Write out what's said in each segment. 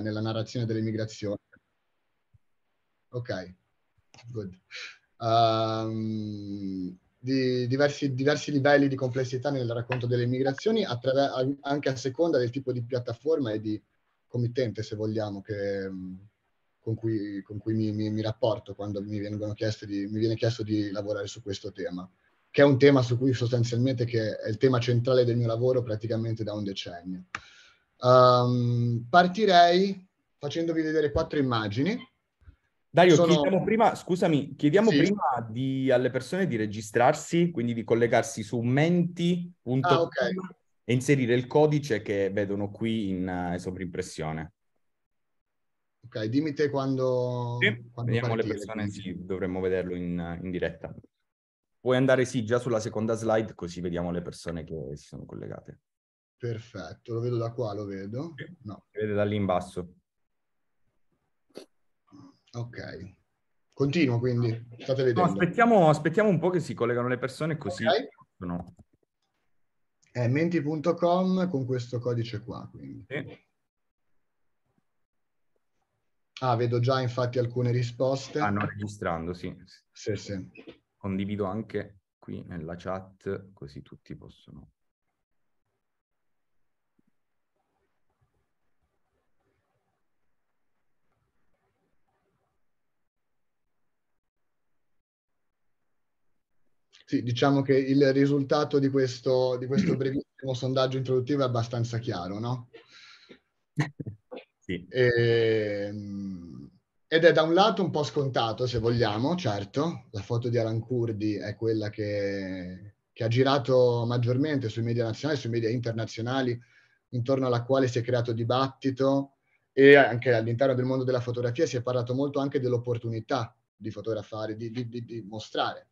nella narrazione migrazioni. Ok, good. Um, di diversi, diversi, livelli di complessità nel racconto delle migrazioni, anche a seconda del tipo di piattaforma e di committente, se vogliamo, che, mm, con cui, con cui mi, mi, mi, rapporto quando mi, di, mi, viene chiesto di lavorare su questo tema, che è un tema su cui sostanzialmente che è il tema centrale del mio lavoro praticamente da un decennio. Um, partirei facendovi vedere quattro immagini. Dario, Sono... chiediamo prima, scusami, chiediamo sì. prima di, alle persone di registrarsi, quindi di collegarsi su menti.com ah, okay. e inserire il codice che vedono qui in uh, sovrimpressione. Ok, dimmi te quando... Sì. quando Vediamo partire, le persone, quindi. sì, dovremmo vederlo in, in diretta. Puoi andare, sì, già sulla seconda slide, così vediamo le persone che si sono collegate. Perfetto, lo vedo da qua, lo vedo? No. Si vede da lì in basso. Ok. Continuo quindi, state vedendo. No, aspettiamo, aspettiamo, un po' che si collegano le persone così. Okay. No. È eh, menti.com con questo codice qua, quindi. Sì. Ah, vedo già infatti alcune risposte. Stanno ah, registrando, sì. Sì, sì. Condivido anche qui nella chat, così tutti possono... Sì, diciamo che il risultato di questo, di questo brevissimo sondaggio introduttivo è abbastanza chiaro, no? Sì. E, ehm, ed è da un lato un po' scontato, se vogliamo, certo, la foto di Alan Kurdi è quella che, che ha girato maggiormente sui media nazionali, sui media internazionali, intorno alla quale si è creato dibattito e anche all'interno del mondo della fotografia si è parlato molto anche dell'opportunità di fotografare, di, di, di, di mostrare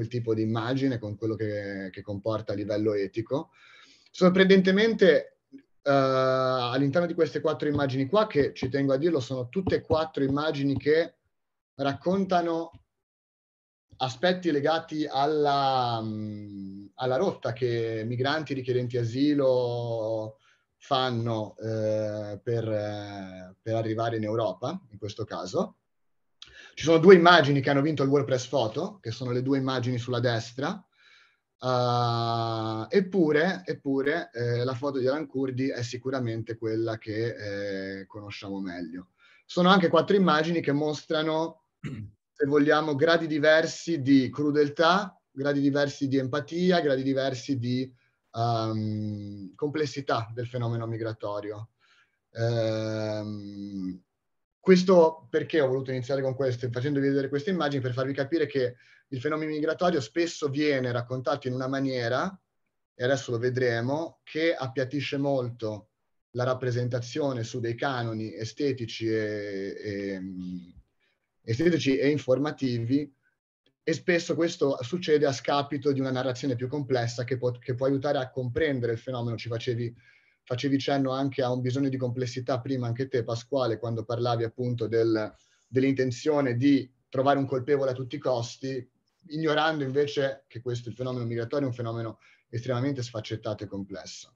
quel tipo di immagine, con quello che, che comporta a livello etico. Sorprendentemente Uh, all'interno di queste quattro immagini qua, che ci tengo a dirlo, sono tutte e quattro immagini che raccontano aspetti legati alla, mm, alla rotta che migranti richiedenti asilo fanno eh, per, eh, per, arrivare in Europa, in questo caso. Ci sono due immagini che hanno vinto il WordPress Photo, che sono le due immagini sulla destra, Uh, eppure, eppure eh, la foto di Alan Kurdi è sicuramente quella che eh, conosciamo meglio. Sono anche quattro immagini che mostrano, se vogliamo, gradi diversi di crudeltà, gradi diversi di empatia, gradi diversi di um, complessità del fenomeno migratorio. Um, questo perché ho voluto iniziare con queste, facendovi vedere queste immagini per farvi capire che il fenomeno migratorio spesso viene raccontato in una maniera, e adesso lo vedremo, che appiattisce molto la rappresentazione su dei canoni estetici e, e, mm, estetici e informativi e spesso questo succede a scapito di una narrazione più complessa che può, che può aiutare a comprendere il fenomeno. Ci facevi facevi cenno anche a un bisogno di complessità prima anche te Pasquale quando parlavi appunto del, dell'intenzione di trovare un colpevole a tutti i costi, ignorando invece che questo il fenomeno migratorio è un fenomeno estremamente sfaccettato e complesso.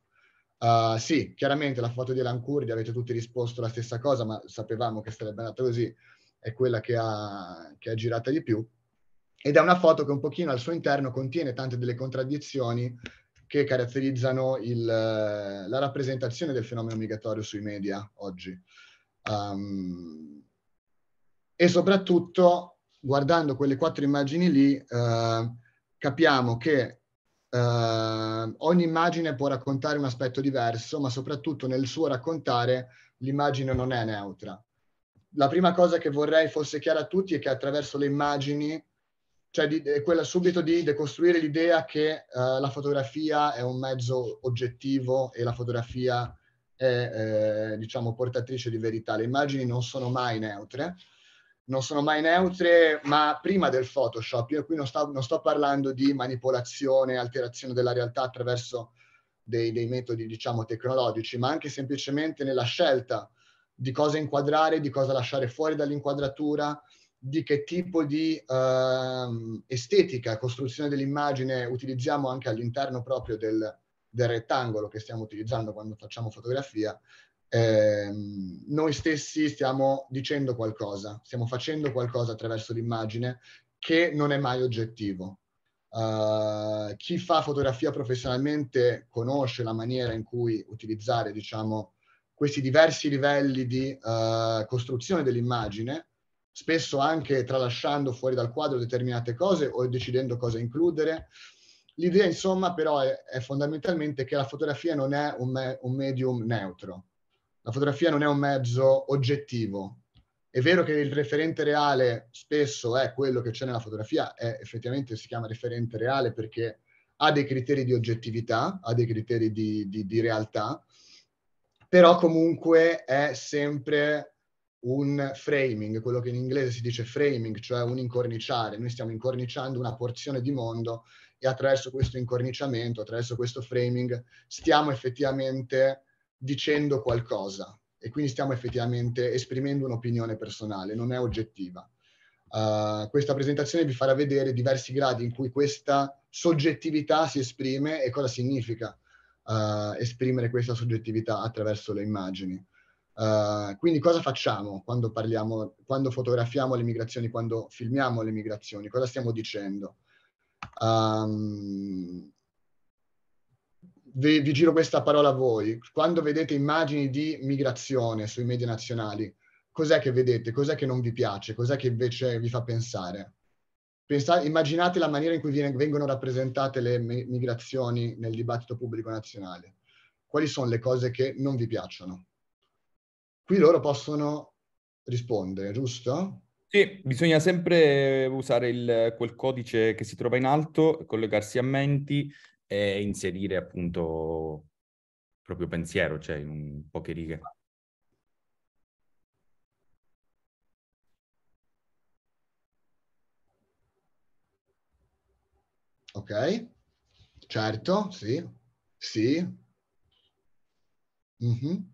Uh, sì, chiaramente la foto di Elan Kurdi, avete tutti risposto la stessa cosa, ma sapevamo che sarebbe andata così, è quella che ha, che ha girata di più. Ed è una foto che un pochino al suo interno contiene tante delle contraddizioni che caratterizzano il, eh, la rappresentazione del fenomeno migratorio sui media oggi. Um, e soprattutto, guardando quelle quattro immagini lì, uh, capiamo che uh, ogni immagine può raccontare un aspetto diverso, ma soprattutto nel suo raccontare l'immagine non è neutra. La prima cosa che vorrei fosse chiara a tutti è che attraverso le immagini cioè di, è quella subito di decostruire l'idea che uh, la fotografia è un mezzo oggettivo e la fotografia è, eh, diciamo, portatrice di verità. Le immagini non sono mai neutre, non sono mai neutre, ma prima del Photoshop, io qui non sto, non sto parlando di manipolazione, alterazione della realtà attraverso dei, dei metodi, diciamo, tecnologici, ma anche semplicemente nella scelta di cosa inquadrare, di cosa lasciare fuori dall'inquadratura, di che tipo di uh, estetica, costruzione dell'immagine utilizziamo anche all'interno proprio del, del, rettangolo che stiamo utilizzando quando facciamo fotografia, eh, noi stessi stiamo dicendo qualcosa, stiamo facendo qualcosa attraverso l'immagine che non è mai oggettivo. Uh, chi fa fotografia professionalmente conosce la maniera in cui utilizzare, diciamo, questi diversi livelli di uh, costruzione dell'immagine, spesso anche tralasciando fuori dal quadro determinate cose o decidendo cosa includere. L'idea, insomma, però è, è fondamentalmente che la fotografia non è un, me- un medium neutro, la fotografia non è un mezzo oggettivo. È vero che il referente reale spesso è quello che c'è nella fotografia, è, effettivamente si chiama referente reale perché ha dei criteri di oggettività, ha dei criteri di, di, di realtà, però comunque è sempre un framing, quello che in inglese si dice framing, cioè un incorniciare. Noi stiamo incorniciando una porzione di mondo e attraverso questo incorniciamento, attraverso questo framing, stiamo effettivamente dicendo qualcosa e quindi stiamo effettivamente esprimendo un'opinione personale, non è oggettiva. Uh, questa presentazione vi farà vedere diversi gradi in cui questa soggettività si esprime e cosa significa uh, esprimere questa soggettività attraverso le immagini. Uh, quindi cosa facciamo quando parliamo, quando fotografiamo le migrazioni, quando filmiamo le migrazioni? Cosa stiamo dicendo? Um, vi, vi, giro questa parola a voi. Quando vedete immagini di migrazione sui media nazionali, cos'è che vedete? Cos'è che non vi piace? Cos'è che invece vi fa pensare? Pensate, immaginate la maniera in cui viene, vengono rappresentate le migrazioni nel dibattito pubblico nazionale. Quali sono le cose che non vi piacciono? Qui loro possono rispondere, giusto? Sì, bisogna sempre usare il, quel codice che si trova in alto, collegarsi a Menti e inserire appunto il proprio pensiero, cioè in poche righe. Ok, certo, sì, sì. Mm-hmm.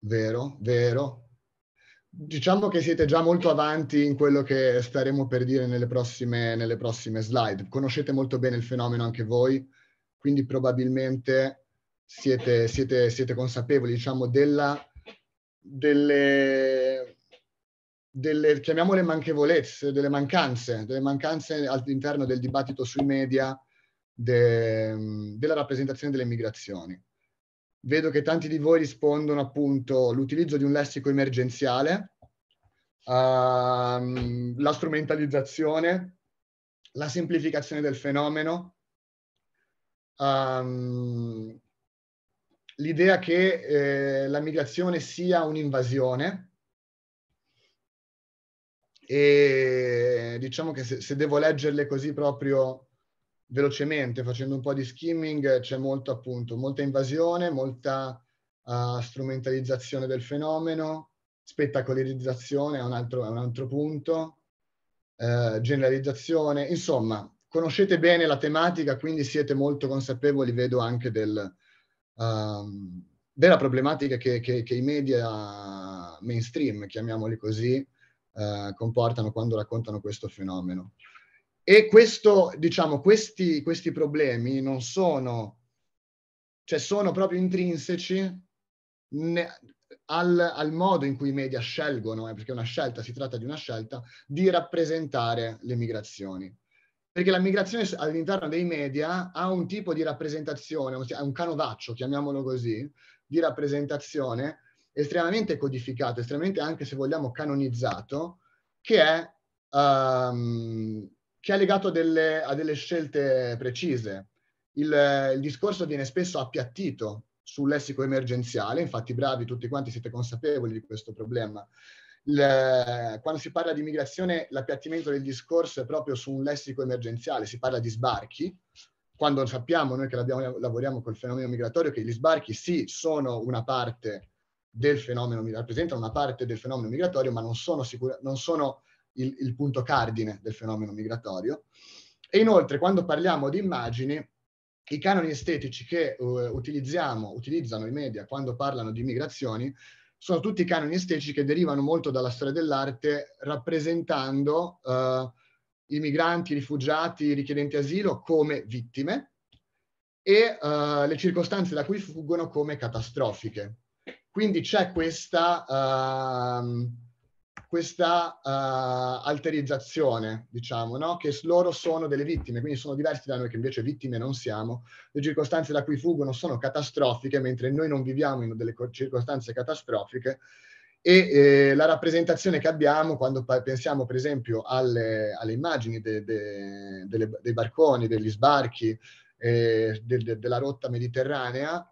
Vero, vero. Diciamo che siete già molto avanti in quello che staremo per dire nelle prossime, nelle prossime slide. Conoscete molto bene il fenomeno anche voi, quindi probabilmente siete, siete, siete consapevoli diciamo, della, delle, delle, chiamiamole manchevolezze, delle mancanze, delle mancanze all'interno del dibattito sui media de, della rappresentazione delle migrazioni vedo che tanti di voi rispondono appunto l'utilizzo di un lessico emergenziale, uh, la strumentalizzazione, la semplificazione del fenomeno, um, l'idea che eh, la migrazione sia un'invasione e diciamo che se, se devo leggerle così proprio velocemente, facendo un po' di skimming, c'è molto appunto, molta invasione, molta uh, strumentalizzazione del fenomeno, spettacolarizzazione è un altro, è un altro punto, uh, generalizzazione, insomma, conoscete bene la tematica, quindi siete molto consapevoli, vedo anche del, uh, della problematica che, che, che, i media mainstream, chiamiamoli così, eh, comportano quando raccontano questo fenomeno. E questo, diciamo, questi, questi problemi non sono, cioè sono proprio intrinseci ne, al, al, modo in cui i media scelgono, eh, perché è una scelta, si tratta di una scelta, di rappresentare le migrazioni. Perché la migrazione all'interno dei media ha un tipo di rappresentazione, ha un canovaccio, chiamiamolo così, di rappresentazione estremamente codificato, estremamente anche se vogliamo canonizzato, che è um, che è legato a delle, a delle scelte precise. Il, il, discorso viene spesso appiattito sul lessico emergenziale, infatti bravi tutti quanti siete consapevoli di questo problema. Il, quando si parla di migrazione, l'appiattimento del discorso è proprio su un lessico emergenziale, si parla di sbarchi, quando sappiamo noi che lavoriamo col fenomeno migratorio che gli sbarchi sì sono una parte del fenomeno, rappresentano una parte del fenomeno migratorio, ma non sono, sicura, non sono il, il punto cardine del fenomeno migratorio. E inoltre, quando parliamo di immagini, i canoni estetici che uh, utilizziamo, utilizzano i media quando parlano di migrazioni, sono tutti canoni estetici che derivano molto dalla storia dell'arte, rappresentando uh, i migranti, i rifugiati, i richiedenti asilo come vittime e uh, le circostanze da cui fuggono come catastrofiche. Quindi c'è questa ehm, questa uh, alterizzazione, diciamo, no? che loro sono delle vittime, quindi sono diversi da noi che invece vittime non siamo, le circostanze da cui fuggono sono catastrofiche, mentre noi non viviamo in delle circostanze catastrofiche e eh, la rappresentazione che abbiamo quando pensiamo per esempio alle, alle immagini de, de, delle, dei barconi, degli sbarchi, eh, de, della rotta mediterranea,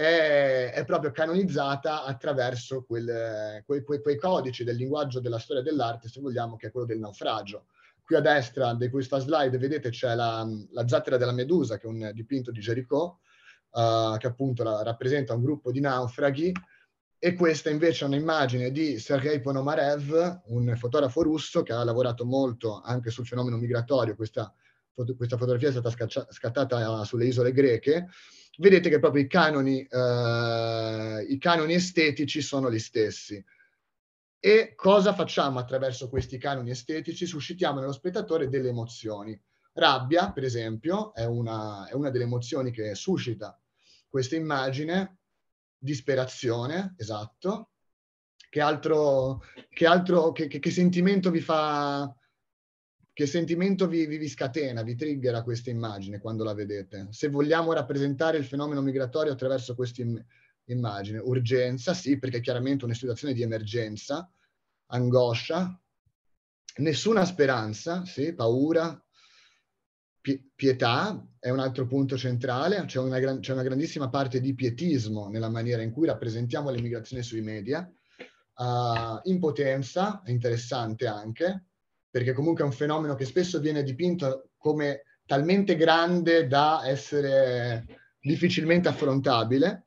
è, è proprio canonizzata attraverso quel, quei, quei, quei codici del linguaggio della storia dell'arte, se vogliamo, che è quello del naufragio. Qui a destra di questa slide vedete c'è la, la zattera della Medusa, che è un dipinto di Gericault, uh, che appunto la, rappresenta un gruppo di naufraghi, e questa invece è un'immagine di Sergei Ponomarev, un fotografo russo che ha lavorato molto anche sul fenomeno migratorio. Questa, foto, questa fotografia è stata scattata eh, sulle isole greche vedete che proprio i canoni, eh, i canoni estetici sono gli stessi. E cosa facciamo attraverso questi canoni estetici? Suscitiamo nello spettatore delle emozioni. Rabbia, per esempio, è una, è una delle emozioni che suscita questa immagine, disperazione, esatto. Che altro, che altro che, che, che sentimento vi fa, che sentimento vi, vi, vi scatena, vi triggera questa immagine quando la vedete? Se vogliamo rappresentare il fenomeno migratorio attraverso questa im- immagine, urgenza, sì, perché chiaramente è una situazione di emergenza, angoscia, nessuna speranza, sì, paura, pietà è un altro punto centrale, c'è una, gran, c'è una, grandissima parte di pietismo nella maniera in cui rappresentiamo l'immigrazione sui media, uh, impotenza, è interessante anche, perché comunque è un fenomeno che spesso viene dipinto come talmente grande da essere difficilmente affrontabile,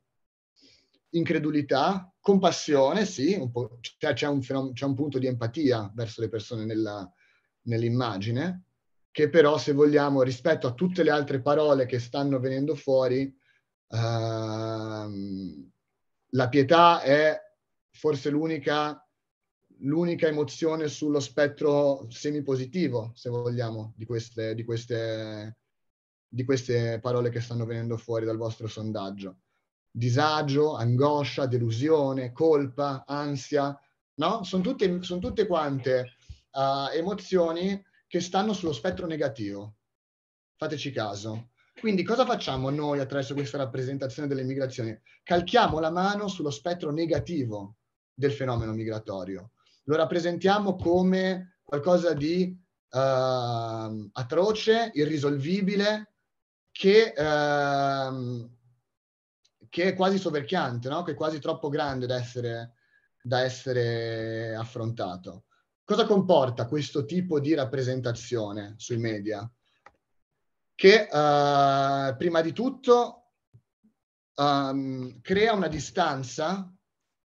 incredulità, compassione, sì, un c'è, c'è, un fenomeno, c'è, un punto di empatia verso le persone nella, nell'immagine, che però se vogliamo rispetto a tutte le altre parole che stanno venendo fuori, ehm, la pietà è forse l'unica l'unica emozione sullo spettro semipositivo, se vogliamo, di queste, di, queste, di queste, parole che stanno venendo fuori dal vostro sondaggio. Disagio, angoscia, delusione, colpa, ansia, no? Sono tutte, sono tutte quante uh, emozioni che stanno sullo spettro negativo. Fateci caso. Quindi cosa facciamo noi attraverso questa rappresentazione delle migrazioni? Calchiamo la mano sullo spettro negativo del fenomeno migratorio lo rappresentiamo come qualcosa di uh, atroce, irrisolvibile, che, uh, che, è quasi soverchiante, no? che è quasi troppo grande da essere, da essere affrontato. Cosa comporta questo tipo di rappresentazione sui media? Che uh, prima di tutto um, crea una distanza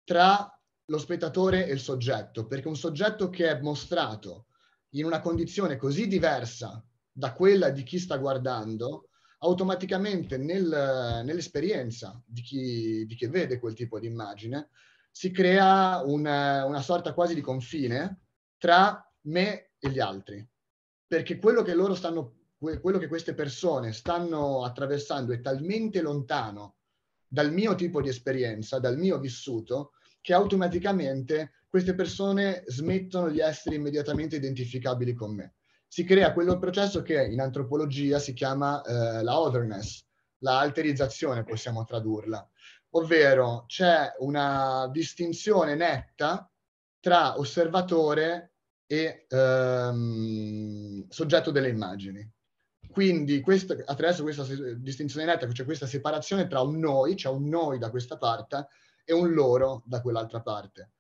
tra lo spettatore e il soggetto, perché un soggetto che è mostrato in una condizione così diversa da quella di chi sta guardando, automaticamente nel, nell'esperienza di chi, di chi, vede quel tipo di immagine si crea una, una sorta quasi di confine tra me e gli altri, perché quello che loro stanno, quello che queste persone stanno attraversando è talmente lontano dal mio tipo di esperienza, dal mio vissuto, che automaticamente queste persone smettono di essere immediatamente identificabili con me. Si crea quello processo che in antropologia si chiama eh, la otherness, la alterizzazione possiamo tradurla, ovvero c'è una distinzione netta tra osservatore e ehm, soggetto delle immagini. Quindi questo, attraverso questa distinzione netta, c'è cioè questa separazione tra un noi, c'è cioè un noi da questa parte, e un loro da quell'altra parte.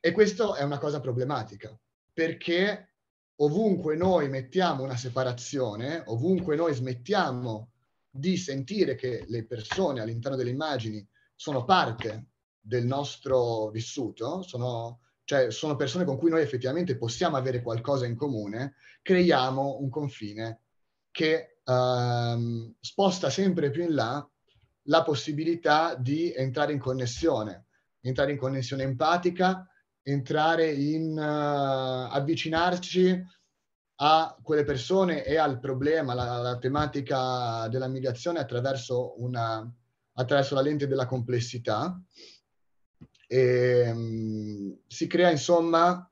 E questo è una cosa problematica, perché ovunque noi mettiamo una separazione, ovunque noi smettiamo di sentire che le persone all'interno delle immagini sono parte del nostro vissuto, sono, cioè, sono persone con cui noi effettivamente possiamo avere qualcosa in comune, creiamo un confine che um, sposta sempre più in là la possibilità di entrare in connessione, entrare in connessione empatica, entrare in uh, avvicinarci a quelle persone e al problema, alla, alla tematica della migrazione attraverso, una, attraverso, la lente della complessità. E, um, si crea insomma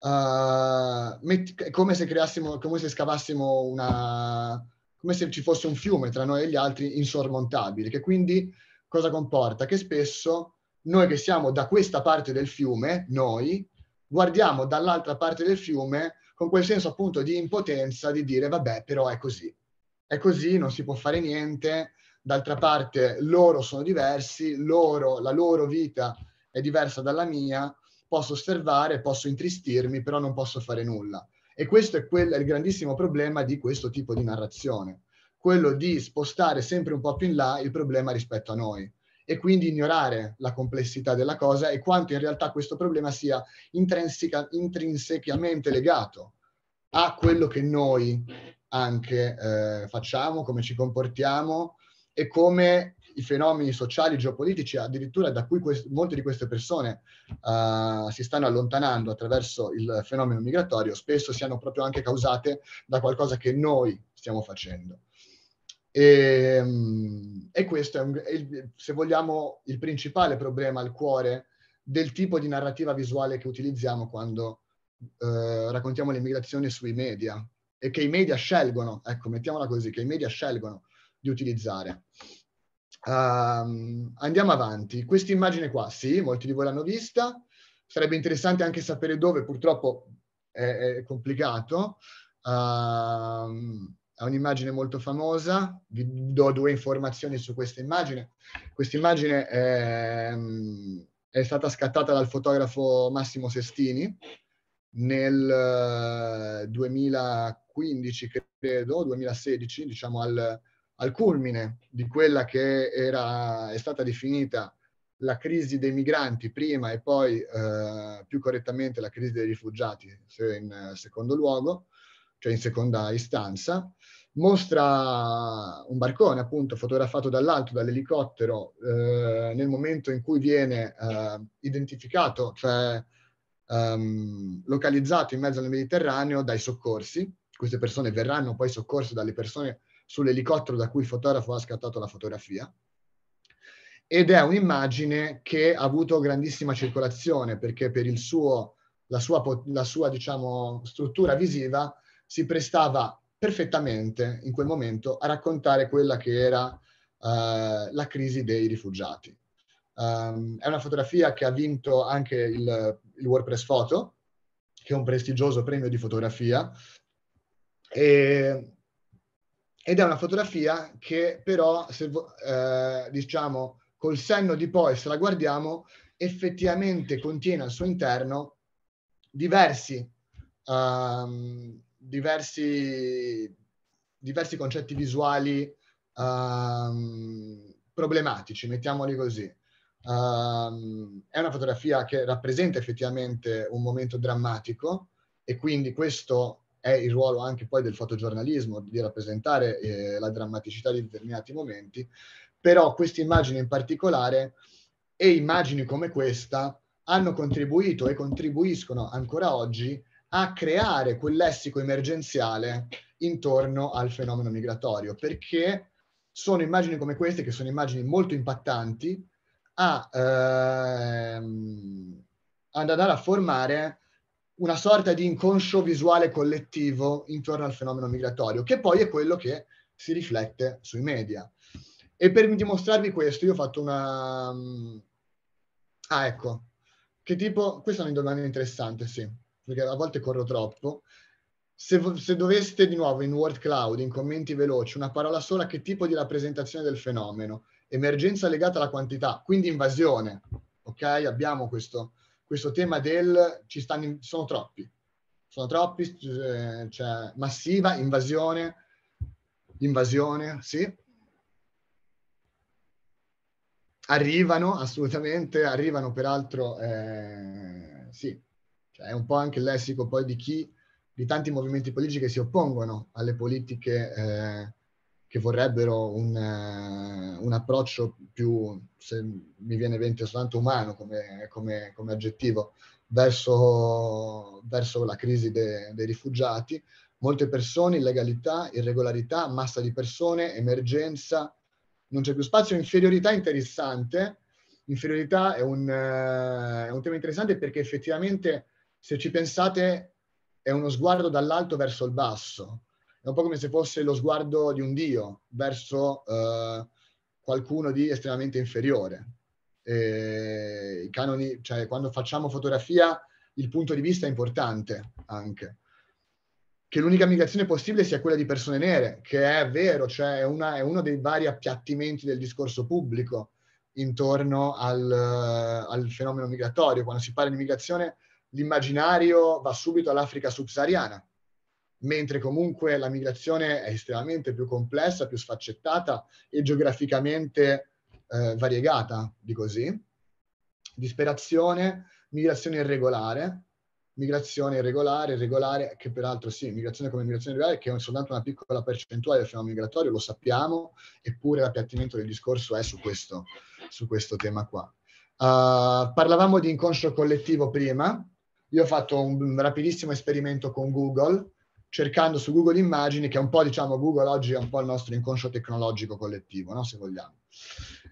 uh, met- come, se creassimo, come se scavassimo una, come se ci fosse un fiume tra noi e gli altri insormontabile, che quindi cosa comporta? Che spesso noi che siamo da questa parte del fiume, noi, guardiamo dall'altra parte del fiume con quel senso appunto di impotenza di dire vabbè però è così, è così, non si può fare niente, d'altra parte loro sono diversi, loro, la loro vita è diversa dalla mia, posso osservare, posso intristirmi, però non posso fare nulla. E questo è quel, il grandissimo problema di questo tipo di narrazione, quello di spostare sempre un po' più in là il problema rispetto a noi e quindi ignorare la complessità della cosa e quanto in realtà questo problema sia intrinsecamente legato a quello che noi anche eh, facciamo, come ci comportiamo e come i fenomeni sociali, geopolitici, addirittura da cui quest- molte di queste persone uh, si stanno allontanando attraverso il fenomeno migratorio, spesso siano proprio anche causate da qualcosa che noi stiamo facendo. E, ehm, e questo è, un, è il, se vogliamo, il principale problema al cuore del tipo di narrativa visuale che utilizziamo quando uh, raccontiamo l'immigrazione sui media e che i media scelgono, ecco, mettiamola così, che i media scelgono di utilizzare. Um, andiamo avanti. Questa immagine qua, sì, molti di voi l'hanno vista. Sarebbe interessante anche sapere dove, purtroppo è, è complicato. Um, è un'immagine molto famosa, vi do due informazioni su questa immagine. Questa immagine è, è stata scattata dal fotografo Massimo Sestini nel 2015, eh, credo, 2016, diciamo al, al culmine di quella che era, è stata definita la crisi dei migranti prima e poi eh, più correttamente la crisi dei rifugiati in eh, secondo luogo, cioè in seconda istanza, mostra un barcone appunto fotografato dall'alto, dall'elicottero, eh, nel momento in cui viene eh, identificato, cioè ehm, localizzato in mezzo al Mediterraneo dai soccorsi. Queste persone verranno poi soccorse dalle persone sull'elicottero da cui il fotografo ha scattato la fotografia ed è un'immagine che ha avuto grandissima circolazione perché per suo, la sua, la sua diciamo, struttura visiva si prestava perfettamente in quel momento a raccontare quella che era uh, la crisi dei rifugiati. Um, è una fotografia che ha vinto anche il, il, WordPress Photo, che è un prestigioso premio di fotografia, e ed è una fotografia che però, se eh, diciamo, col senno di poi, se la guardiamo, effettivamente contiene al suo interno diversi, um, diversi, diversi concetti visuali um, problematici, mettiamoli così. Um, è una fotografia che rappresenta effettivamente un momento drammatico e quindi questo è il ruolo anche poi del fotogiornalismo, di rappresentare eh, la drammaticità di determinati momenti, però queste immagini in particolare e immagini come questa hanno contribuito e contribuiscono ancora oggi a creare quel lessico emergenziale intorno al fenomeno migratorio, perché sono immagini come queste, che sono immagini molto impattanti, a, ehm, a andare a formare una sorta di inconscio visuale collettivo intorno al fenomeno migratorio, che poi è quello che si riflette sui media. E per dimostrarvi questo io ho fatto una... Mm, ah, ecco. Che tipo... Questa è una domanda interessante, sì, perché a volte corro troppo. Se, se, doveste di nuovo in word cloud, in commenti veloci, una parola sola, che tipo di rappresentazione del fenomeno? Emergenza legata alla quantità, quindi invasione. Ok? Abbiamo questo, questo tema del ci stanno, sono troppi, sono troppi, eh, cioè massiva invasione, invasione, sì. Arrivano, assolutamente, arrivano peraltro, eh, sì, cioè, è un po' anche il lessico poi di chi, di tanti movimenti politici che si oppongono alle politiche eh, che vorrebbero un, uh, un approccio più, se mi viene in mente soltanto umano come, come, come aggettivo, verso, verso, la crisi de, dei rifugiati. Molte persone, illegalità, irregolarità, massa di persone, emergenza, non c'è più spazio, inferiorità interessante. Inferiorità è un, uh, è un tema interessante perché effettivamente, se ci pensate, è uno sguardo dall'alto verso il basso è un po' come se fosse lo sguardo di un Dio verso eh, qualcuno di estremamente inferiore. E I canoni, cioè quando facciamo fotografia, il punto di vista è importante anche. Che l'unica migrazione possibile sia quella di persone nere, che è vero, cioè è, una, è uno dei vari appiattimenti del discorso pubblico intorno al, eh, al fenomeno migratorio. Quando si parla di migrazione, l'immaginario va subito all'Africa subsahariana, mentre comunque la migrazione è estremamente più complessa, più sfaccettata e geograficamente eh, variegata di così. Disperazione, migrazione irregolare, migrazione irregolare, irregolare, che peraltro sì, migrazione come migrazione irregolare, che è soltanto una piccola percentuale del fenomeno migratorio, lo sappiamo, eppure l'appiattimento del discorso è su questo, su questo tema qua. Uh, parlavamo di inconscio collettivo prima, io ho fatto un rapidissimo esperimento con Google, cercando su Google Immagini, che è un po', diciamo, Google oggi è un po' il nostro inconscio tecnologico collettivo, no? se vogliamo.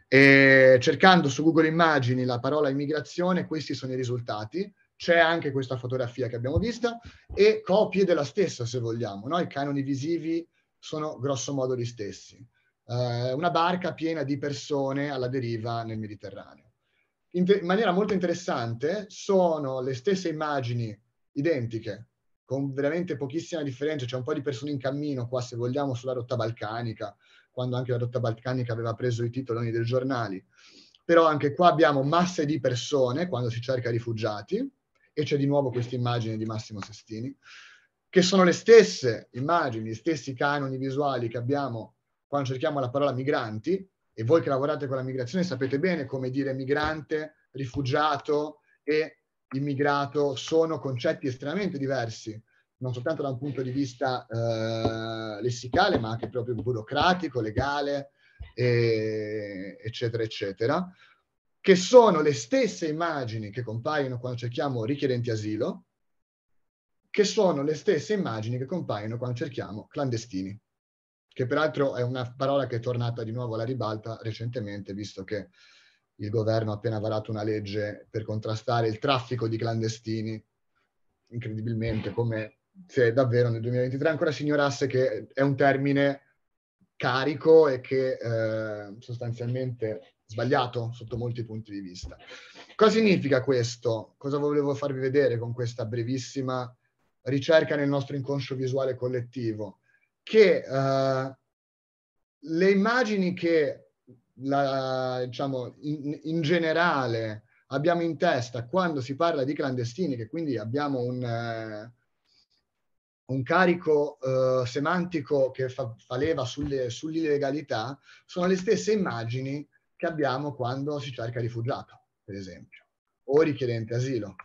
E cercando su Google Immagini la parola immigrazione, questi sono i risultati. C'è anche questa fotografia che abbiamo vista e copie della stessa, se vogliamo. No? I canoni visivi sono grossomodo gli stessi. Eh, una barca piena di persone alla deriva nel Mediterraneo. In, te- in maniera molto interessante sono le stesse immagini identiche con veramente pochissima differenza, c'è un po' di persone in cammino qua, se vogliamo, sulla rotta balcanica, quando anche la rotta balcanica aveva preso i titoloni dei giornali. Però anche qua abbiamo masse di persone quando si cerca rifugiati, e c'è di nuovo questa immagine di Massimo Sestini, che sono le stesse immagini, gli stessi canoni visuali che abbiamo quando cerchiamo la parola migranti, e voi che lavorate con la migrazione sapete bene come dire migrante, rifugiato e immigrato sono concetti estremamente diversi, non soltanto da un punto di vista eh, lessicale, ma anche proprio burocratico, legale, e, eccetera, eccetera, che sono le stesse immagini che compaiono quando cerchiamo richiedenti asilo, che sono le stesse immagini che compaiono quando cerchiamo clandestini, che peraltro è una parola che è tornata di nuovo alla ribalta recentemente, visto che il governo ha appena varato una legge per contrastare il traffico di clandestini, incredibilmente, come se davvero nel 2023 ancora si ignorasse che è un termine carico e che eh, sostanzialmente sbagliato sotto molti punti di vista. Cosa significa questo? Cosa volevo farvi vedere con questa brevissima ricerca nel nostro inconscio visuale collettivo? Che eh, le immagini che la, diciamo, in, in, generale abbiamo in testa quando si parla di clandestini, che quindi abbiamo un, eh, un carico eh, semantico che fa, fa leva sulle, sull'illegalità, sono le stesse immagini che abbiamo quando si cerca rifugiato, per esempio, o richiedente asilo.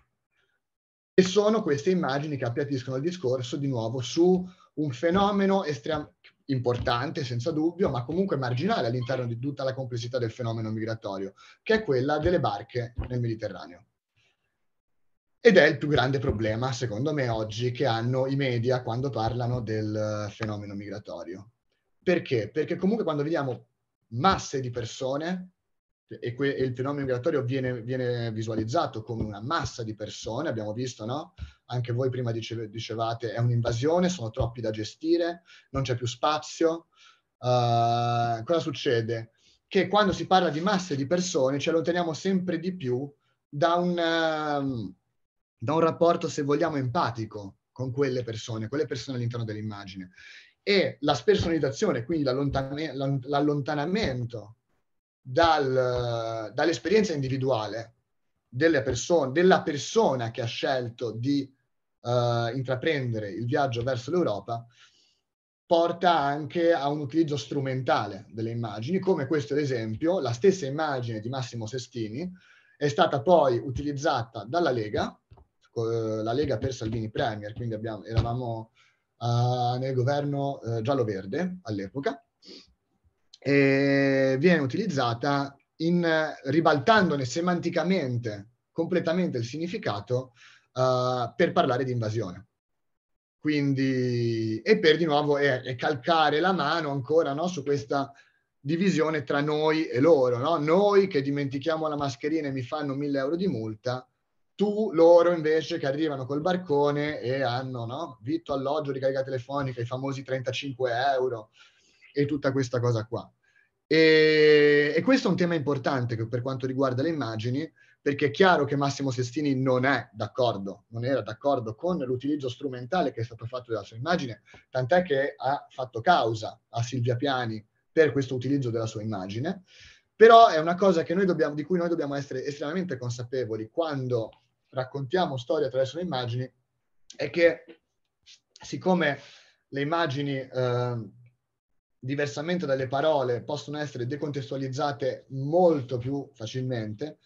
E sono queste immagini che appiattiscono il discorso di nuovo su un fenomeno estremamente importante, senza dubbio, ma comunque marginale all'interno di tutta la complessità del fenomeno migratorio, che è quella delle barche nel Mediterraneo. Ed è il più grande problema, secondo me, oggi che hanno i media quando parlano del eh, fenomeno migratorio. Perché? Perché comunque quando vediamo masse di persone e, que- e il fenomeno migratorio viene, viene, visualizzato come una massa di persone, abbiamo visto, no? Anche voi prima dice- dicevate è un'invasione, sono troppi da gestire, non c'è più spazio. Uh, cosa succede? Che quando si parla di masse di persone ci allontaniamo sempre di più da un, uh, da un rapporto, se vogliamo, empatico con quelle persone, quelle persone all'interno dell'immagine. E la spersonalizzazione, quindi l'allontan- l'allontanamento dal, dall'esperienza individuale perso- della persona che ha scelto di uh, intraprendere il viaggio verso l'Europa porta anche a un utilizzo strumentale delle immagini, come questo ad esempio, la stessa immagine di Massimo Sestini è stata poi utilizzata dalla Lega, la Lega per Salvini Premier, quindi abbiamo, eravamo uh, nel governo eh, giallo-verde all'epoca, e viene utilizzata in, ribaltandone semanticamente completamente il significato uh, per parlare di invasione. Quindi, e per di nuovo è, è calcare la mano ancora no, su questa divisione tra noi e loro, no? noi che dimentichiamo la mascherina e mi fanno 1000 euro di multa, tu, loro invece che arrivano col barcone e hanno no? vitto, alloggio, ricarica telefonica, i famosi 35 euro, e tutta questa cosa qua. E, e, questo è un tema importante per quanto riguarda le immagini, perché è chiaro che Massimo Sestini non è d'accordo, non era d'accordo con l'utilizzo strumentale che è stato fatto della sua immagine, tant'è che ha fatto causa a Silvia Piani per questo utilizzo della sua immagine, però è una cosa dobbiamo, di cui noi dobbiamo essere estremamente consapevoli quando raccontiamo storie attraverso le immagini, è che siccome le immagini... Eh, diversamente dalle parole, possono essere decontestualizzate molto più facilmente.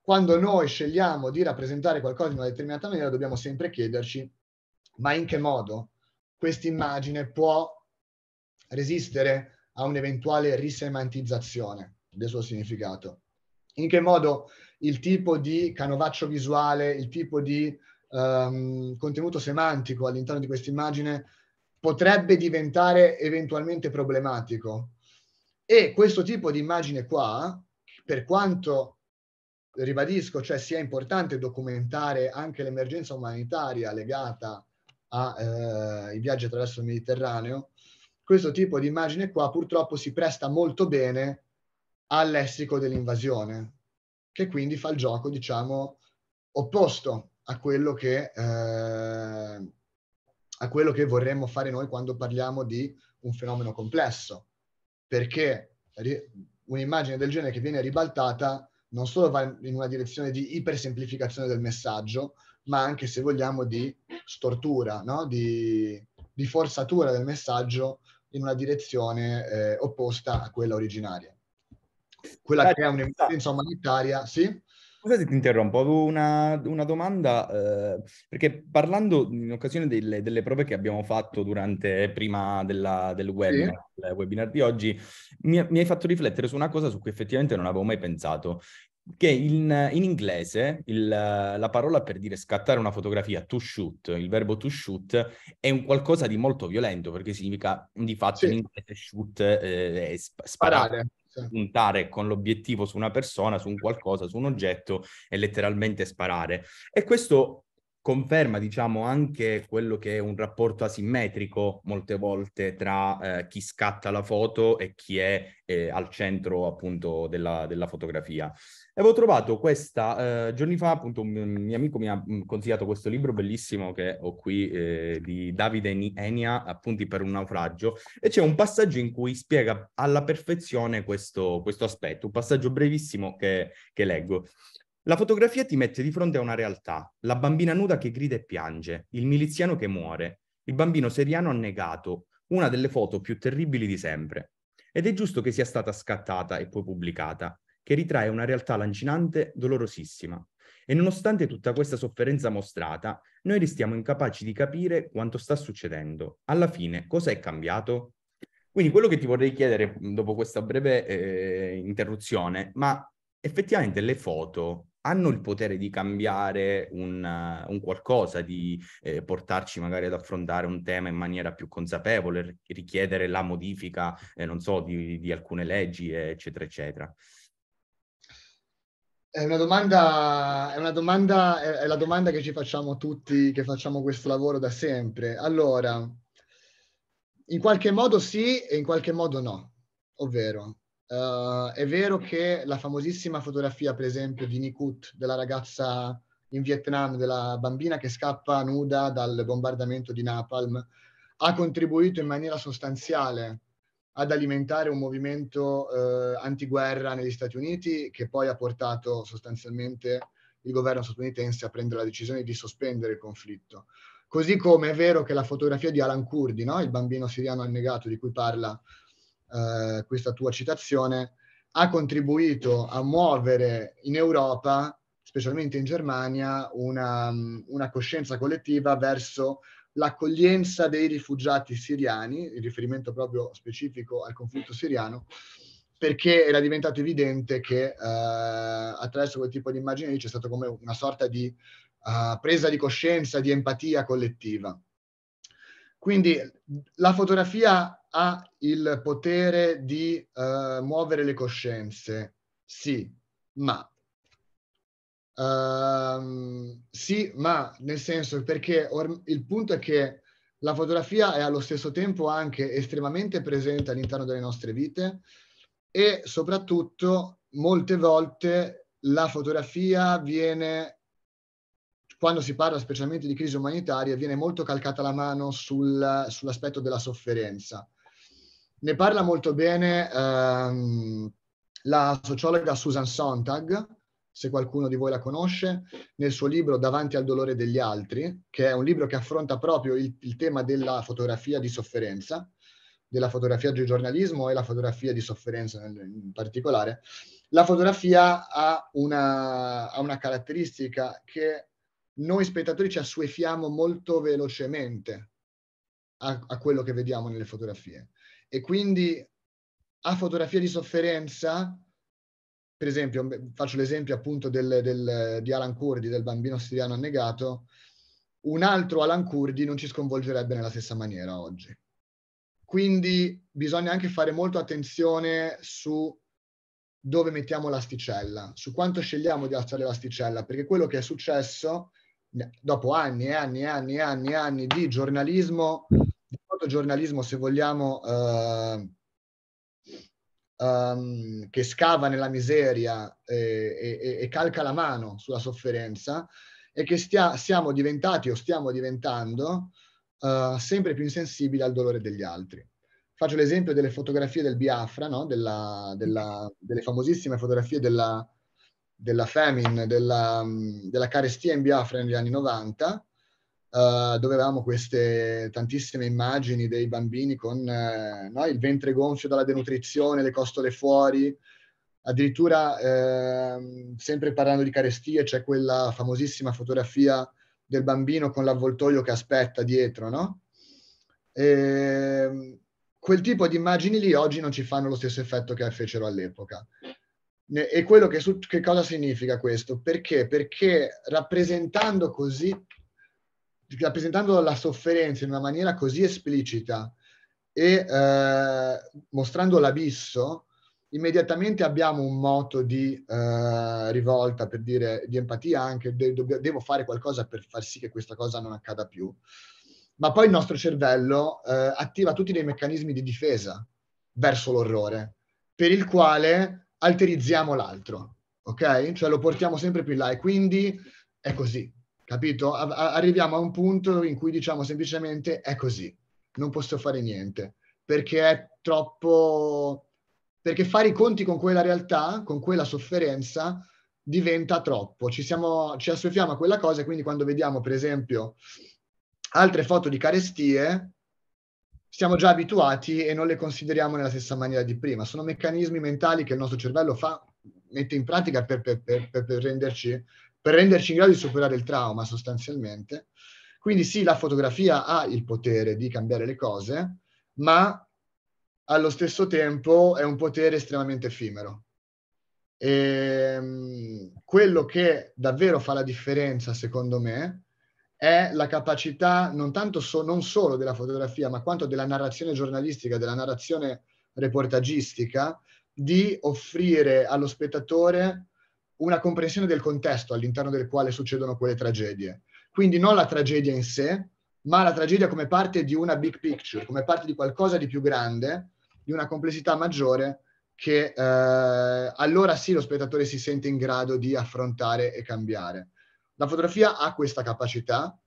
Quando noi scegliamo di rappresentare qualcosa in una determinata maniera, dobbiamo sempre chiederci, ma in che modo questa immagine può resistere a un'eventuale risemantizzazione del suo significato? In che modo il tipo di canovaccio visuale, il tipo di um, contenuto semantico all'interno di questa immagine potrebbe diventare eventualmente problematico. E questo tipo di immagine qua, per quanto ribadisco, cioè sia importante documentare anche l'emergenza umanitaria legata ai eh, viaggi attraverso il Mediterraneo, questo tipo di immagine qua purtroppo si presta molto bene al lessico dell'invasione, che quindi fa il gioco, diciamo, opposto a quello che eh, a quello che vorremmo fare noi quando parliamo di un fenomeno complesso, perché ri- un'immagine del genere che viene ribaltata non solo va in una direzione di ipersemplificazione del messaggio, ma anche se vogliamo di stortura, no? di, di, forzatura del messaggio in una direzione eh, opposta a quella originaria. Quella che è un'emergenza umanitaria, sì? Scusa se ti interrompo, avevo una, una domanda, eh, perché parlando in occasione delle, delle, prove che abbiamo fatto durante, prima della, del webinar, sì. webinar, di oggi, mi, mi, hai fatto riflettere su una cosa su cui effettivamente non avevo mai pensato, che in, in inglese il, la parola per dire scattare una fotografia, to shoot, il verbo to shoot, è un qualcosa di molto violento, perché significa di fatto sì. in inglese shoot, eh, sp- sparare. sparare puntare con l'obiettivo su una persona, su un qualcosa, su un oggetto e letteralmente sparare. E questo conferma diciamo anche quello che è un rapporto asimmetrico molte volte tra eh, chi scatta la foto e chi è eh, al centro appunto della, della fotografia. E avevo trovato questa, eh, giorni fa appunto un mio amico mi ha mm, consigliato questo libro bellissimo che ho qui eh, di Davide Enia, Appunti per un naufragio, e c'è un passaggio in cui spiega alla perfezione questo, questo aspetto, un passaggio brevissimo che, che leggo. La fotografia ti mette di fronte a una realtà, la bambina nuda che grida e piange, il miliziano che muore, il bambino seriano annegato, una delle foto più terribili di sempre. Ed è giusto che sia stata scattata e poi pubblicata, che ritrae una realtà lancinante, dolorosissima. E nonostante tutta questa sofferenza mostrata, noi restiamo incapaci di capire quanto sta succedendo. Alla fine, cosa è cambiato? Quindi quello che ti vorrei chiedere dopo questa breve eh, interruzione, ma effettivamente le foto hanno il potere di cambiare un, eh, un qualcosa, di eh, portarci magari ad affrontare un tema in maniera più consapevole, richiedere la modifica, eh, non so, di, di, alcune leggi, eccetera, eccetera. È una domanda, è una domanda, è la domanda che ci facciamo tutti che facciamo questo lavoro da sempre. Allora, in qualche modo sì e in qualche modo no, ovvero Uh, è vero che la famosissima fotografia, per esempio, di Nikut, della ragazza in Vietnam, della bambina che scappa nuda dal bombardamento di Napalm, ha contribuito in maniera sostanziale ad alimentare un movimento eh, antiguerra negli Stati Uniti che poi ha portato sostanzialmente il governo statunitense a prendere la decisione di sospendere il conflitto. Così come è vero che la fotografia di Alan Kurdi, no? il bambino siriano annegato di cui parla eh, questa tua citazione, ha contribuito a muovere in Europa, specialmente in Germania, una, mm, una coscienza collettiva verso l'accoglienza dei rifugiati siriani, in riferimento proprio specifico al conflitto siriano, perché era diventato evidente che eh, attraverso quel tipo di immagini c'è stata come una sorta di uh, presa di coscienza, di empatia collettiva. Quindi la fotografia ha il potere di uh, muovere le coscienze, sì, ma Uh, sì, ma nel senso perché or- il punto è che la fotografia è allo stesso tempo anche estremamente presente all'interno delle nostre vite e soprattutto molte volte la fotografia viene, quando si parla specialmente di crisi umanitarie, viene molto calcata la mano sul, sull'aspetto della sofferenza. Ne parla molto bene ehm, la sociologa Susan Sontag, se qualcuno di voi la conosce, nel suo libro Davanti al dolore degli altri, che è un libro che affronta proprio il, il tema della fotografia di sofferenza, della fotografia di giornalismo e la fotografia di sofferenza in particolare. La fotografia ha una, ha una caratteristica che noi spettatori ci assuefiamo molto velocemente a, a quello che vediamo nelle fotografie e quindi a fotografia di sofferenza, per esempio, faccio l'esempio appunto del, del, di Alan Kurdi, del bambino siriano annegato, un altro Alan Kurdi non ci sconvolgerebbe nella stessa maniera oggi. Quindi bisogna anche fare molto attenzione su dove mettiamo l'asticella, su quanto scegliamo di alzare l'asticella, perché quello che è successo dopo anni e anni e anni e anni, anni di giornalismo fotogiornalismo, se vogliamo, eh, um, che scava nella miseria eh, e, e, e, calca la mano sulla sofferenza e che stia, siamo diventati o stiamo diventando eh, sempre più insensibili al dolore degli altri. Faccio l'esempio delle fotografie del Biafra, no? della, della, delle famosissime fotografie della, della famine, della, della, carestia in Biafra negli anni 90, uh, dove avevamo queste tantissime immagini dei bambini con uh, no, il ventre gonfio dalla denutrizione, le costole fuori, addirittura uh, sempre parlando di carestie c'è quella famosissima fotografia del bambino con l'avvoltoio che aspetta dietro, no? E, ehm, quel tipo di immagini lì oggi non ci fanno lo stesso effetto che fecero all'epoca. E quello che, su, che cosa significa questo? Perché? Perché rappresentando così rappresentando la sofferenza in una maniera così esplicita e eh, mostrando l'abisso, immediatamente abbiamo un moto di eh, rivolta, per dire di empatia anche, de- devo fare qualcosa per far sì che questa cosa non accada più. Ma poi il nostro cervello eh, attiva tutti dei meccanismi di difesa verso l'orrore, per il quale alterizziamo l'altro, ok? Cioè lo portiamo sempre più in là e quindi è così capito? A- arriviamo a un punto in cui diciamo semplicemente è così, non posso fare niente, perché è troppo... perché fare i conti con quella realtà, con quella sofferenza, diventa troppo. Ci, siamo, ci assuefiamo a quella cosa e quindi quando vediamo, per esempio, altre foto di carestie, siamo già abituati e non le consideriamo nella stessa maniera di prima. Sono meccanismi mentali che il nostro cervello fa, mette in pratica per, per, per, per renderci per renderci in grado di superare il trauma sostanzialmente. Quindi sì, la fotografia ha il potere di cambiare le cose, ma allo stesso tempo è un potere estremamente effimero. E ehm, quello che davvero fa la differenza, secondo me, è la capacità non tanto so, non solo della fotografia, ma quanto della narrazione giornalistica, della narrazione reportagistica, di offrire allo spettatore una comprensione del contesto all'interno del quale succedono quelle tragedie. Quindi non la tragedia in sé, ma la tragedia come parte di una big picture, come parte di qualcosa di più grande, di una complessità maggiore che eh, allora sì lo spettatore si sente in grado di affrontare e cambiare. La fotografia ha questa capacità,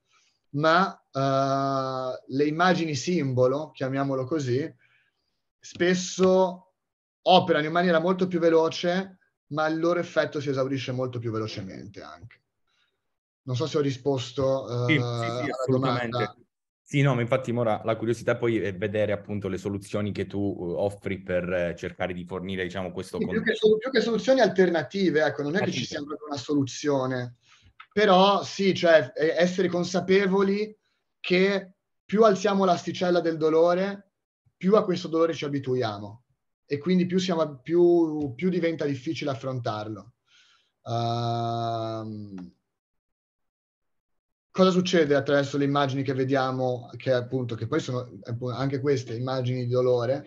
ma eh, le immagini simbolo, chiamiamolo così, spesso operano in maniera molto più veloce ma il loro effetto si esaurisce molto più velocemente anche. Non so se ho risposto sì, uh, sì, eh, sì, assolutamente. Domanda. Sì, no, ma infatti ora la curiosità poi è vedere appunto le soluzioni che tu eh, offri per eh, cercare di fornire, diciamo, questo... Sì, più, che, più, che, soluzioni alternative, ecco, non è che ci sia una soluzione, però sì, cioè essere consapevoli che più alziamo l'asticella del dolore, più a questo dolore ci abituiamo e quindi più, siamo, più, più diventa difficile affrontarlo. Uh, cosa succede attraverso le immagini che vediamo, che appunto, che poi sono anche queste immagini di dolore,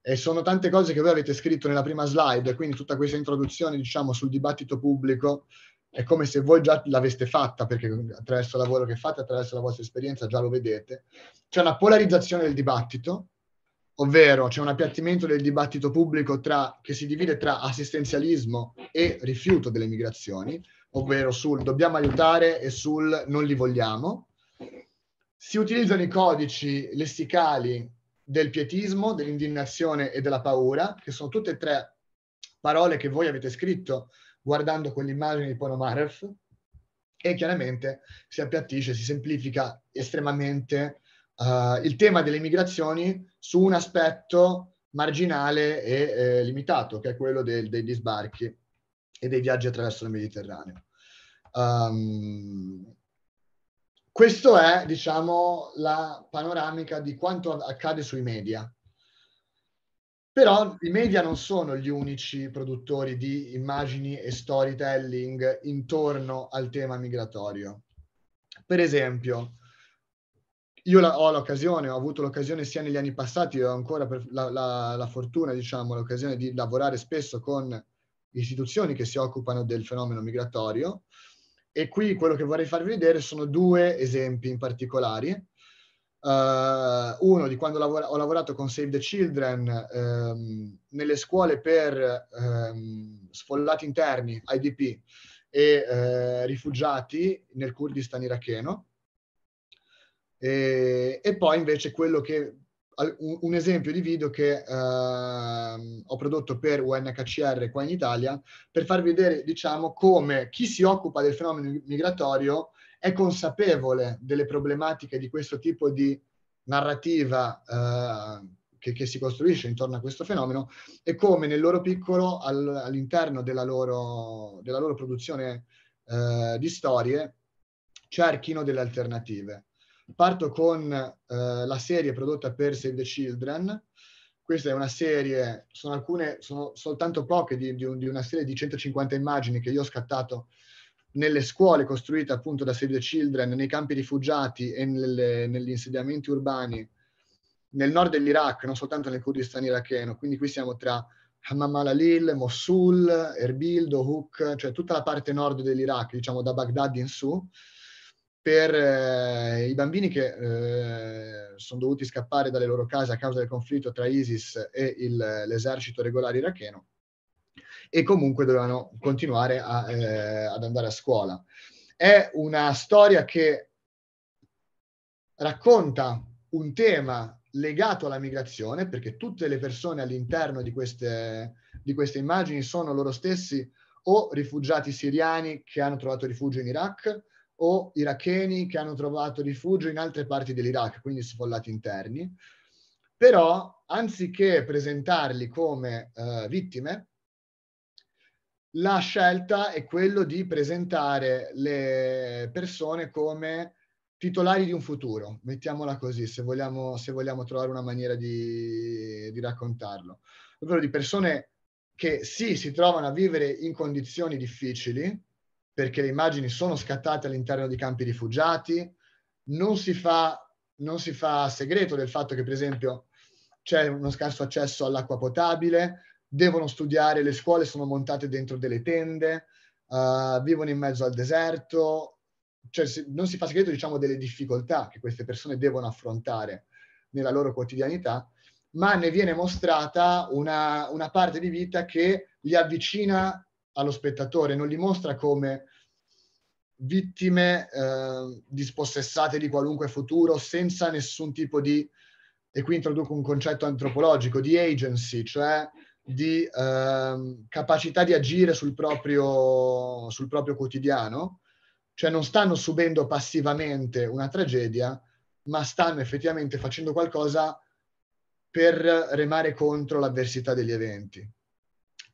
e sono tante cose che voi avete scritto nella prima slide, quindi tutta questa introduzione, diciamo, sul dibattito pubblico è come se voi già l'aveste fatta, perché attraverso il lavoro che fate, attraverso la vostra esperienza già lo vedete. C'è una polarizzazione del dibattito, ovvero c'è un appiattimento del dibattito pubblico tra, che si divide tra assistenzialismo e rifiuto delle migrazioni, ovvero sul dobbiamo aiutare e sul non li vogliamo. Si utilizzano i codici lessicali del pietismo, dell'indignazione e della paura, che sono tutte e tre parole che voi avete scritto guardando quell'immagine di Ponomarev, e chiaramente si appiattisce, si semplifica estremamente uh, il tema delle migrazioni su un aspetto marginale e eh, limitato, che è quello del, dei disbarchi e dei viaggi attraverso il Mediterraneo. Um, questo è, diciamo, la panoramica di quanto accade sui media. Però i media non sono gli unici produttori di immagini e storytelling intorno al tema migratorio. Per esempio, io la, ho l'occasione, ho avuto l'occasione sia negli anni passati, ho ancora la, la, la, fortuna, diciamo, l'occasione di lavorare spesso con istituzioni che si occupano del fenomeno migratorio. E qui quello che vorrei farvi vedere sono due esempi in particolare. Uh, uno di quando lavora, ho lavorato con Save the Children um, nelle scuole per um, sfollati interni, IDP, e uh, rifugiati nel Kurdistan iracheno e, eh, e poi invece quello che un esempio di video che eh, ho prodotto per UNHCR qua in Italia per far vedere, diciamo, come chi si occupa del fenomeno migratorio è consapevole delle problematiche di questo tipo di narrativa eh, che, che, si costruisce intorno a questo fenomeno e come nel loro piccolo, al, all'interno della loro, della loro produzione eh, di storie, cerchino delle alternative. Parto con eh, la serie prodotta per Save the Children. Questa è una serie, sono alcune, sono soltanto poche di, di, un, di una serie di 150 immagini che io ho scattato nelle scuole costruite appunto da Save the Children, nei campi rifugiati e nelle, negli insediamenti urbani nel nord dell'Iraq, non soltanto nel Kurdistan iracheno. Quindi qui siamo tra Hammam al-Alil, Mosul, Erbil, Dohuk, cioè tutta la parte nord dell'Iraq, diciamo da Baghdad in su, per eh, i bambini che eh, sono dovuti scappare dalle loro case a causa del conflitto tra ISIS e il, l'esercito regolare iracheno e comunque dovevano continuare a, eh, ad andare a scuola. È una storia che racconta un tema legato alla migrazione, perché tutte le persone all'interno di queste, di queste immagini sono loro stessi o rifugiati siriani che hanno trovato rifugio in Iraq, o iracheni che hanno trovato rifugio in altre parti dell'Iraq, quindi sfollati interni, però anziché presentarli come eh, vittime, la scelta è quella di presentare le persone come titolari di un futuro, mettiamola così, se vogliamo, se vogliamo trovare una maniera di, di raccontarlo, ovvero di persone che sì, si trovano a vivere in condizioni difficili, perché le immagini sono scattate all'interno di campi rifugiati, non si fa, non si fa segreto del fatto che per esempio c'è uno scarso accesso all'acqua potabile, devono studiare, le scuole sono montate dentro delle tende, uh, vivono in mezzo al deserto, cioè si, non si fa segreto diciamo delle difficoltà che queste persone devono affrontare nella loro quotidianità, ma ne viene mostrata una, una parte di vita che li avvicina allo spettatore, non li mostra come vittime eh, dispossessate di qualunque futuro senza nessun tipo di, e qui introduco un concetto antropologico, di agency, cioè di eh, capacità di agire sul proprio, sul proprio quotidiano, cioè non stanno subendo passivamente una tragedia, ma stanno effettivamente facendo qualcosa per remare contro l'avversità degli eventi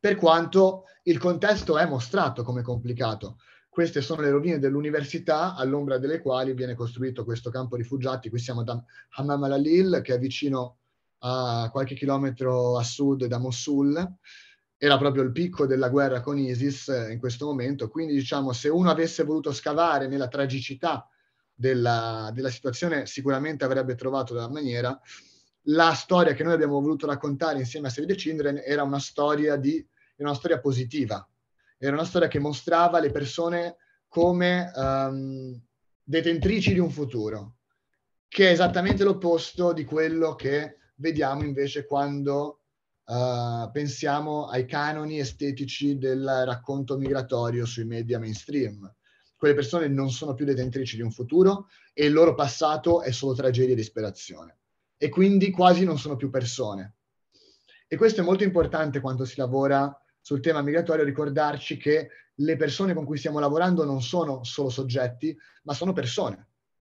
per quanto il contesto è mostrato come complicato. Queste sono le rovine dell'università all'ombra delle quali viene costruito questo campo rifugiati. Qui siamo da Hammam al-Alil, che è vicino a qualche chilometro a sud da Mosul. Era proprio il picco della guerra con ISIS eh, in questo momento. Quindi, diciamo, se uno avesse voluto scavare nella tragicità della, della situazione, sicuramente avrebbe trovato la maniera. La storia che noi abbiamo voluto raccontare insieme a Save the Children era una storia di era una storia positiva, era una storia che mostrava le persone come um, detentrici di un futuro, che è esattamente l'opposto di quello che vediamo invece quando uh, pensiamo ai canoni estetici del racconto migratorio sui media mainstream. Quelle persone non sono più detentrici di un futuro e il loro passato è solo tragedia e disperazione. E quindi quasi non sono più persone. E questo è molto importante quando si lavora sul tema migratorio ricordarci che le persone con cui stiamo lavorando non sono solo soggetti, ma sono persone,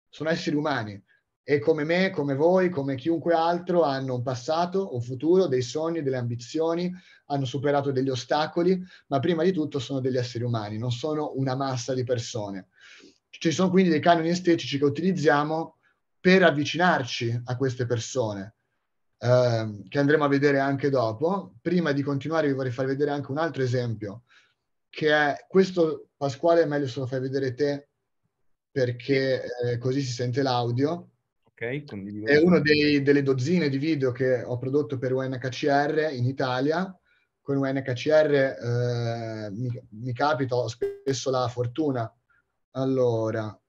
sono esseri umani e come me, come voi, come chiunque altro hanno un passato, un futuro, dei sogni, delle ambizioni, hanno superato degli ostacoli, ma prima di tutto sono degli esseri umani, non sono una massa di persone. Ci sono quindi dei canoni estetici che utilizziamo per avvicinarci a queste persone, eh, che andremo a vedere anche dopo. Prima di continuare vi vorrei far vedere anche un altro esempio, che è questo, Pasquale, è meglio se lo fai vedere te, perché eh, così si sente l'audio. Okay, è uno dei, delle dozzine di video che ho prodotto per UNHCR in Italia. Con UNHCR eh, mi, mi capita spesso la fortuna. Allora,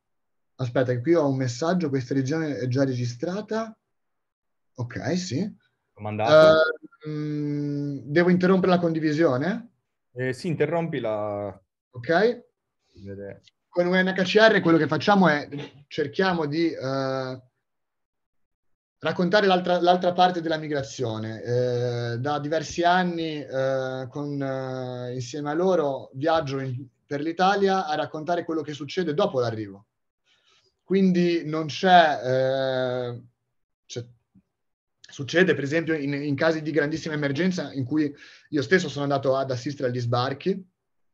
aspetta, qui ho un messaggio, questa regione è già registrata. Ok, sì. Uh, devo interrompere la condivisione? Eh, sì, interrompi la... Ok. Con UNHCR quello che facciamo è cerchiamo di uh, raccontare l'altra, l'altra, parte della migrazione. Eh, da diversi anni eh, con, eh, insieme a loro viaggio in, per l'Italia a raccontare quello che succede dopo l'arrivo. Quindi non c'è eh, Succede per esempio in, in casi di grandissima emergenza in cui io stesso sono andato ad assistere agli sbarchi,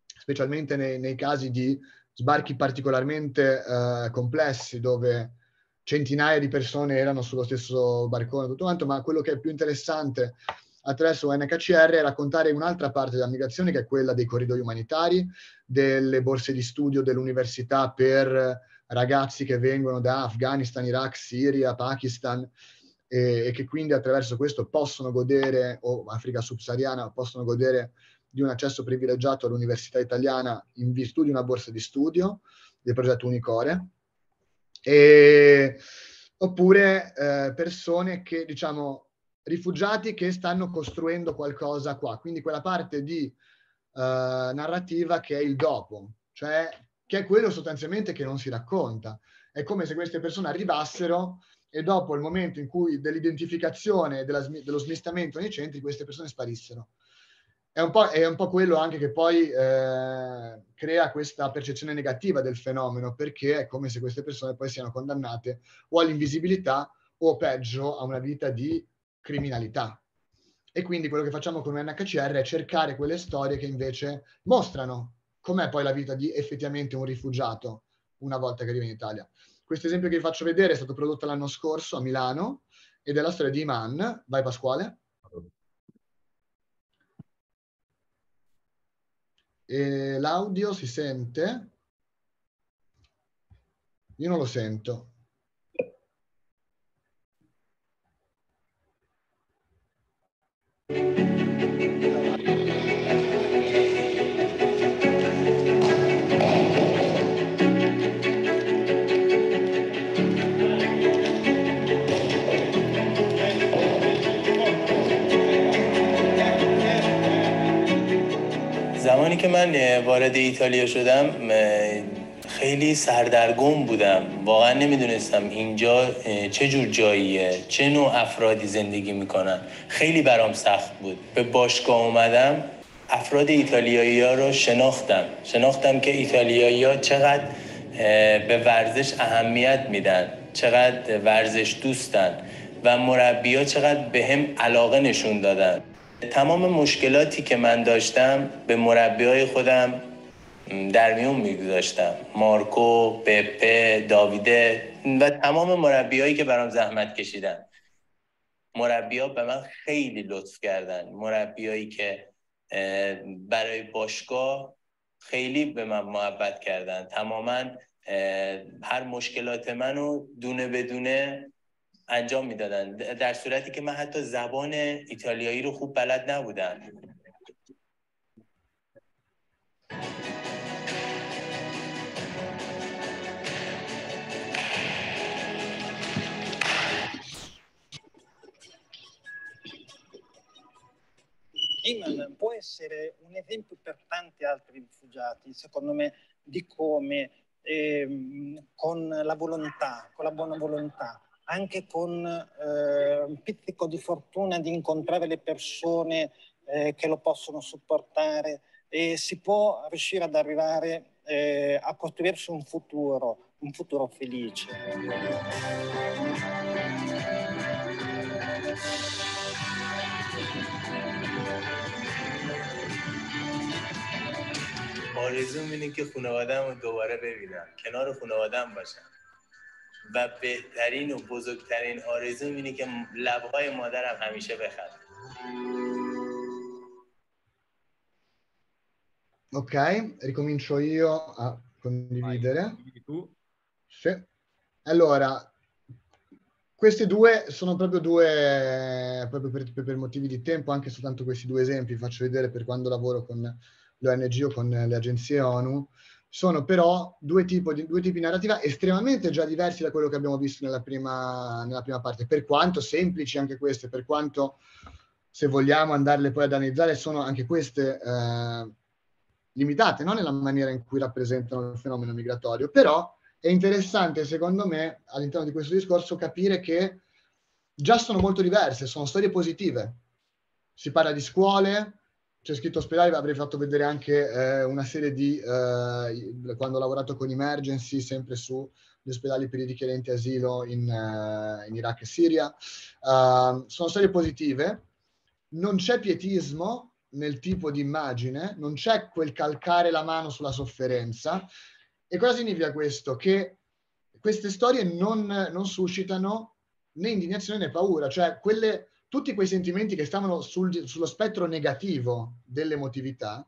specialmente nei, nei casi di sbarchi particolarmente eh, complessi dove centinaia di persone erano sullo stesso barcone, tutto quanto, ma quello che è più interessante attraverso UNHCR è raccontare un'altra parte della migrazione che è quella dei corridoi umanitari, delle borse di studio dell'università per ragazzi che vengono da Afghanistan, Iraq, Siria, Pakistan e, e che quindi attraverso questo possono godere, o Africa subsahariana, possono godere di un accesso privilegiato all'università italiana in virtù di una borsa di studio del progetto Unicore. E, oppure eh, persone che, diciamo, rifugiati che stanno costruendo qualcosa qua, quindi quella parte di eh, narrativa che è il dopo, cioè che è quello sostanzialmente che non si racconta. È come se queste persone arrivassero e dopo il momento in cui dell'identificazione e dello smistamento nei centri queste persone sparissero. È un po', è un po quello anche che poi eh, crea questa percezione negativa del fenomeno, perché è come se queste persone poi siano condannate o all'invisibilità o peggio a una vita di criminalità. E quindi quello che facciamo con UNHCR è cercare quelle storie che invece mostrano com'è poi la vita di effettivamente un rifugiato una volta che arriva in Italia. Questo esempio che vi faccio vedere è stato prodotto l'anno scorso a Milano ed è la storia di Iman. Vai Pasquale. l'audio si sente? Io non lo sento. Thank you. که من وارد ایتالیا شدم خیلی سردرگم بودم واقعا نمیدونستم اینجا چه جور جاییه چه نوع افرادی زندگی میکنن خیلی برام سخت بود به باشگاه اومدم افراد ایتالیایی ها رو شناختم شناختم که ایتالیایی ها چقدر به ورزش اهمیت میدن چقدر ورزش دوستن و مربی ها چقدر به هم علاقه نشون دادن تمام مشکلاتی که من داشتم به مربی خودم در میون میگذاشتم مارکو، بپه، داویده و تمام هایی که برام زحمت کشیدن مربی ها به من خیلی لطف کردن هایی که برای باشگاه خیلی به من محبت کردن تماما هر مشکلات منو دونه بدونه انجام میدادن در صورتی که من حتی زبان ایتالیایی رو خوب بلد نبودم Iman può essere un esempio per tanti altri rifugiati, secondo me, di come eh, con la volontà, con la buona volontà, anche con eh, un pizzico di fortuna di incontrare le persone eh, che lo possono supportare e si può riuscire ad arrivare eh, a costruirsi un futuro, un futuro felice. آرزو اینه که خانواده دوباره ببینم کنار خانواده باشم و بهترین و بزرگترین آرزو اینه که لبهای مادرم همیشه بخند Ok, ricomincio io a condividere. Sì. Allora, queste due sono proprio due, proprio per, per, motivi di tempo, anche soltanto questi due esempi, faccio vedere per quando lavoro con l'ONG o con le agenzie ONU sono però due, di, due tipi di narrativa estremamente già diversi da quello che abbiamo visto nella prima, nella prima parte, per quanto semplici anche queste, per quanto se vogliamo andarle poi ad analizzare, sono anche queste eh, limitate non nella maniera in cui rappresentano il fenomeno migratorio, però è interessante secondo me all'interno di questo discorso capire che già sono molto diverse, sono storie positive. Si parla di scuole, c'è scritto ospedale, avrei fatto vedere anche eh, una serie di, eh, quando ho lavorato con Emergency, sempre su gli ospedali per i richiedenti asilo in, eh, in Iraq e Siria. Uh, sono storie positive, non c'è pietismo nel tipo di immagine, non c'è quel calcare la mano sulla sofferenza. E cosa significa questo? Che queste storie non, non suscitano né indignazione né paura, cioè quelle tutti quei sentimenti che stavano sul, sullo spettro negativo dell'emotività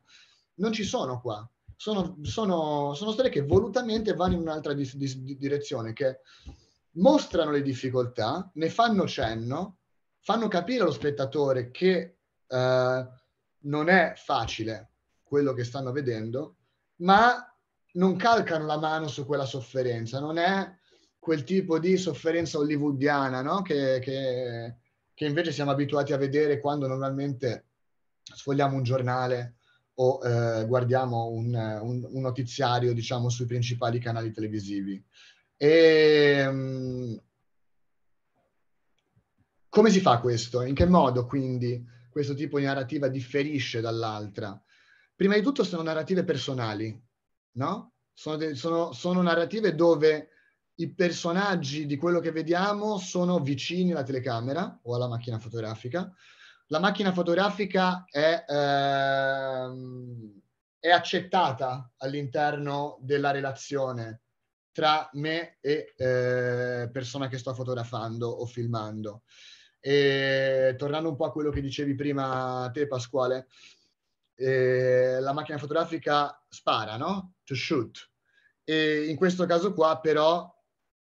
non ci sono qua. Sono, sono, sono storie che volutamente vanno in un'altra di, di, di direzione, che mostrano le difficoltà, ne fanno cenno, fanno capire allo spettatore che eh, non è facile quello che stanno vedendo, ma non calcano la mano su quella sofferenza, non è quel tipo di sofferenza hollywoodiana no? che, che che invece siamo abituati a vedere quando normalmente sfogliamo un giornale o eh, guardiamo un, un, un, notiziario, diciamo, sui principali canali televisivi. E, ehm, come si fa questo? In che modo quindi questo tipo di narrativa differisce dall'altra? Prima di tutto sono narrative personali, no? Sono, sono, sono narrative dove i personaggi di quello che vediamo sono vicini alla telecamera o alla macchina fotografica. La macchina fotografica è, ehm, è accettata all'interno della relazione tra me e eh, persona che sto fotografando o filmando. E, tornando un po' a quello che dicevi prima te Pasquale, eh, la macchina fotografica spara, no? To shoot. E in questo caso qua però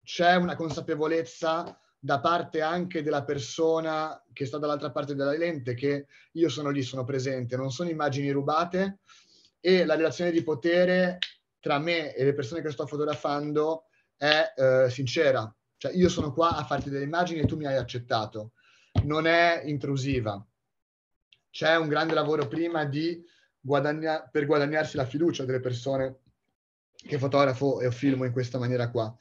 c'è una consapevolezza da parte anche della persona che sta dall'altra parte della lente, che io sono lì, sono presente, non sono immagini rubate e la relazione di potere tra me e le persone che sto fotografando è eh, sincera. Cioè io sono qua a farti delle immagini e tu mi hai accettato. Non è intrusiva. C'è un grande lavoro prima di guadagna- per guadagnarsi la fiducia delle persone che fotografo e filmo in questa maniera qua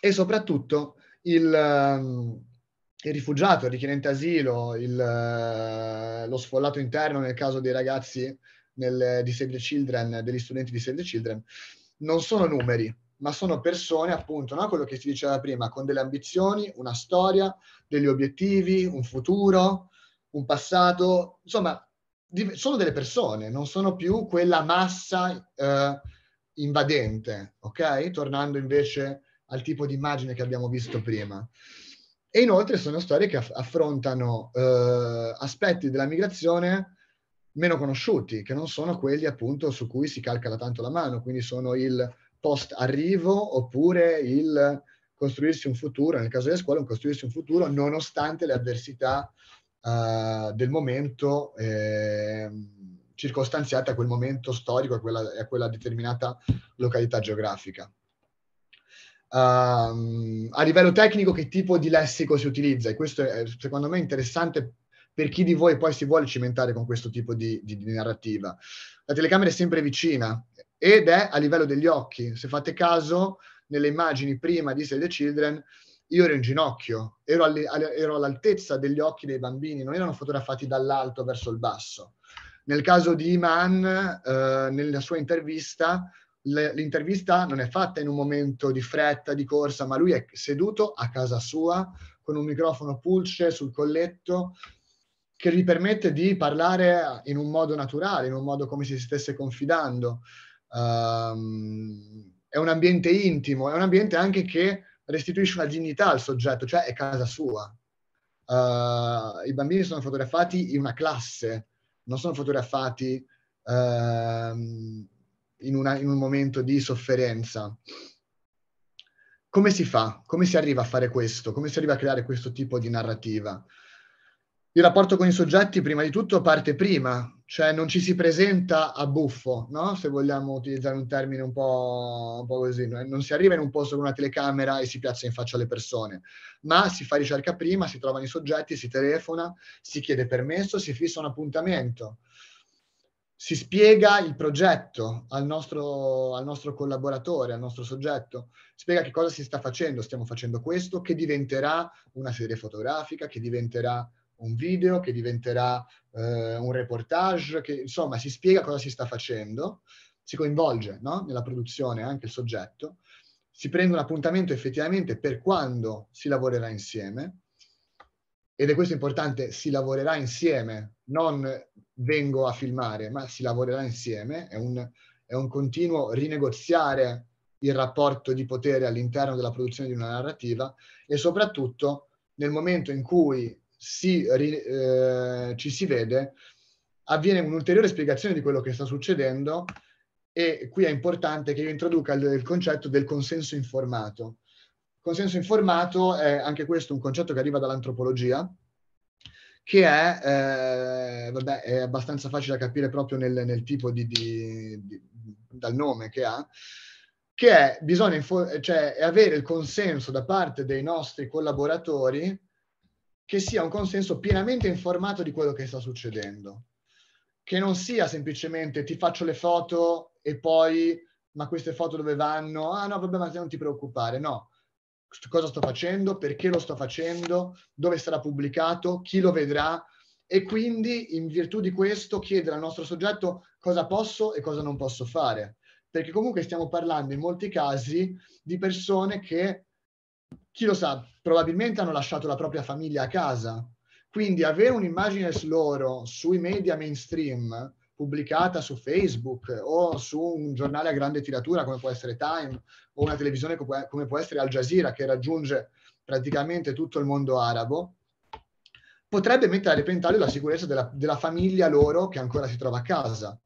e soprattutto il, ehm, il rifugiato, il richiedente asilo, il, eh, lo sfollato interno nel caso dei ragazzi nel, di Save the Children, degli studenti di Save the Children, non sono numeri, ma sono persone, appunto, no? quello che si diceva prima, con delle ambizioni, una storia, degli obiettivi, un futuro, un passato, insomma, di, sono delle persone, non sono più quella massa eh, invadente, ok? Tornando invece al tipo di immagine che abbiamo visto prima. E inoltre sono storie che affrontano eh, aspetti della migrazione meno conosciuti, che non sono quelli appunto su cui si calca tanto la mano, quindi sono il post arrivo oppure il costruirsi un futuro, nel caso delle scuole, un costruirsi un futuro nonostante le avversità eh, del momento eh, circostanziate a quel momento storico e a quella determinata località geografica um, a livello tecnico che tipo di lessico si utilizza e questo è secondo me interessante per chi di voi poi si vuole cimentare con questo tipo di, di, di narrativa. La telecamera è sempre vicina ed è a livello degli occhi. Se fate caso, nelle immagini prima di Save the Children, io ero in ginocchio, ero, alle, ero, all'altezza degli occhi dei bambini, non erano fotografati dall'alto verso il basso. Nel caso di Iman, eh, nella sua intervista, l'intervista non è fatta in un momento di fretta, di corsa, ma lui è seduto a casa sua con un microfono pulce sul colletto che gli permette di parlare in un modo naturale, in un modo come se si stesse confidando. Um, è un ambiente intimo, è un ambiente anche che restituisce una dignità al soggetto, cioè è casa sua. Uh, I bambini sono fotografati in una classe, non sono fotografati... Uh, in, una, in un momento di sofferenza. Come si fa? Come si arriva a fare questo? Come si arriva a creare questo tipo di narrativa? Il rapporto con i soggetti, prima di tutto, parte prima, cioè non ci si presenta a buffo, no? se vogliamo utilizzare un termine un po', un po', così, non si arriva in un posto con una telecamera e si piazza in faccia alle persone, ma si fa ricerca prima, si trovano i soggetti, si telefona, si chiede permesso, si fissa un appuntamento si spiega il progetto al nostro, al nostro, collaboratore, al nostro soggetto, spiega che cosa si sta facendo, stiamo facendo questo, che diventerà una serie fotografica, che diventerà un video, che diventerà eh, un reportage, che, insomma si spiega cosa si sta facendo, si coinvolge no? nella produzione anche il soggetto, si prende un appuntamento effettivamente per quando si lavorerà insieme, ed è questo importante, si lavorerà insieme, non vengo a filmare, ma si lavorerà insieme, è un, è un continuo rinegoziare il rapporto di potere all'interno della produzione di una narrativa e soprattutto nel momento in cui si, eh, ci si vede avviene un'ulteriore spiegazione di quello che sta succedendo e qui è importante che io introduca il, il concetto del consenso informato. Consenso informato è anche questo un concetto che arriva dall'antropologia, che è, eh, vabbè, è abbastanza facile da capire proprio nel, nel tipo di, di, di, dal nome che ha, che è, bisogna info- cioè, è avere il consenso da parte dei nostri collaboratori che sia un consenso pienamente informato di quello che sta succedendo, che non sia semplicemente ti faccio le foto e poi ma queste foto dove vanno? Ah no, vabbè, ma non ti preoccupare, no cosa sto facendo, perché lo sto facendo, dove sarà pubblicato, chi lo vedrà e quindi in virtù di questo chiedere al nostro soggetto cosa posso e cosa non posso fare. Perché comunque stiamo parlando in molti casi di persone che, chi lo sa, probabilmente hanno lasciato la propria famiglia a casa. Quindi avere un'immagine loro sui media mainstream pubblicata su Facebook o su un giornale a grande tiratura come può essere Time o una televisione come può essere Al Jazeera che raggiunge praticamente tutto il mondo arabo, potrebbe mettere a repentaglio la sicurezza della, della famiglia loro che ancora si trova a casa.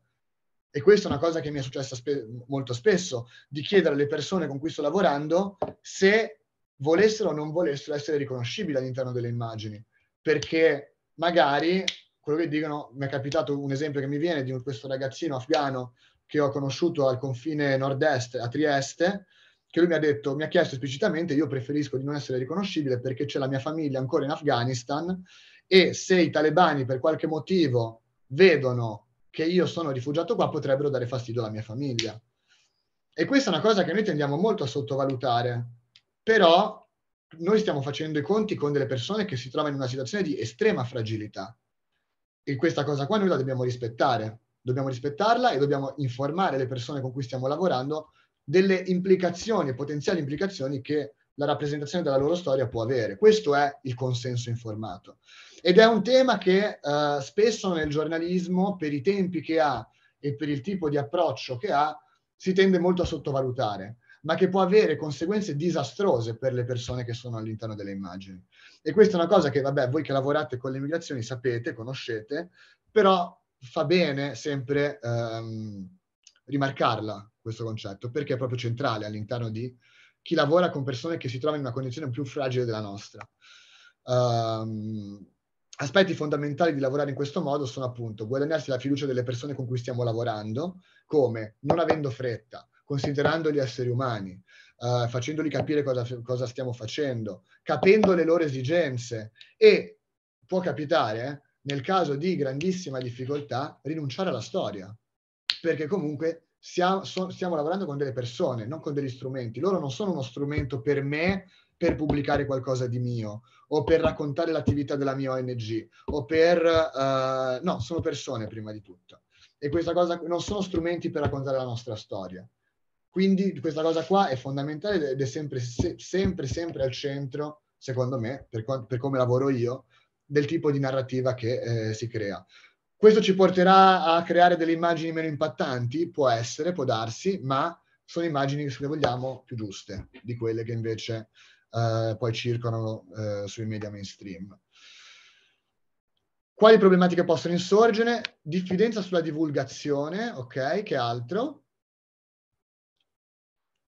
E questa è una cosa che mi è successa spe- molto spesso, di chiedere alle persone con cui sto lavorando se volessero o non volessero essere riconoscibili all'interno delle immagini, perché magari quello che dicono, mi è capitato un esempio che mi viene di questo ragazzino afgano che ho conosciuto al confine nord-est a Trieste, che lui mi ha detto, mi ha chiesto esplicitamente, io preferisco di non essere riconoscibile perché c'è la mia famiglia ancora in Afghanistan e se i talebani per qualche motivo vedono che io sono rifugiato qua potrebbero dare fastidio alla mia famiglia. E questa è una cosa che noi tendiamo molto a sottovalutare, però noi stiamo facendo i conti con delle persone che si trovano in una situazione di estrema fragilità e questa cosa qua noi la dobbiamo rispettare, dobbiamo rispettarla e dobbiamo informare le persone con cui stiamo lavorando delle implicazioni, potenziali implicazioni che la rappresentazione della loro storia può avere. Questo è il consenso informato. Ed è un tema che eh, spesso nel giornalismo, per i tempi che ha e per il tipo di approccio che ha, si tende molto a sottovalutare, ma che può avere conseguenze disastrose per le persone che sono all'interno delle immagini. E questa è una cosa che, vabbè, voi che lavorate con le migrazioni sapete, conoscete, però fa bene sempre ehm, rimarcarla questo concetto, perché è proprio centrale all'interno di chi lavora con persone che si trovano in una condizione più fragile della nostra. Um, aspetti fondamentali di lavorare in questo modo sono appunto guadagnarsi la fiducia delle persone con cui stiamo lavorando, come non avendo fretta, considerando gli esseri umani, uh, facendoli capire cosa, cosa, stiamo facendo, capendo le loro esigenze e può capitare, eh, nel caso di grandissima difficoltà, rinunciare alla storia, perché comunque siamo, so, stiamo lavorando con delle persone, non con degli strumenti. Loro non sono uno strumento per me per pubblicare qualcosa di mio o per raccontare l'attività della mia ONG o per... Uh, no, sono persone prima di tutto. E questa cosa non sono strumenti per raccontare la nostra storia. Quindi questa cosa qua è fondamentale ed è sempre, se, sempre, sempre al centro, secondo me, per, per, come lavoro io, del tipo di narrativa che eh, si crea. Questo ci porterà a creare delle immagini meno impattanti? Può essere, può darsi, ma sono immagini, se le vogliamo, più giuste di quelle che invece eh, poi circolano eh, sui media mainstream. Quali problematiche possono insorgere? Diffidenza sulla divulgazione, ok, che altro?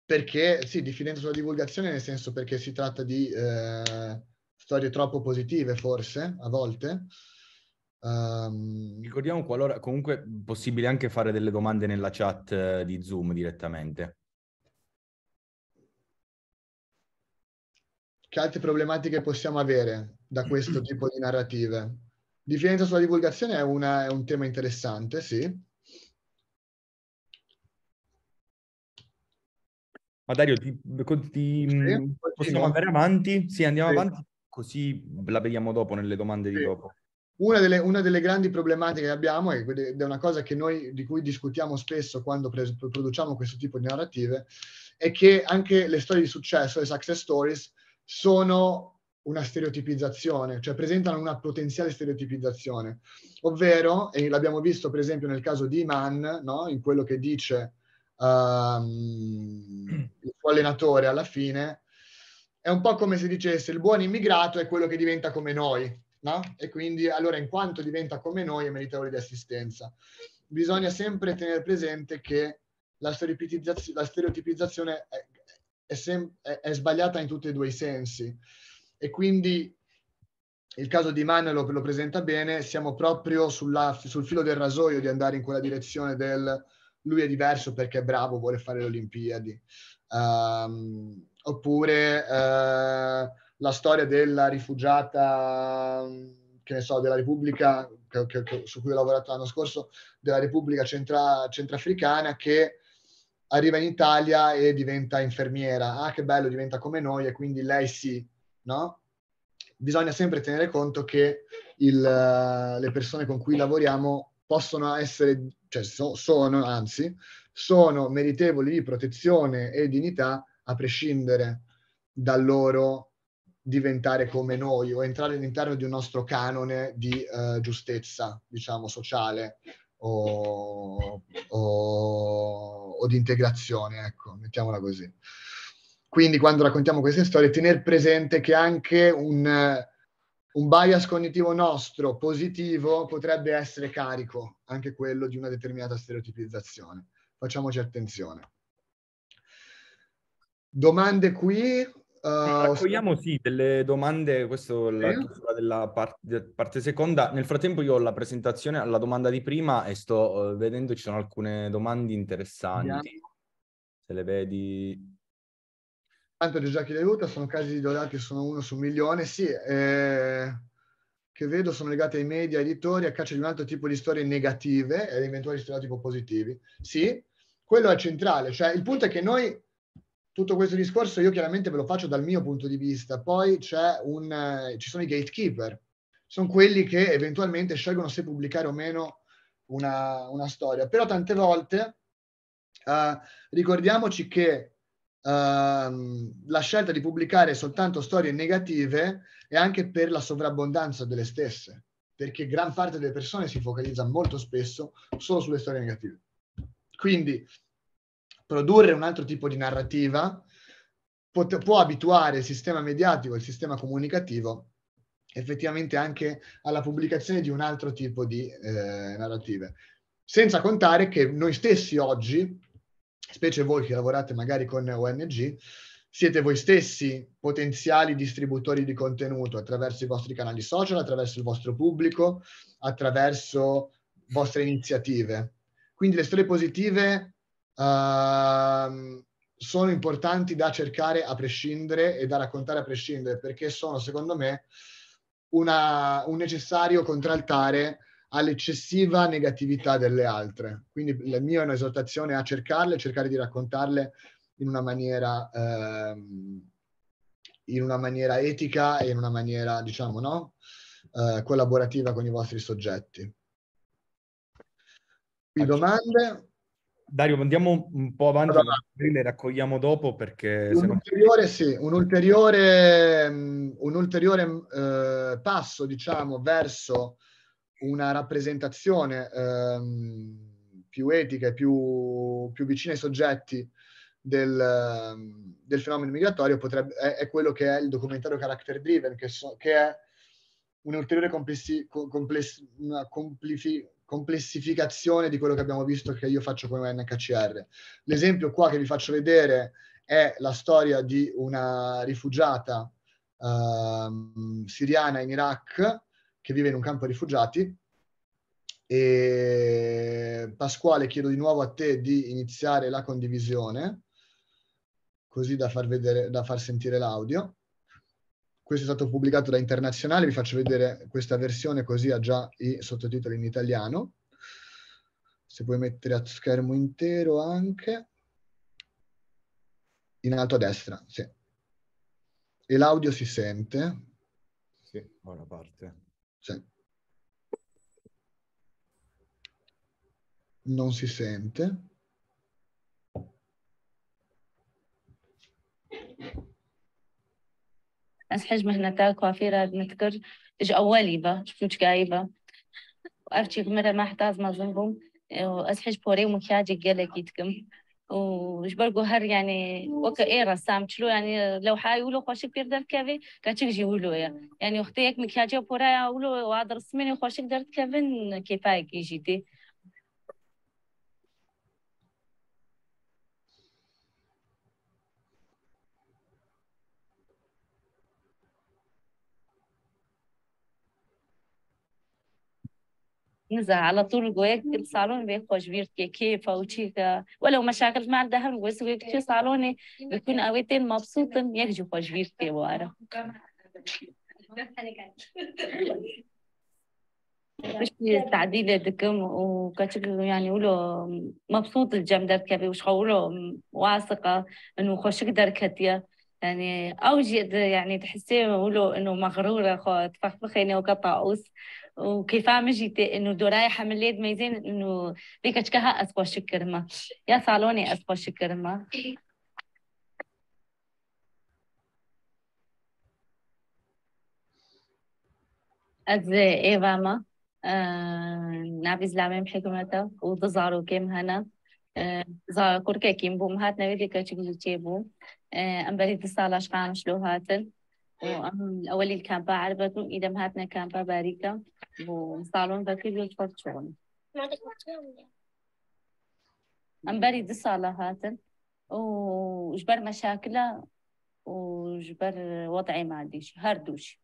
perché sì, definendo sulla divulgazione nel senso perché si tratta di eh, storie troppo positive forse, a volte. Um... Ricordiamo qualora, comunque, possibile anche fare delle domande nella chat eh, di Zoom direttamente. Che altre problematiche possiamo avere da questo tipo di narrative? Diffidenza sulla divulgazione è, una, è un tema interessante, sì. Ma Dario, ti, ti, sì, mm, possiamo andare avanti? Sì, andiamo sì. avanti, così la vediamo dopo nelle domande sì. di dopo. Una delle, una delle, grandi problematiche che abbiamo, ed è una cosa noi, di cui discutiamo spesso quando pre- produciamo questo tipo di narrative, è che anche le storie di successo, le success stories, sono una stereotipizzazione, cioè presentano una potenziale stereotipizzazione. Ovvero, e l'abbiamo visto per esempio nel caso di Iman, no? in quello che dice um, il suo allenatore alla fine, è un po' come se dicesse il buon immigrato è quello che diventa come noi, no? E quindi allora in quanto diventa come noi è meritevole di assistenza. Bisogna sempre tenere presente che la, stereotipizzazione, la stereotipizzazione è, è, sem- è, è, sbagliata in tutti e due i sensi e quindi il caso di Mann lo, lo presenta bene, siamo proprio sulla, sul filo del rasoio di andare in quella direzione del lui è diverso perché è bravo, vuole fare le Olimpiadi. Um, oppure uh, la storia della rifugiata, che ne so, della Repubblica, che, che, che, su cui ho lavorato l'anno scorso, della Repubblica Centra, Centrafricana, che arriva in Italia e diventa infermiera. Ah, che bello, diventa come noi e quindi lei sì, no? Bisogna sempre tenere conto che il, eh, le persone con cui lavoriamo possono essere, cioè so, sono, anzi, sono meritevoli di protezione e dignità a prescindere dal loro diventare come noi o entrare all'interno di un nostro canone di eh, giustezza, diciamo, sociale o, o, o di integrazione, ecco, mettiamola così. Quindi quando raccontiamo queste storie, tenere presente che anche un un bias cognitivo nostro positivo potrebbe essere carico anche quello di una determinata stereotipizzazione. Facciamoci attenzione. Domande qui? Uh, raccogliamo sì delle domande, questa è la chiusura della parte, parte, seconda. Nel frattempo io ho la presentazione alla domanda di prima e sto uh, vedendo ci sono alcune domande interessanti. Andiamo. Se le vedi Tanto di giochi di d'aiuto sono casi di donati, sono uno su un milione, sì, eh, che vedo sono legati ai media, editori, a caccia di un altro tipo di storie negative e ad eventuali stereotipi positivi. Sì, quello è centrale, cioè il punto è che noi tutto questo discorso io chiaramente ve lo faccio dal mio punto di vista, poi un, ci sono i gatekeeper, sono quelli che eventualmente scelgono se pubblicare o meno una, una storia, però tante volte eh, ricordiamoci che Ehm, la scelta di pubblicare soltanto storie negative è anche per la sovrabbondanza delle stesse, perché gran parte delle persone si focalizza molto spesso solo sulle storie negative. Quindi produrre un altro tipo di narrativa pot- può abituare il sistema mediatico, il sistema comunicativo effettivamente anche alla pubblicazione di un altro tipo di eh, narrative. Senza contare che noi stessi oggi specie voi che lavorate magari con ONG, siete voi stessi potenziali distributori di contenuto attraverso i vostri canali social, attraverso il vostro pubblico, attraverso vostre iniziative. Quindi le storie positive uh, sono importanti da cercare a prescindere e da raccontare a prescindere perché sono, secondo me, una, un necessario contraltare all'eccessiva negatività delle altre. Quindi la mia è un'esortazione a cercarle, cercare di raccontarle in una maniera, ehm, in una maniera etica e in una maniera, diciamo, no? Eh, collaborativa con i vostri soggetti. Qui domande? Dario, andiamo un po' avanti, allora, le raccogliamo dopo perché... Un ulteriore, non... sì, un ulteriore, mm, un ulteriore mm, eh, passo, diciamo, verso una rappresentazione ehm, più etica e più, più, vicina ai soggetti del, ehm, del fenomeno migratorio potrebbe, è, è, quello che è il documentario character driven, che, so, che è un'ulteriore complessi, compless, una complifi, complessificazione di quello che abbiamo visto che io faccio come NHCR. L'esempio qua che vi faccio vedere è la storia di una rifugiata ehm, siriana in Iraq che vive in un campo rifugiati. E Pasquale, chiedo di nuovo a te di iniziare la condivisione, così da far, vedere, da far sentire l'audio. Questo è stato pubblicato da Internazionale, vi faccio vedere questa versione così ha già i sottotitoli in italiano. Se puoi mettere a schermo intero anche. In alto a destra, sì. E l'audio si sente? Sì, buona parte. Non si sente. نحج مهنتا كوافيرة نتكر إج أولي با شفوش جايبة وأفتشك مرة ما احتاز ما زنبوم أسحج بوري ومكياجي جيلك يتكم وش برگو هر یعنی يعني وک ایرا إيه سام چلو يعني یعنی لوحای ولو خوشک پیر درد کهی کچک جی ولو یا یعنی يعني وقتی یک مکیاجی پورا ولو وادر سمنی خوشک درد کهن کیپای کیجیتی نزه على طول جواك الصالون بيقوى جبير كيكي فوتشيكا ولو مشاكل ما عندها هم جواك كي صالوني بيكون اويتين مبسوطين يكجو قوى جبير كي وارا مش تعديل دكم وكاتك يعني ولو مبسوط الجام دركبي وش خوله واثقة انه خوشك دركتيا يعني اوجد يعني تحسي ولو انه مغرورة خو تفخفخيني وكطاوس وكيفا مجيتي انه دوراي حمليت ميزين انه بيك تشكها اسقو شكر ما يا صالوني اسقو شكر ما از ايفا ما آه، نابي لامم حكمتا وتزارو كم هنا آه، زار كوركا كيم بوم هات نبي ديكا تشيكو تشيبو ام بريد الصالاش قانش لو هاتن وام اولي الكامبا عربتو اذا هاتنا كامبا باريكا Bu salon dakiga korčon. أمباري دي صالة هاتن وجبر مشاكله وجبر وضعي ما عنديش هردوش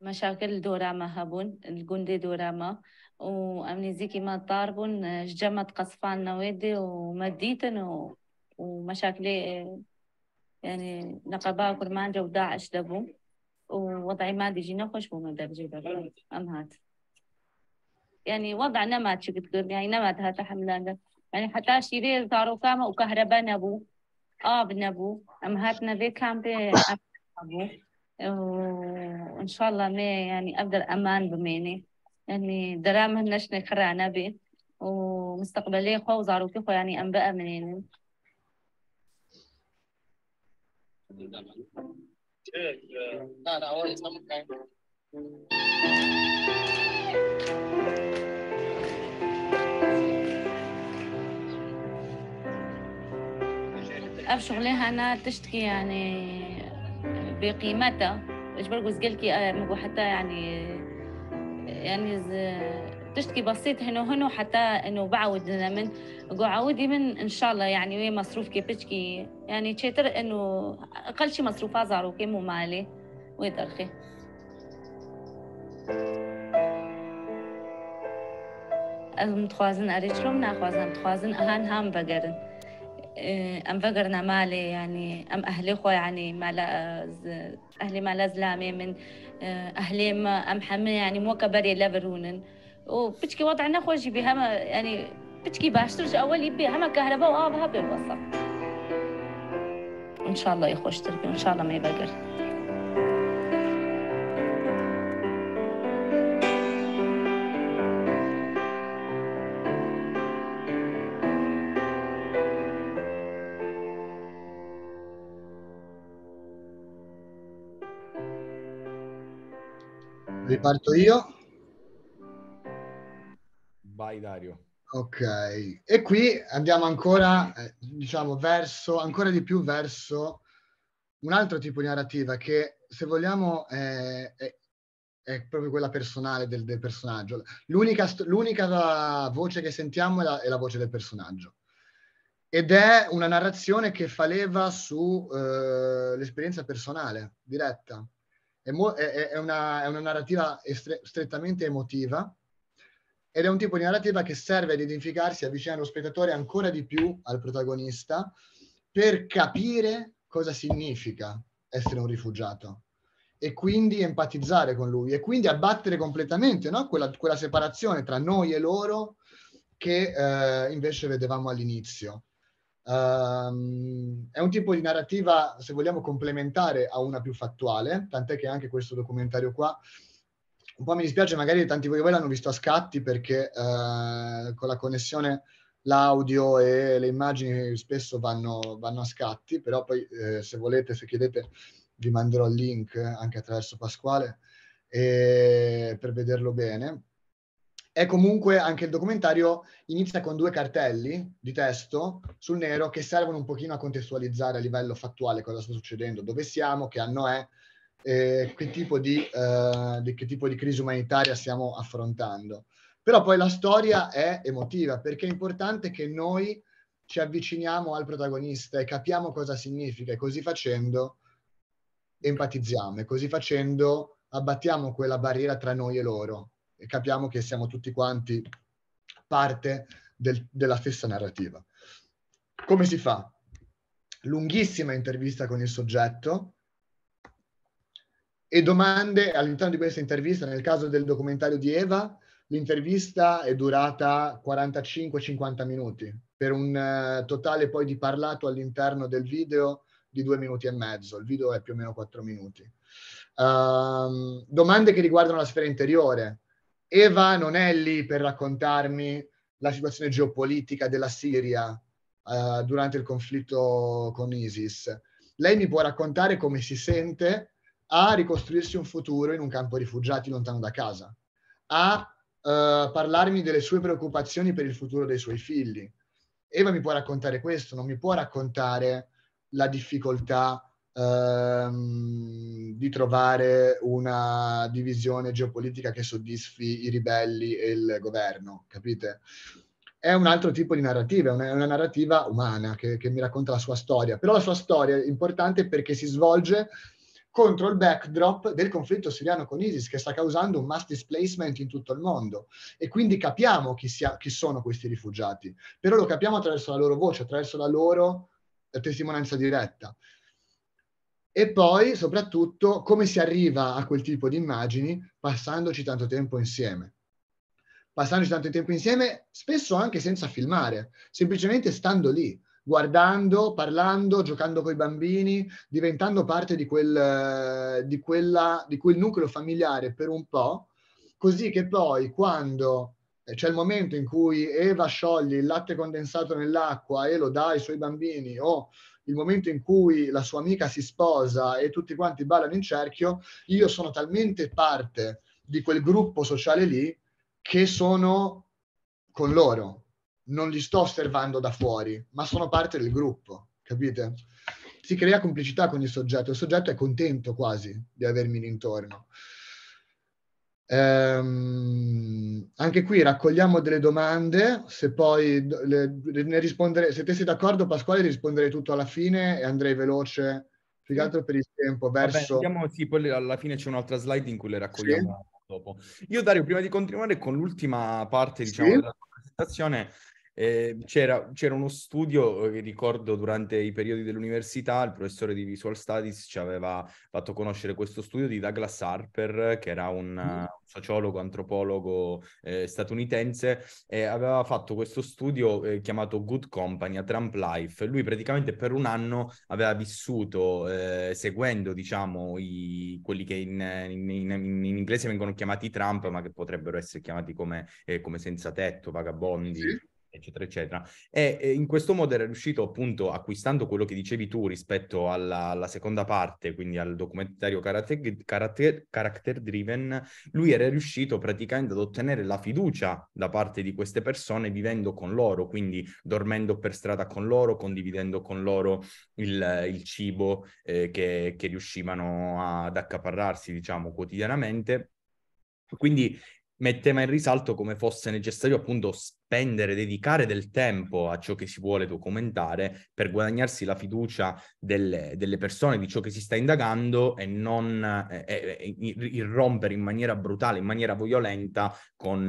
مشاكل دورا ما هبون الجندي دورا ما وأمني زيكي ما طاربون جمت قصفان نوادي ومديتن و... ومشاكلي يعني نقبا كرمان جو داعش دبو ووضعي ما عندي ديجي نخش ومدى بجيبه أم هات يعني وضع نمط شو بتقول يعني نمط هذا حملان يعني حتى شيري صاروا كاما وكهرباء نبو آب نبو أم هاتنا ذي كان بي أبو وإن شاء الله ما يعني أقدر أمان بميني يعني درام هنشنا خرانا نبي ومستقبلي خو وزاروكي خو يعني أنباء منين لا لا أول الاب شغلها انا تشتكي يعني بقيمتها ايش اجبر قلكي آه، مو حتى يعني يعني تشتكي بسيط هنا هنا حتى انه بعود لنا من قعودي من ان شاء الله يعني وين مصروف كي بتشكي يعني تشتر انه اقل شيء مصروف ازارو كي مو مالي ويدرخي ام تخوازن اريتشلوم ناخوازن تخوازن اهان هام بقرن آه، ام بقرنا مالي يعني ام اهلي خو يعني مالا اهلي ما لازلامي من آه، اهلي ما ام حمي يعني مو كبري لا برونن وبتشكي وضعنا خوجي بها يعني بتشكي باش اول يبي هما كهرباء وابها بالوصف ان شاء الله يخوش تربي ان شاء الله ما يبقر Riparto io? Vai Dario. Ok, e qui andiamo ancora, eh, diciamo, verso, ancora di più verso un altro tipo di narrativa che, se vogliamo, è, è, è proprio quella personale del, del personaggio. L'unica, l'unica, voce che sentiamo è la, è la, voce del personaggio. Ed è una narrazione che fa leva sull'esperienza eh, personale, diretta è, mo- è, è, una, è una, narrativa estre- strettamente emotiva ed è un tipo di narrativa che serve ad identificarsi, avvicinare lo spettatore ancora di più al protagonista per capire cosa significa essere un rifugiato e quindi empatizzare con lui e quindi abbattere completamente no? quella, quella, separazione tra noi e loro che eh, invece vedevamo all'inizio. Um, è un tipo di narrativa, se vogliamo, complementare a una più fattuale, tant'è che anche questo documentario qua, un po' mi dispiace, magari tanti di voi, l'hanno visto a scatti perché uh, con la connessione l'audio e le immagini spesso vanno, vanno a scatti, però poi eh, se volete, se chiedete, vi manderò il link anche attraverso Pasquale eh, per vederlo bene è comunque anche il documentario inizia con due cartelli di testo sul nero che servono un pochino a contestualizzare a livello fattuale cosa sta succedendo, dove siamo, che anno è, eh, che, tipo di, eh, di, che tipo di crisi umanitaria stiamo affrontando. Però poi la storia è emotiva perché è importante che noi ci avviciniamo al protagonista e capiamo cosa significa e così facendo empatizziamo e così facendo abbattiamo quella barriera tra noi e loro e capiamo che siamo tutti quanti parte del, della stessa narrativa. Come si fa? Lunghissima intervista con il soggetto e domande all'interno di questa intervista, nel caso del documentario di Eva, l'intervista è durata 45-50 minuti, per un eh, totale poi di parlato all'interno del video di due minuti e mezzo, il video è più o meno quattro minuti. Uh, domande che riguardano la sfera interiore, Eva non è lì per raccontarmi la situazione geopolitica della Siria eh, durante il conflitto con ISIS. Lei mi può raccontare come si sente a ricostruirsi un futuro in un campo rifugiati lontano da casa, a eh, parlarmi delle sue preoccupazioni per il futuro dei suoi figli. Eva mi può raccontare questo, non mi può raccontare la difficoltà ehm, di trovare una divisione geopolitica che soddisfi i ribelli e il governo, capite? È un altro tipo di narrativa, è una, una narrativa umana che, che mi racconta la sua storia, però la sua storia è importante perché si svolge contro il backdrop del conflitto siriano con ISIS che sta causando un mass displacement in tutto il mondo e quindi capiamo chi, sia, chi sono questi rifugiati, però lo capiamo attraverso la loro voce, attraverso la loro testimonianza diretta e poi soprattutto come si arriva a quel tipo di immagini passandoci tanto tempo insieme. Passandoci tanto tempo insieme, spesso anche senza filmare, semplicemente stando lì, guardando, parlando, giocando con i bambini, diventando parte di quel, di quella, di quel nucleo familiare per un po', così che poi quando eh, c'è il momento in cui Eva scioglie il latte condensato nell'acqua e lo dà ai suoi bambini o il momento in cui la sua amica si sposa e tutti quanti ballano in cerchio, io sono talmente parte di quel gruppo sociale lì che sono con loro, non li sto osservando da fuori, ma sono parte del gruppo, capite? Si crea complicità con il soggetto, il soggetto è contento quasi di avermi intorno. Ehm, anche qui raccogliamo delle domande, se poi le, ne rispondere, se te sei d'accordo Pasquale risponderei tutto alla fine e andrei veloce, più che altro per il tempo, verso... Vabbè, andiamo, sì, poi le, alla fine c'è un'altra slide in cui le raccogliamo sì. dopo. Io Dario, prima di continuare con l'ultima parte diciamo, sì. della presentazione, eh, c'era, c'era, uno studio eh, che ricordo durante i periodi dell'università, il professore di Visual Studies ci aveva fatto conoscere questo studio di Douglas Harper, che era un, mm. sociologo, antropologo eh, statunitense, e aveva fatto questo studio eh, chiamato Good Company, a Trump Life. Lui praticamente per un anno aveva vissuto eh, seguendo, diciamo, i, quelli che in, in, in, in, inglese vengono chiamati Trump, ma che potrebbero essere chiamati come, eh, come senza tetto, vagabondi. Sì eccetera, eccetera. E, e in questo modo era riuscito appunto, acquistando quello che dicevi tu rispetto alla, alla seconda parte, quindi al documentario character, character, character, driven, lui era riuscito praticamente ad ottenere la fiducia da parte di queste persone vivendo con loro, quindi dormendo per strada con loro, condividendo con loro il, il cibo eh, che, che riuscivano ad accaparrarsi, diciamo, quotidianamente. Quindi metteva in risalto come fosse necessario appunto spendere, dedicare del tempo a ciò che si vuole documentare per guadagnarsi la fiducia delle, delle persone di ciò che si sta indagando e non eh, eh, eh irrompere in maniera brutale, in maniera violenta con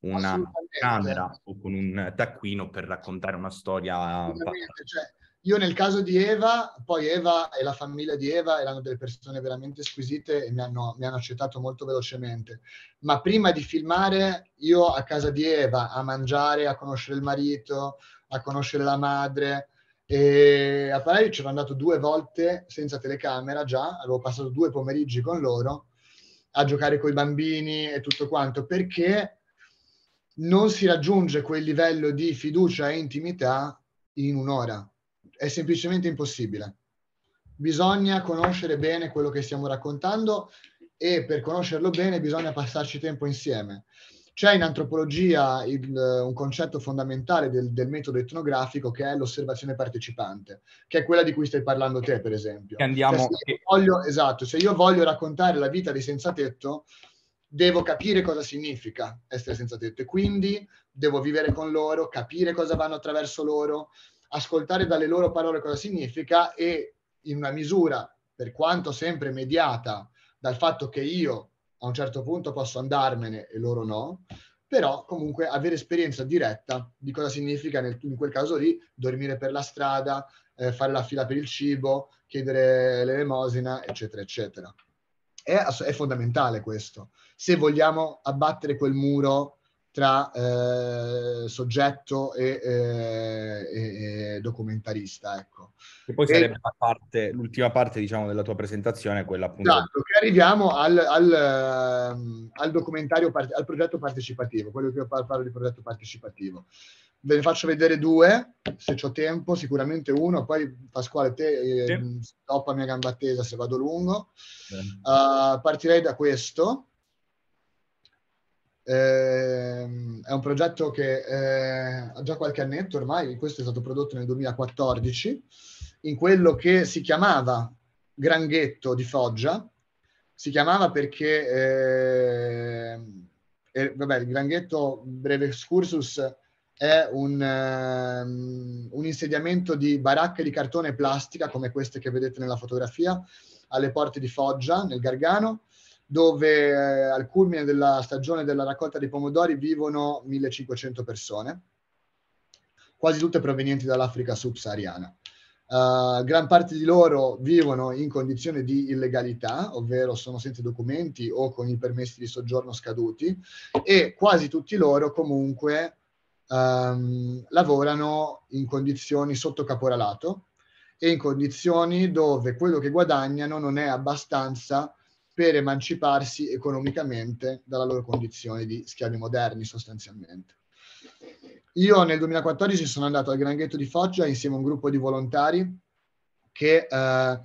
una camera o con un taccuino per raccontare una storia. Cioè, io nel caso di Eva, poi Eva e la famiglia di Eva erano delle persone veramente squisite e mi hanno, mi hanno, accettato molto velocemente. Ma prima di filmare, io a casa di Eva, a mangiare, a conoscere il marito, a conoscere la madre. E a Parigi c'ero andato due volte senza telecamera già, avevo passato due pomeriggi con loro a giocare con i bambini e tutto quanto, perché non si raggiunge quel livello di fiducia e intimità in un'ora è semplicemente impossibile. Bisogna conoscere bene quello che stiamo raccontando e per conoscerlo bene bisogna passarci tempo insieme. C'è in antropologia il, eh, un concetto fondamentale del, del, metodo etnografico che è l'osservazione partecipante, che è quella di cui stai parlando te, per esempio. Andiamo... Cioè, se voglio, esatto, se io voglio raccontare la vita dei senza tetto, devo capire cosa significa essere senza tetto e quindi devo vivere con loro, capire cosa vanno attraverso loro, ascoltare dalle loro parole cosa significa e in una misura, per quanto sempre mediata dal fatto che io a un certo punto posso andarmene e loro no, però comunque avere esperienza diretta di cosa significa nel, in quel caso lì dormire per la strada, eh, fare la fila per il cibo, chiedere l'elemosina, eccetera, eccetera. È, è fondamentale questo, se vogliamo abbattere quel muro tra eh, soggetto e, eh, e, documentarista. Ecco. E poi sarebbe e, parte, l'ultima parte diciamo, della tua presentazione, quella appunto... Esatto, che arriviamo al, al, ehm, al documentario, al progetto partecipativo, quello che io parlo di progetto partecipativo. Ve ne faccio vedere due, se ho tempo, sicuramente uno, poi Pasquale, te eh, sì. stoppa mia gamba tesa se vado lungo. Uh, partirei da questo eh, è un progetto che eh, ha già qualche annetto ormai, questo è stato prodotto nel 2014, in quello che si chiamava Granghetto di Foggia, si chiamava perché, eh, eh, vabbè, il Granghetto breve excursus, è un, um, un, insediamento di baracche di cartone e plastica, come queste che vedete nella fotografia, alle porte di Foggia, nel Gargano, dove eh, al culmine della stagione della raccolta dei pomodori vivono 1500 persone, quasi tutte provenienti dall'Africa subsahariana. Uh, gran parte di loro vivono in condizione di illegalità, ovvero sono senza documenti o con i permessi di soggiorno scaduti e quasi tutti loro comunque um, lavorano in condizioni sotto caporalato e in condizioni dove quello che guadagnano non è abbastanza per emanciparsi economicamente dalla loro condizione di schiavi moderni sostanzialmente. Io nel 2014 sono andato al Granghetto di Foggia insieme a un gruppo di volontari che, eh,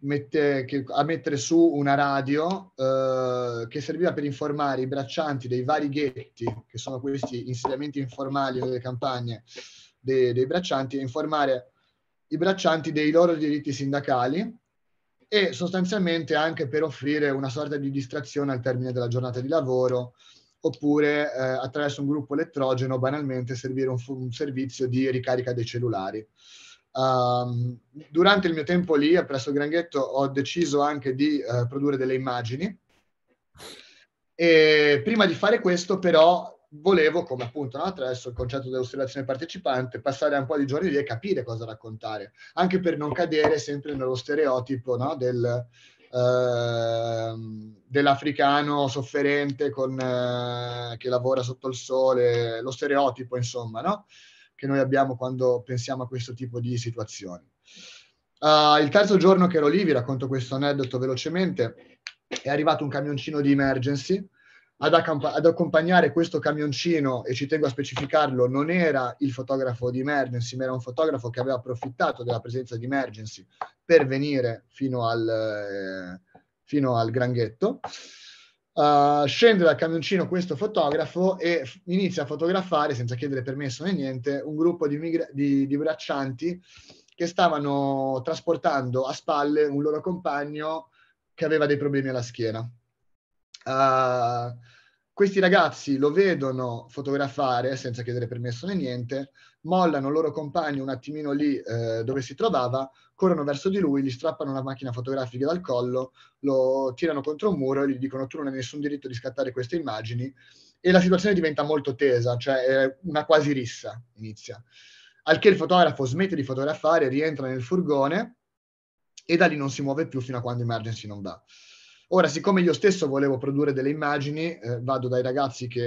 mette, che a mettere su una radio eh, che serviva per informare i braccianti dei vari ghetti, che sono questi insediamenti informali delle campagne dei, dei braccianti, e informare i braccianti dei loro diritti sindacali e sostanzialmente anche per offrire una sorta di distrazione al termine della giornata di lavoro oppure eh, attraverso un gruppo elettrogeno banalmente servire un, un servizio di ricarica dei cellulari. Um, durante il mio tempo lì presso Granghetto ho deciso anche di uh, produrre delle immagini e prima di fare questo però volevo, come appunto no, attraverso il concetto dell'osservazione partecipante, passare un po' di giorni lì e capire cosa raccontare, anche per non cadere sempre nello stereotipo no, del, eh, dell'africano sofferente con, eh, che lavora sotto il sole, lo stereotipo insomma no? che noi abbiamo quando pensiamo a questo tipo di situazioni. Uh, il terzo giorno che ero lì, vi racconto questo aneddoto velocemente, è arrivato un camioncino di emergency ad, accamp- ad, accompagnare questo camioncino, e ci tengo a specificarlo, non era il fotografo di Emergency, ma era un fotografo che aveva approfittato della presenza di Emergency per venire fino al, eh, fino al Gran Uh, ah, scende dal camioncino questo fotografo e f- inizia a fotografare, senza chiedere permesso né niente, un gruppo di, migra- di, di braccianti che stavano trasportando a spalle un loro compagno che aveva dei problemi alla schiena Uh, questi ragazzi lo vedono fotografare senza chiedere permesso né niente, mollano il loro compagno un attimino lì eh, dove si trovava, corrono verso di lui, gli strappano la macchina fotografica dal collo, lo tirano contro un muro e gli dicono tu non hai nessun diritto di scattare queste immagini e la situazione diventa molto tesa, cioè una quasi rissa inizia. Al che il fotografo smette di fotografare, rientra nel furgone e da lì non si muove più fino a quando Emergency non va. Ora, siccome io stesso volevo produrre delle immagini, eh, vado dai ragazzi che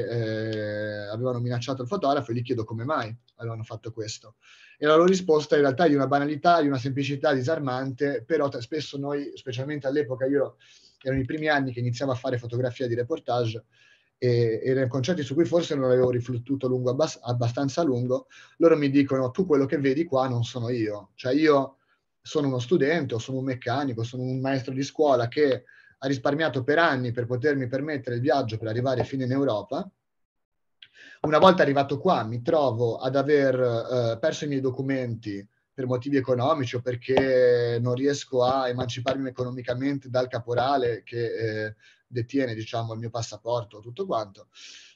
eh, avevano minacciato il fotografo e gli chiedo come mai avevano fatto questo. E la loro risposta in realtà è di una banalità, di una semplicità disarmante, però t- spesso noi, specialmente all'epoca, io erano i primi anni che iniziavo a fare fotografia di reportage, e erano concetti su cui forse non avevo riflettuto lungo abbas- abbastanza a lungo, loro mi dicono tu quello che vedi qua non sono io, cioè io sono uno studente o sono un meccanico, sono un maestro di scuola che ha risparmiato per anni per potermi permettere il viaggio per arrivare fino in Europa. Una volta arrivato qua mi trovo ad aver eh, perso i miei documenti per motivi economici o perché non riesco a emanciparmi economicamente dal caporale che eh, detiene diciamo, il mio passaporto, o tutto quanto,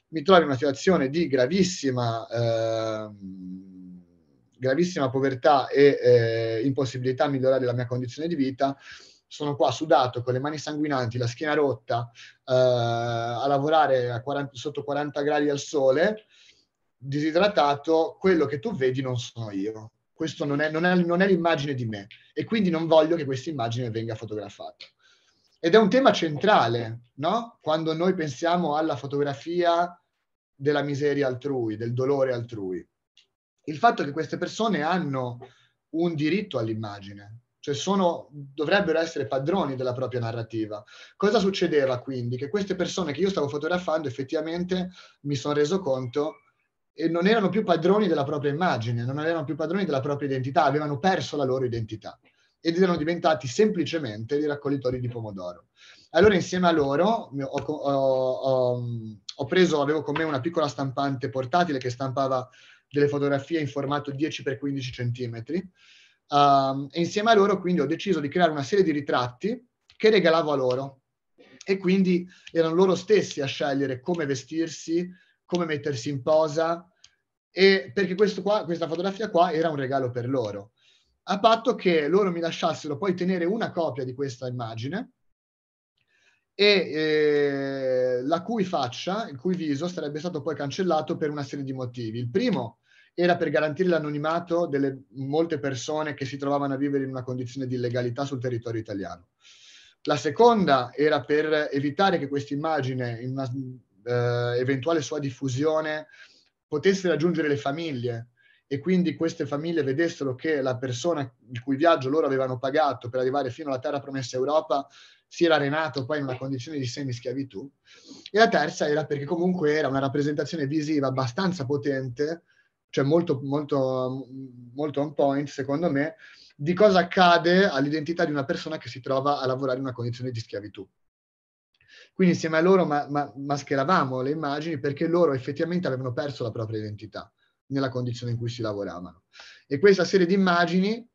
mi trovo in una situazione di gravissima, eh, gravissima povertà e eh, impossibilità a migliorare la mia condizione di vita sono qua sudato con le mani sanguinanti, la schiena rotta, eh, a lavorare a 40, sotto 40 gradi al sole, disidratato, quello che tu vedi non sono io. Questo non è, non è, non è l'immagine di me e quindi non voglio che questa immagine venga fotografata. Ed è un tema centrale, no? Quando noi pensiamo alla fotografia della miseria altrui, del dolore altrui. Il fatto che queste persone hanno un diritto all'immagine, cioè sono, dovrebbero essere padroni della propria narrativa. Cosa succedeva quindi? Che queste persone che io stavo fotografando effettivamente mi sono reso conto e non erano più padroni della propria immagine, non erano più padroni della propria identità, avevano perso la loro identità ed erano diventati semplicemente dei raccoglitori di pomodoro. Allora insieme a loro ho, ho, ho preso, avevo con me una piccola stampante portatile che stampava delle fotografie in formato 10x15 centimetri, Uh, e insieme a loro quindi ho deciso di creare una serie di ritratti che regalavo a loro e quindi erano loro stessi a scegliere come vestirsi, come mettersi in posa e perché qua, questa fotografia qua era un regalo per loro, a patto che loro mi lasciassero poi tenere una copia di questa immagine e eh, la cui faccia, il cui viso sarebbe stato poi cancellato per una serie di motivi. Il primo era per garantire l'anonimato delle molte persone che si trovavano a vivere in una condizione di illegalità sul territorio italiano. La seconda era per evitare che questa immagine, in una eh, eventuale sua diffusione, potesse raggiungere le famiglie e quindi queste famiglie vedessero che la persona il cui viaggio loro avevano pagato per arrivare fino alla terra promessa Europa si era arenato poi in una condizione di semischiavitù. E la terza era perché comunque era una rappresentazione visiva abbastanza potente cioè molto, molto, molto on point secondo me, di cosa accade all'identità di una persona che si trova a lavorare in una condizione di schiavitù. Quindi insieme a loro ma- ma- mascheravamo le immagini perché loro effettivamente avevano perso la propria identità nella condizione in cui si lavoravano. E questa serie di immagini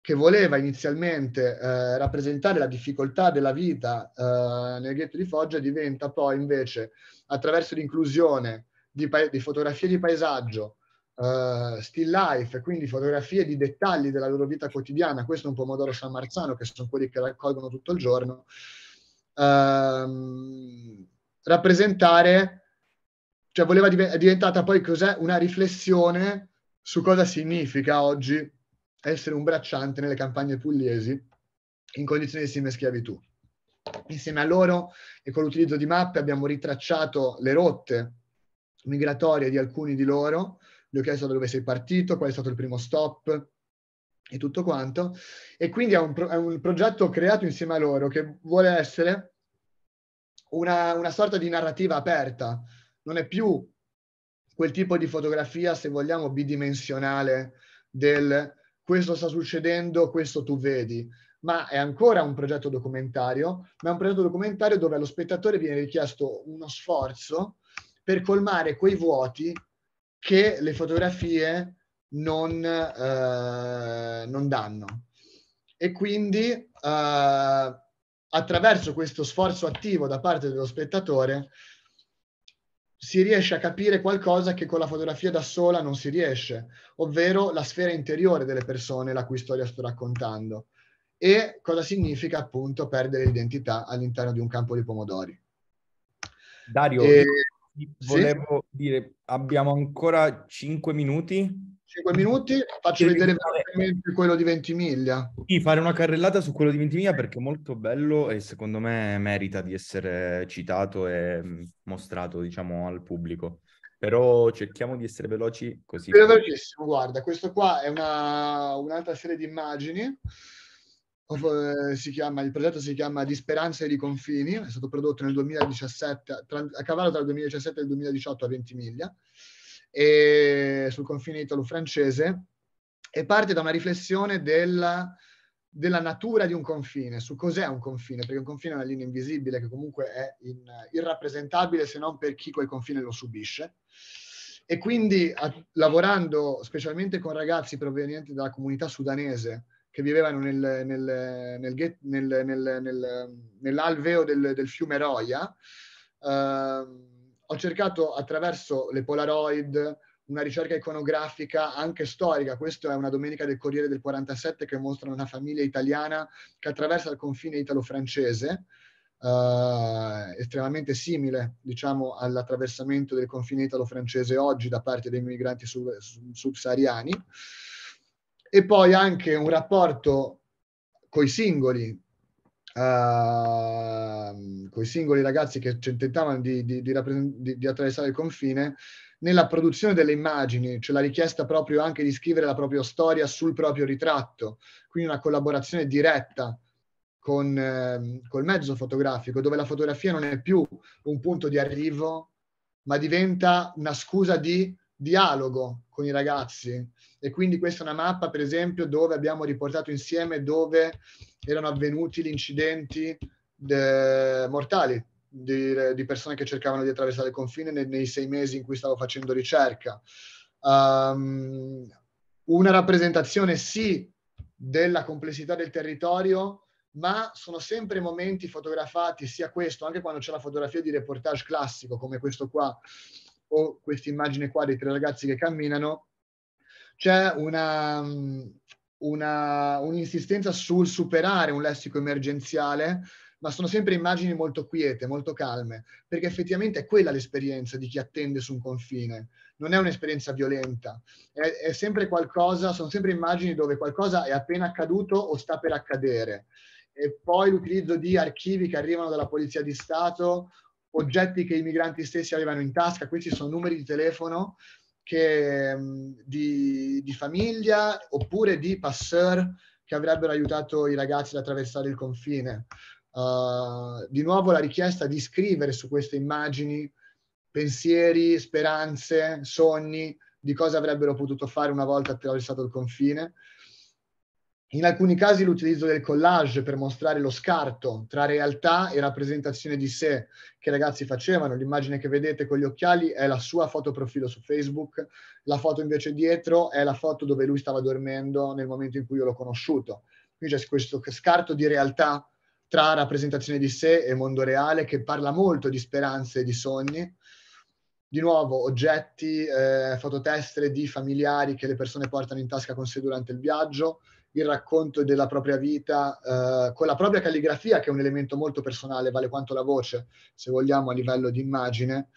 che voleva inizialmente eh, rappresentare la difficoltà della vita eh, nel ghetto di Foggia diventa poi invece attraverso l'inclusione di, pa- di fotografie di paesaggio, eh, still life, quindi fotografie di dettagli della loro vita quotidiana, questo è un pomodoro San Marzano, che sono quelli che raccolgono tutto il giorno, uh, rappresentare, cioè voleva div- è diventata poi cos'è una riflessione su cosa significa oggi essere un bracciante nelle campagne pugliesi in condizioni di simile schiavitù. Insieme a loro e con l'utilizzo di mappe abbiamo ritracciato le rotte migratorie di alcuni di loro gli ho chiesto da dove sei partito, qual è stato il primo stop e tutto quanto. E quindi è un, pro- è un progetto creato insieme a loro che vuole essere una, una sorta di narrativa aperta, non è più quel tipo di fotografia, se vogliamo, bidimensionale del questo sta succedendo, questo tu vedi, ma è ancora un progetto documentario, ma è un progetto documentario dove allo spettatore viene richiesto uno sforzo per colmare quei vuoti che le fotografie non, eh, non danno. E quindi eh, attraverso questo sforzo attivo da parte dello spettatore si riesce a capire qualcosa che con la fotografia da sola non si riesce, ovvero la sfera interiore delle persone la cui storia sto raccontando e cosa significa appunto perdere l'identità all'interno di un campo di pomodori. Dario, e volevo dire, abbiamo ancora 5 minuti. 5 minuti, faccio Devi vedere fare... quello di Ventimiglia. Sì, fare una carrellata su quello di Ventimiglia perché è molto bello e secondo me merita di essere citato e mm, mostrato, diciamo, al pubblico. Però cerchiamo di essere veloci così. Velocissimo, guarda, questo qua è una, un'altra serie di immagini. Eh, si chiama, il progetto si chiama Di Speranza e di Confini, è stato prodotto nel 2017, tra, a cavallo tra il 2017 e il 2018 a Ventimiglia, e, sul confine italo-francese, e parte da una riflessione della, della, natura di un confine, su cos'è un confine, perché un confine è una linea invisibile che comunque è in, irrappresentabile se non per chi quel confine lo subisce. E quindi a, lavorando specialmente con ragazzi provenienti dalla comunità sudanese, che vivevano nel, nel, nel, nell'alveo del, del, fiume Roia. Uh, ehm, ho cercato attraverso le Polaroid, una ricerca iconografica anche storica. Questa è una domenica del Corriere del 47 che mostra una famiglia italiana che attraversa il confine italo-francese, eh, estremamente simile diciamo, all'attraversamento del confine italo-francese oggi da parte dei migranti sub- subsahariani e poi anche un rapporto coi singoli, uh, coi singoli ragazzi che tentavano di, di, di, di, attraversare il confine nella produzione delle immagini, cioè la richiesta proprio anche di scrivere la propria storia sul proprio ritratto, quindi una collaborazione diretta con, eh, col mezzo fotografico, dove la fotografia non è più un punto di arrivo, ma diventa una scusa di dialogo con i ragazzi e quindi questa è una mappa per esempio dove abbiamo riportato insieme dove erano avvenuti gli incidenti de- mortali di, di, persone che cercavano di attraversare il confine nei, nei sei mesi in cui stavo facendo ricerca. Um, una rappresentazione sì della complessità del territorio, ma sono sempre momenti fotografati, sia questo, anche quando c'è la fotografia di reportage classico come questo qua, o questa immagine qua dei tre ragazzi che camminano, c'è una, mm, una, un'insistenza sul superare un lessico emergenziale, ma sono sempre immagini molto quiete, molto calme, perché effettivamente è quella l'esperienza di chi attende su un confine, non è un'esperienza violenta, è, è sempre qualcosa, sono sempre immagini dove qualcosa è appena accaduto o sta per accadere e poi l'utilizzo di archivi che arrivano dalla Polizia di Stato oggetti che i migranti stessi avevano in tasca, questi sono numeri di telefono che, mm, di, di, famiglia oppure di passeur che avrebbero aiutato i ragazzi ad attraversare il confine. Uh, di nuovo la richiesta di scrivere su queste immagini pensieri, speranze, sogni di cosa avrebbero potuto fare una volta attraversato il confine in alcuni casi l'utilizzo del collage per mostrare lo scarto tra realtà e rappresentazione di sé che i ragazzi facevano. L'immagine che vedete con gli occhiali è la sua foto profilo su Facebook, la foto invece dietro è la foto dove lui stava dormendo nel momento in cui io l'ho conosciuto. Qui c'è questo scarto di realtà tra rappresentazione di sé e mondo reale che parla molto di speranze e di sogni. Di nuovo, oggetti, eh, fototestere di familiari che le persone portano in tasca con sé durante il viaggio il racconto della propria vita eh, con la propria calligrafia, che è un elemento molto personale, vale quanto la voce, se vogliamo, a livello di immagine,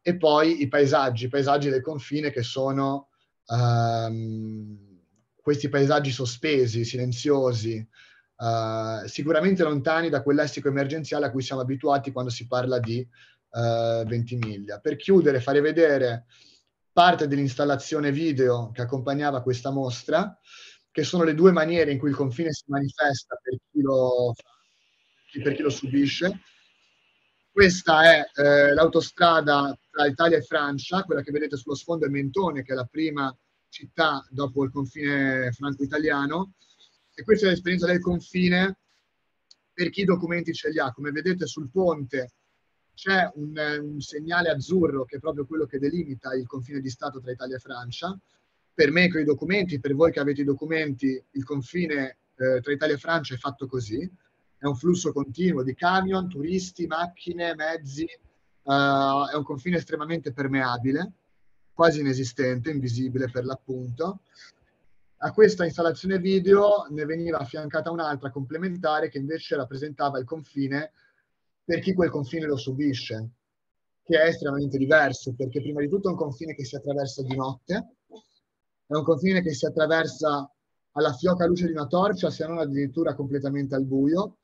e poi i paesaggi, i paesaggi del confine che sono ehm, questi paesaggi sospesi, silenziosi, eh, sicuramente lontani da quel lessico emergenziale a cui siamo abituati quando si parla di eh, Ventimiglia. Per chiudere, fare vedere parte dell'installazione video che accompagnava questa mostra, che sono le due maniere in cui il confine si manifesta per chi lo, per chi lo subisce. Questa è eh, l'autostrada tra Italia e Francia, quella che vedete sullo sfondo è Mentone, che è la prima città dopo il confine franco-italiano. E questa è l'esperienza del confine per chi i documenti ce li ha. Come vedete sul ponte c'è un, un segnale azzurro che è proprio quello che delimita il confine di Stato tra Italia e Francia per me con i documenti, per voi che avete i documenti, il confine eh, tra Italia e Francia è fatto così, è un flusso continuo di camion, turisti, macchine, mezzi, uh, è un confine estremamente permeabile, quasi inesistente, invisibile per l'appunto. A questa installazione video ne veniva affiancata un'altra complementare che invece rappresentava il confine per chi quel confine lo subisce, che è estremamente diverso, perché prima di tutto è un confine che si attraversa di notte, è un confine che si attraversa alla fioca luce di una torcia, se non addirittura completamente al buio.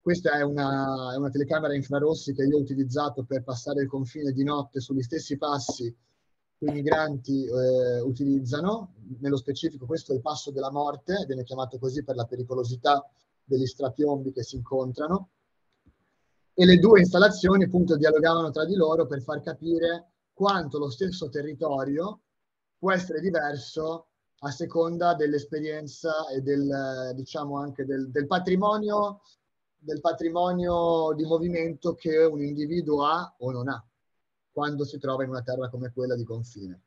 Questa è una, è una telecamera infrarossi che io ho utilizzato per passare il confine di notte sugli stessi passi che i migranti eh, utilizzano, nello specifico questo è il passo della morte, viene chiamato così per la pericolosità degli strapiombi che si incontrano, e le due installazioni appunto dialogavano tra di loro per far capire quanto lo stesso territorio può essere diverso a seconda dell'esperienza e del, diciamo anche del, del, patrimonio, del patrimonio di movimento che un individuo ha o non ha quando si trova in una terra come quella di confine.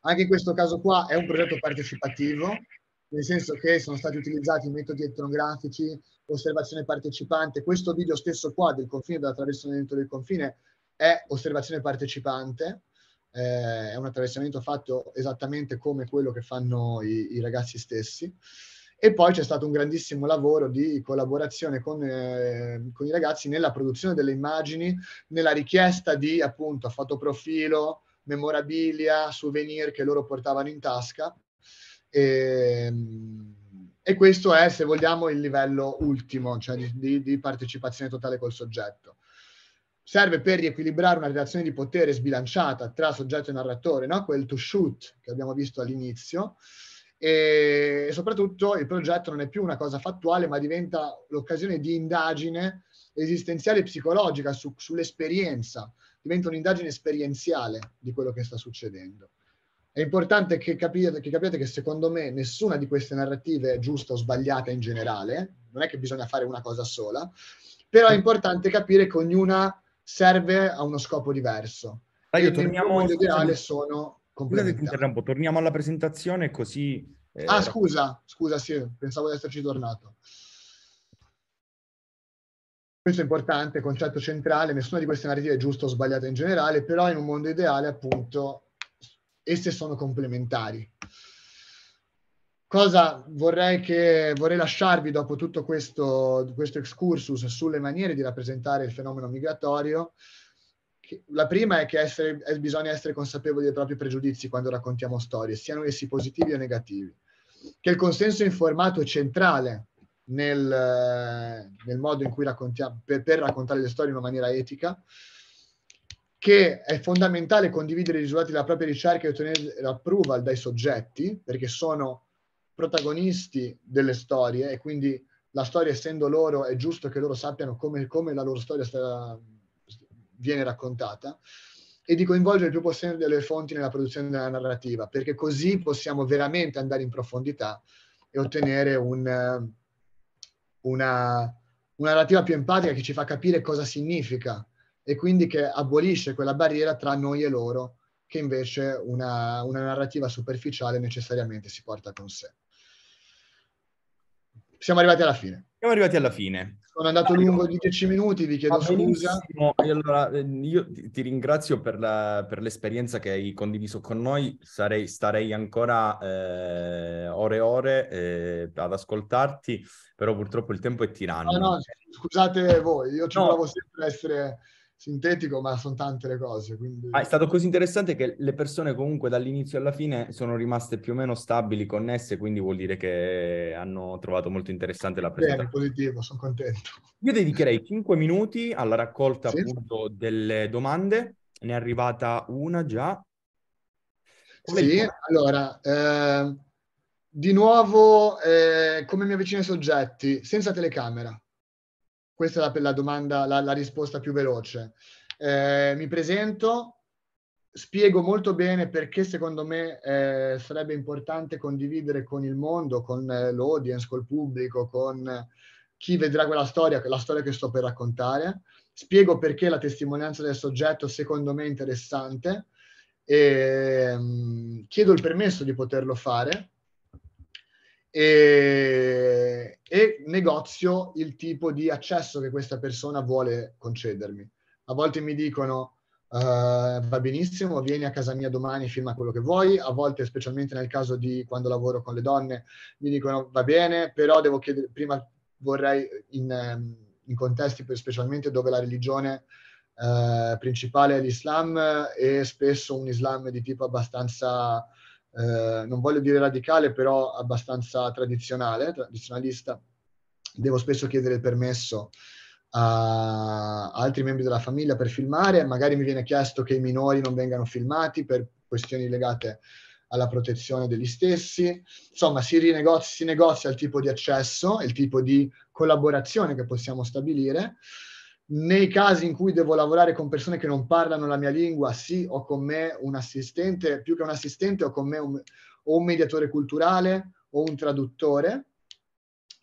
Anche in questo caso qua è un progetto partecipativo, nel senso che sono stati utilizzati metodi etnografici, osservazione partecipante. Questo video stesso qua del confine, dell'attraversamento del confine, è osservazione partecipante eh, è un attraversamento fatto esattamente come quello che fanno i, i, ragazzi stessi. E poi c'è stato un grandissimo lavoro di collaborazione con, eh, con i ragazzi nella produzione delle immagini, nella richiesta di appunto fotoprofilo, memorabilia, souvenir che loro portavano in tasca. E, ehm, e questo è, se vogliamo, il livello ultimo, cioè di, di, di partecipazione totale col soggetto serve per riequilibrare una relazione di potere sbilanciata tra soggetto e narratore, no? quel to shoot che abbiamo visto all'inizio, e soprattutto il progetto non è più una cosa fattuale, ma diventa l'occasione di indagine esistenziale e psicologica su, sull'esperienza, diventa un'indagine esperienziale di quello che sta succedendo. È importante che capiate, che capiate, che secondo me nessuna di queste narrative è giusta o sbagliata in generale, non è che bisogna fare una cosa sola, però è importante capire che ognuna serve a uno scopo diverso. Dai, torniamo, il ideale sono complementari. torniamo alla presentazione così... Eh, ah, scusa, scusa, sì, pensavo di esserci tornato. Questo è importante, concetto centrale, nessuna di queste narrative è giusta o sbagliata in generale, però in un mondo ideale appunto esse sono complementari. Cosa vorrei, che, vorrei lasciarvi dopo tutto questo, questo excursus sulle maniere di rappresentare il fenomeno migratorio? La prima è che essere, è, bisogna essere consapevoli dei propri pregiudizi quando raccontiamo storie, siano essi positivi o negativi. Che il consenso informato è centrale nel, nel modo in cui raccontiamo, per, per, raccontare le storie in una maniera etica, che è fondamentale condividere i risultati della propria ricerca e ottenere l'approval dai soggetti, perché sono protagonisti delle storie e quindi la storia essendo loro è giusto che loro sappiano come, come la loro storia sta, viene raccontata e di coinvolgere il più possibile delle fonti nella produzione della narrativa perché così possiamo veramente andare in profondità e ottenere un, una, una narrativa più empatica che ci fa capire cosa significa e quindi che abolisce quella barriera tra noi e loro che invece una, una narrativa superficiale necessariamente si porta con sé. Siamo arrivati alla fine. Siamo arrivati alla fine. Sono andato Mario. lungo di 10 minuti, vi chiedo scusa. Allora, ehm, io ti ringrazio per, la, per, l'esperienza che hai condiviso con noi. Sarei, starei ancora eh, ore e ore eh, ad ascoltarti, però purtroppo il tempo è tiranno. No, ah, no, scusate voi, io ci no. provo sempre a essere sintetico, ma sono tante le cose. Quindi... Ah, è stato così interessante che le persone comunque dall'inizio alla fine sono rimaste più o meno stabili, connesse, quindi vuol dire che hanno trovato molto interessante la presentazione. Bene, positivo, sono contento. Io dedicherei 5 minuti alla raccolta sì. appunto delle domande. Ne è arrivata una già. Come sì, allora... Eh, di nuovo, eh, come mi avvicino ai soggetti? Senza telecamera questa è la, la domanda, la, la, risposta più veloce. Eh, mi presento, spiego molto bene perché secondo me eh, sarebbe importante condividere con il mondo, con eh, l'audience, col pubblico, con chi vedrà quella storia, la storia che sto per raccontare. Spiego perché la testimonianza del soggetto secondo me è interessante e mh, mm, chiedo il permesso di poterlo fare e, e negozio il tipo di accesso che questa persona vuole concedermi. A volte mi dicono Uh, va benissimo, vieni a casa mia domani, firma quello che vuoi. A volte, specialmente nel caso di quando lavoro con le donne, mi dicono va bene, però devo chiedere, prima vorrei in, in contesti per, specialmente dove la religione uh, principale è l'Islam e spesso un Islam di tipo abbastanza eh, non voglio dire radicale, però abbastanza tradizionale, tradizionalista, devo spesso chiedere il permesso a altri membri della famiglia per filmare, magari mi viene chiesto che i minori non vengano filmati per questioni legate alla protezione degli stessi, insomma si, rinegozia, si negozia il tipo di accesso, il tipo di collaborazione che possiamo stabilire nei casi in cui devo lavorare con persone che non parlano la mia lingua, sì, ho con me un assistente, più che un assistente ho con me un, o un mediatore culturale o un traduttore.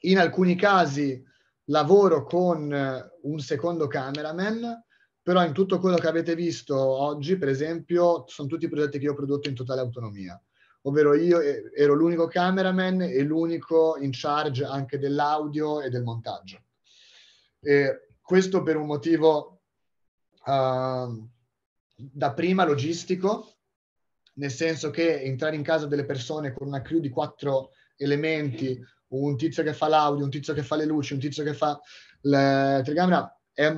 In alcuni casi lavoro con eh, un secondo cameraman, però in tutto quello che avete visto oggi, per esempio, sono tutti progetti che io ho prodotto in totale autonomia, ovvero io eh, ero l'unico cameraman e l'unico in charge anche dell'audio e del montaggio. E questo per un motivo uh, da prima logistico, nel senso che entrare in casa delle persone con una crew di quattro elementi, un tizio che fa l'audio, un tizio che fa le luci, un tizio che fa la telecamera, è,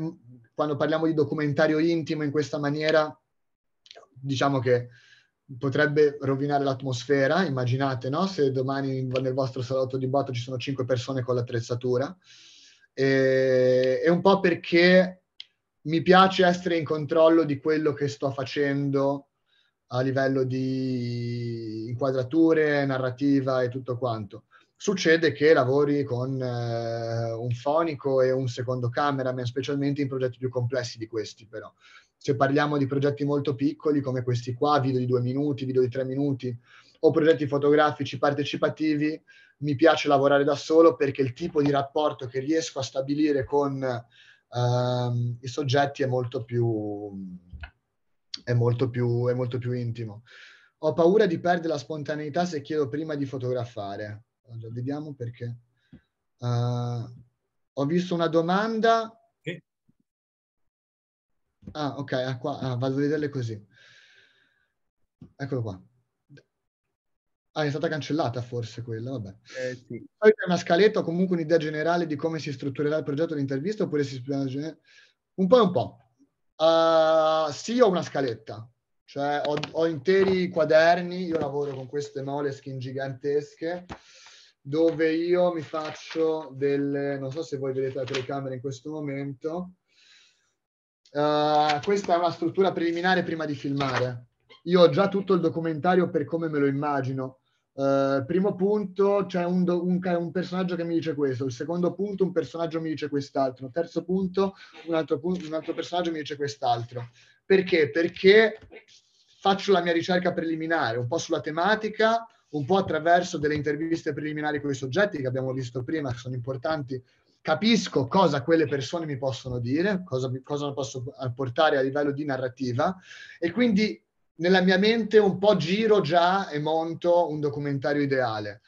quando parliamo di documentario intimo in questa maniera, diciamo che potrebbe rovinare l'atmosfera, immaginate no? se domani nel vostro salotto di botto ci sono cinque persone con l'attrezzatura e, e un po' perché mi piace essere in controllo di quello che sto facendo a livello di inquadrature, narrativa e tutto quanto. Succede che lavori con eh, un fonico e un secondo cameraman, specialmente in progetti più complessi di questi, però. Se parliamo di progetti molto piccoli come questi qua, video di due minuti, video di tre minuti, o progetti fotografici partecipativi, mi piace lavorare da solo perché il tipo di rapporto che riesco a stabilire con ehm, i soggetti è molto più, è molto più, è molto più intimo. Ho paura di perdere la spontaneità se chiedo prima di fotografare. Allora, vediamo perché. Uh, ho visto una domanda. Ah, ok, ah, qua, ah, vado a vederle così. Eccolo qua. Ah, è stata cancellata forse quella, vabbè. Eh, sì. Poi c'è una scaletta o comunque un'idea generale di come si strutturerà il progetto dell'intervista oppure si un po' e un po'. Uh, sì, ho una scaletta, cioè ho, ho, interi quaderni, io lavoro con queste moleskin gigantesche dove io mi faccio delle, non so se voi vedete la telecamera in questo momento, uh, questa è una struttura preliminare prima di filmare, io ho già tutto il documentario per come me lo immagino. Uh, primo punto c'è un, un, un, personaggio che mi dice questo, il secondo punto un personaggio mi dice quest'altro, il terzo punto un altro, un altro personaggio mi dice quest'altro. Perché? Perché faccio la mia ricerca preliminare, un po' sulla tematica, un po' attraverso delle interviste preliminari con i soggetti che abbiamo visto prima, che sono importanti. Capisco cosa quelle persone mi possono dire, cosa, cosa posso apportare a livello di narrativa e quindi nella mia mente un po' giro già e monto un documentario ideale,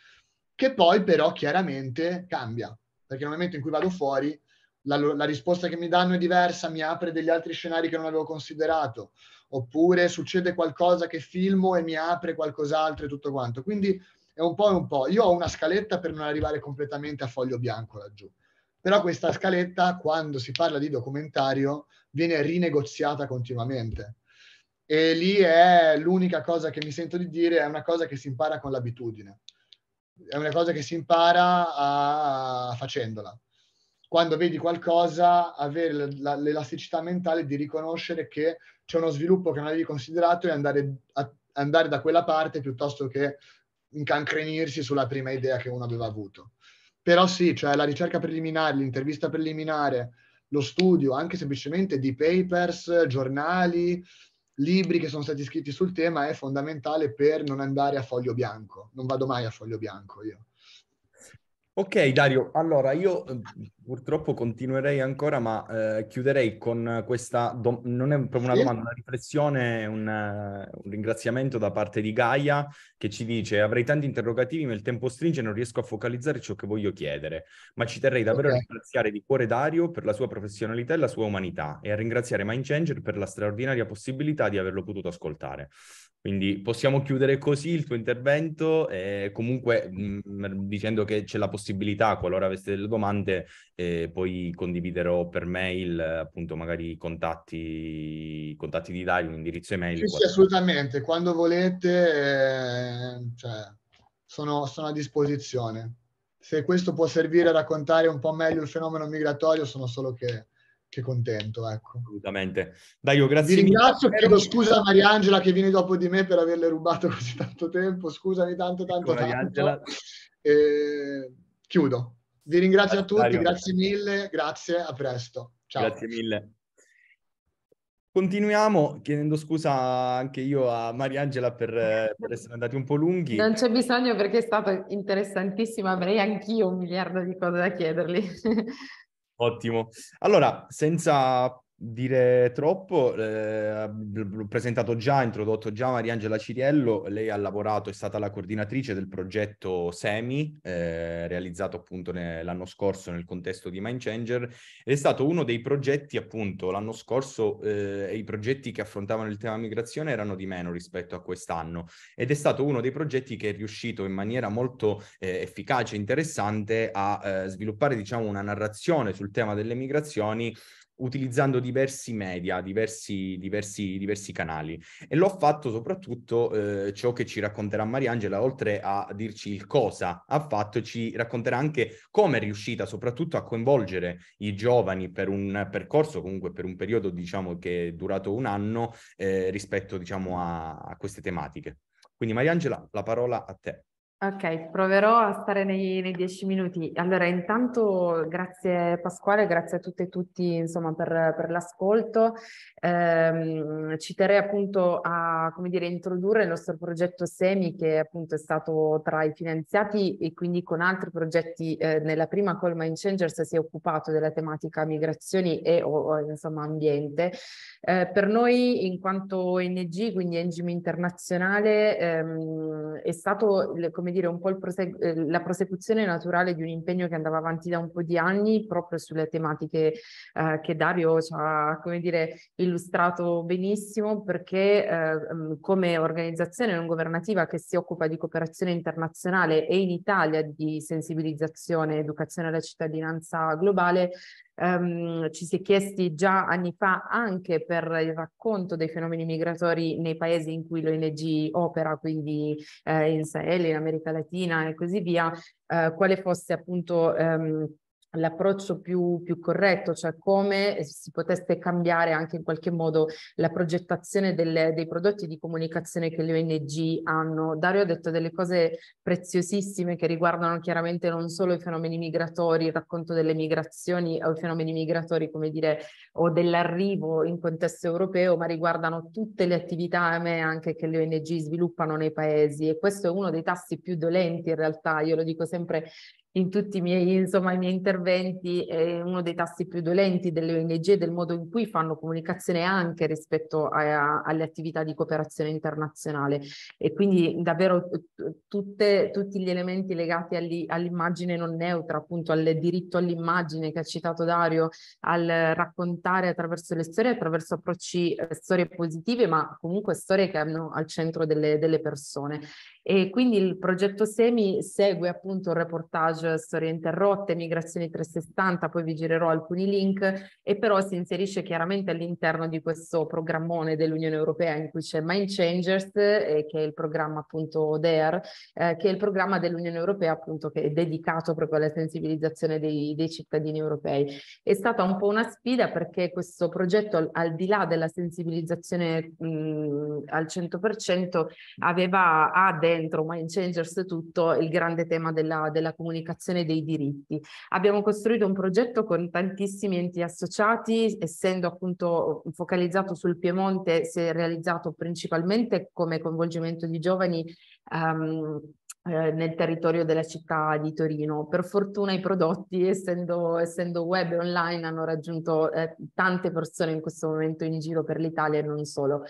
che poi però chiaramente cambia, perché nel momento in cui vado fuori la, la, risposta che mi danno è diversa, mi apre degli altri scenari che non avevo considerato, oppure succede qualcosa che filmo e mi apre qualcos'altro e tutto quanto. Quindi è un po' e un po'. Io ho una scaletta per non arrivare completamente a foglio bianco laggiù, però questa scaletta quando si parla di documentario viene rinegoziata continuamente e lì è l'unica cosa che mi sento di dire, è una cosa che si impara con l'abitudine, è una cosa che si impara a, ah, a facendola. Quando vedi qualcosa, avere l'elasticità mentale di riconoscere che c'è uno sviluppo che non avevi considerato e andare, a, andare da quella parte piuttosto che incancrenirsi sulla prima idea che uno aveva avuto. Però sì, cioè la ricerca preliminare, l'intervista preliminare, lo studio, anche semplicemente di papers, giornali, libri che sono stati scritti sul tema è fondamentale per non andare a foglio bianco. Non vado mai a foglio bianco io. Ok Dario, allora io ehm, purtroppo continuerei ancora, ma eh, chiuderei con questa, do- non è proprio una domanda, una riflessione, un, uh, un, ringraziamento da parte di Gaia che ci dice avrei tanti interrogativi ma il tempo stringe e non riesco a focalizzare ciò che voglio chiedere, ma ci terrei davvero okay. a ringraziare di cuore Dario per la sua professionalità e la sua umanità e a ringraziare Mind Changer per la straordinaria possibilità di averlo potuto ascoltare. Quindi possiamo chiudere così il tuo intervento, eh, comunque mh, mm, dicendo che c'è la possibilità, qualora aveste delle domande, eh, poi condividerò per mail appunto magari i contatti, contatti di Dario, l'indirizzo email. Sì, sì assolutamente, quando volete eh, cioè, sono, sono a disposizione. Se questo può servire a raccontare un po' meglio il fenomeno migratorio, sono solo che che contento, ecco. Assolutamente. io grazie Vi ringrazio, mille. chiedo scusa a Mariangela che viene dopo di me per averle rubato così tanto tempo, scusami tanto tanto ecco, tanto. E... Eh, chiudo. Vi ringrazio Dario. a tutti, grazie mille, grazie, a presto. Ciao. Grazie mille. Continuiamo chiedendo scusa anche io a Mariangela per, per, essere andati un po' lunghi. Non c'è bisogno perché è stato interessantissimo, avrei anch'io un miliardo di cose da chiedergli. Ottimo. Allora, senza dire troppo, eh, l'ho presentato già, introdotto già Mariangela Ciriello, lei ha lavorato, è stata la coordinatrice del progetto SEMI, eh, realizzato appunto ne- l'anno scorso nel contesto di Mind Changer, ed è stato uno dei progetti appunto l'anno scorso, eh, i progetti che affrontavano il tema migrazione erano di meno rispetto a quest'anno, ed è stato uno dei progetti che è riuscito in maniera molto eh, efficace e interessante a eh, sviluppare diciamo una narrazione sul tema delle migrazioni utilizzando diversi media, diversi, diversi, diversi, canali. E l'ho fatto soprattutto eh, ciò che ci racconterà Mariangela, oltre a dirci il cosa ha fatto, ci racconterà anche come è riuscita soprattutto a coinvolgere i giovani per un percorso, comunque per un periodo diciamo che è durato un anno eh, rispetto diciamo a, a queste tematiche. Quindi Mariangela, la parola a te. Ok, proverò a stare nei, nei, dieci minuti. Allora, intanto grazie Pasquale, grazie a tutte e tutti insomma, per, per l'ascolto. Eh, ci terrei appunto a come dire, introdurre il nostro progetto SEMI che appunto è stato tra i finanziati e quindi con altri progetti eh, nella prima call Mind Changers si è occupato della tematica migrazioni e o, o insomma, ambiente. Eh, per noi in quanto ONG, quindi Engine internazionale, ehm, è stato come come dire, un po' prosegu- eh, la prosecuzione naturale di un impegno che andava avanti da un po' di anni proprio sulle tematiche eh, che Dario ci ha, come dire, illustrato benissimo perché eh, mm, come organizzazione non governativa che si occupa di cooperazione internazionale e in Italia di sensibilizzazione ed educazione alla cittadinanza globale, Um, ci si è chiesti già anni fa anche per il racconto dei fenomeni migratori nei paesi in cui l'ONG opera, quindi eh, in Sahel, in America Latina e così via, eh, quale fosse appunto... Um, l'approccio più, più, corretto, cioè come si potesse cambiare anche in qualche modo la progettazione delle, dei prodotti di comunicazione che le ONG hanno. Dario ha detto delle cose preziosissime che riguardano chiaramente non solo i fenomeni migratori, il racconto delle migrazioni o i fenomeni migratori, come dire, o dell'arrivo in contesto europeo, ma riguardano tutte le attività anche che le ONG sviluppano nei paesi e questo è uno dei tassi più dolenti in realtà, io lo dico sempre in tutti i miei, insomma, i miei interventi è uno dei tassi più dolenti delle ONG e del modo in cui fanno comunicazione anche rispetto a, a, alle attività di cooperazione internazionale e quindi davvero tutte, tutti gli elementi legati all'immagine non neutra, appunto al diritto all'immagine che ha citato Dario, al raccontare attraverso le storie, attraverso approcci, eh, storie positive, ma comunque storie che hanno al centro delle, delle persone. E quindi il progetto Semi segue appunto un reportage storie interrotte, migrazioni 360, poi vi girerò alcuni link, e però si inserisce chiaramente all'interno di questo programmone dell'Unione Europea in cui c'è Mind Changers, eh, che è il programma appunto DARE, eh, che è il programma dell'Unione Europea appunto che è dedicato proprio alla sensibilizzazione dei, dei cittadini europei. È stata un po' una sfida perché questo progetto al, al di là della sensibilizzazione mh, al 100% aveva, ha dentro Mind Changers tutto il grande tema della, della comunicazione applicazione dei diritti. Abbiamo costruito un progetto con tantissimi enti associati, essendo appunto focalizzato sul Piemonte, si è realizzato principalmente come coinvolgimento di giovani um, nel territorio della città di Torino. Per fortuna i prodotti, essendo, essendo web e online, hanno raggiunto eh, tante persone in questo momento in giro per l'Italia e non solo.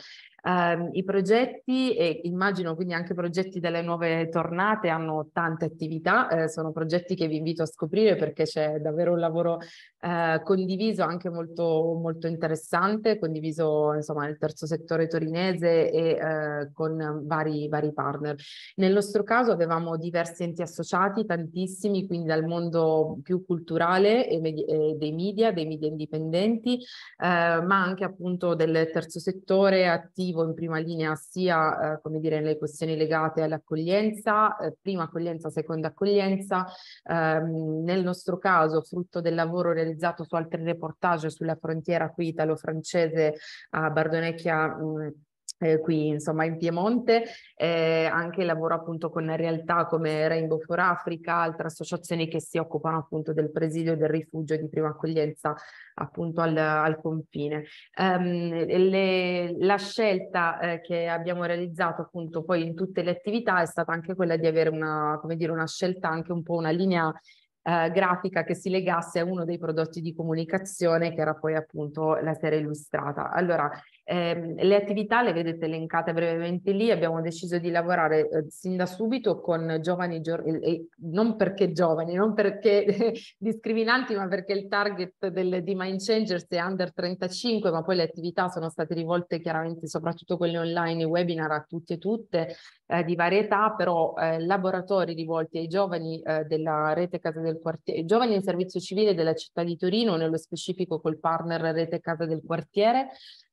Eh, I progetti, e immagino quindi anche i progetti delle nuove tornate, hanno tante attività, eh, sono progetti che vi invito a scoprire perché c'è davvero un lavoro eh, condiviso anche molto, molto interessante, condiviso insomma nel terzo settore torinese e eh, con vari, vari partner. Nel nostro caso avevamo diversi enti associati, tantissimi, quindi dal mondo più culturale e, med- e dei media, dei media indipendenti, eh, ma anche appunto del terzo settore attivo attivo in prima linea sia eh, come dire, nelle questioni legate all'accoglienza, eh, prima accoglienza, seconda accoglienza, ehm, nel nostro caso frutto del lavoro realizzato su altri reportage sulla frontiera qui italo-francese a Bardonecchia. Mh, eh, qui insomma in Piemonte, eh, anche lavoro appunto con realtà come Rainbow for Africa, altre associazioni che si occupano appunto del presidio del rifugio di prima accoglienza appunto al, al confine. Um, le, la scelta eh, che abbiamo realizzato appunto poi in tutte le attività è stata anche quella di avere una, come dire, una scelta, anche un po' una linea eh, grafica che si legasse a uno dei prodotti di comunicazione che era poi appunto la serie illustrata. Allora, eh, le attività le vedete elencate brevemente lì, abbiamo deciso di lavorare eh, sin da subito con giovani, gior- eh, non perché giovani, non perché discriminanti, ma perché il target del, di Mind Changers è under 35, ma poi le attività sono state rivolte chiaramente, soprattutto quelle online, i webinar a tutti e tutte, eh, di varie età, però eh, laboratori rivolti ai giovani eh, della rete Casa del Quartiere, giovani in servizio civile della città di Torino, nello specifico col partner rete Casa del Quartiere,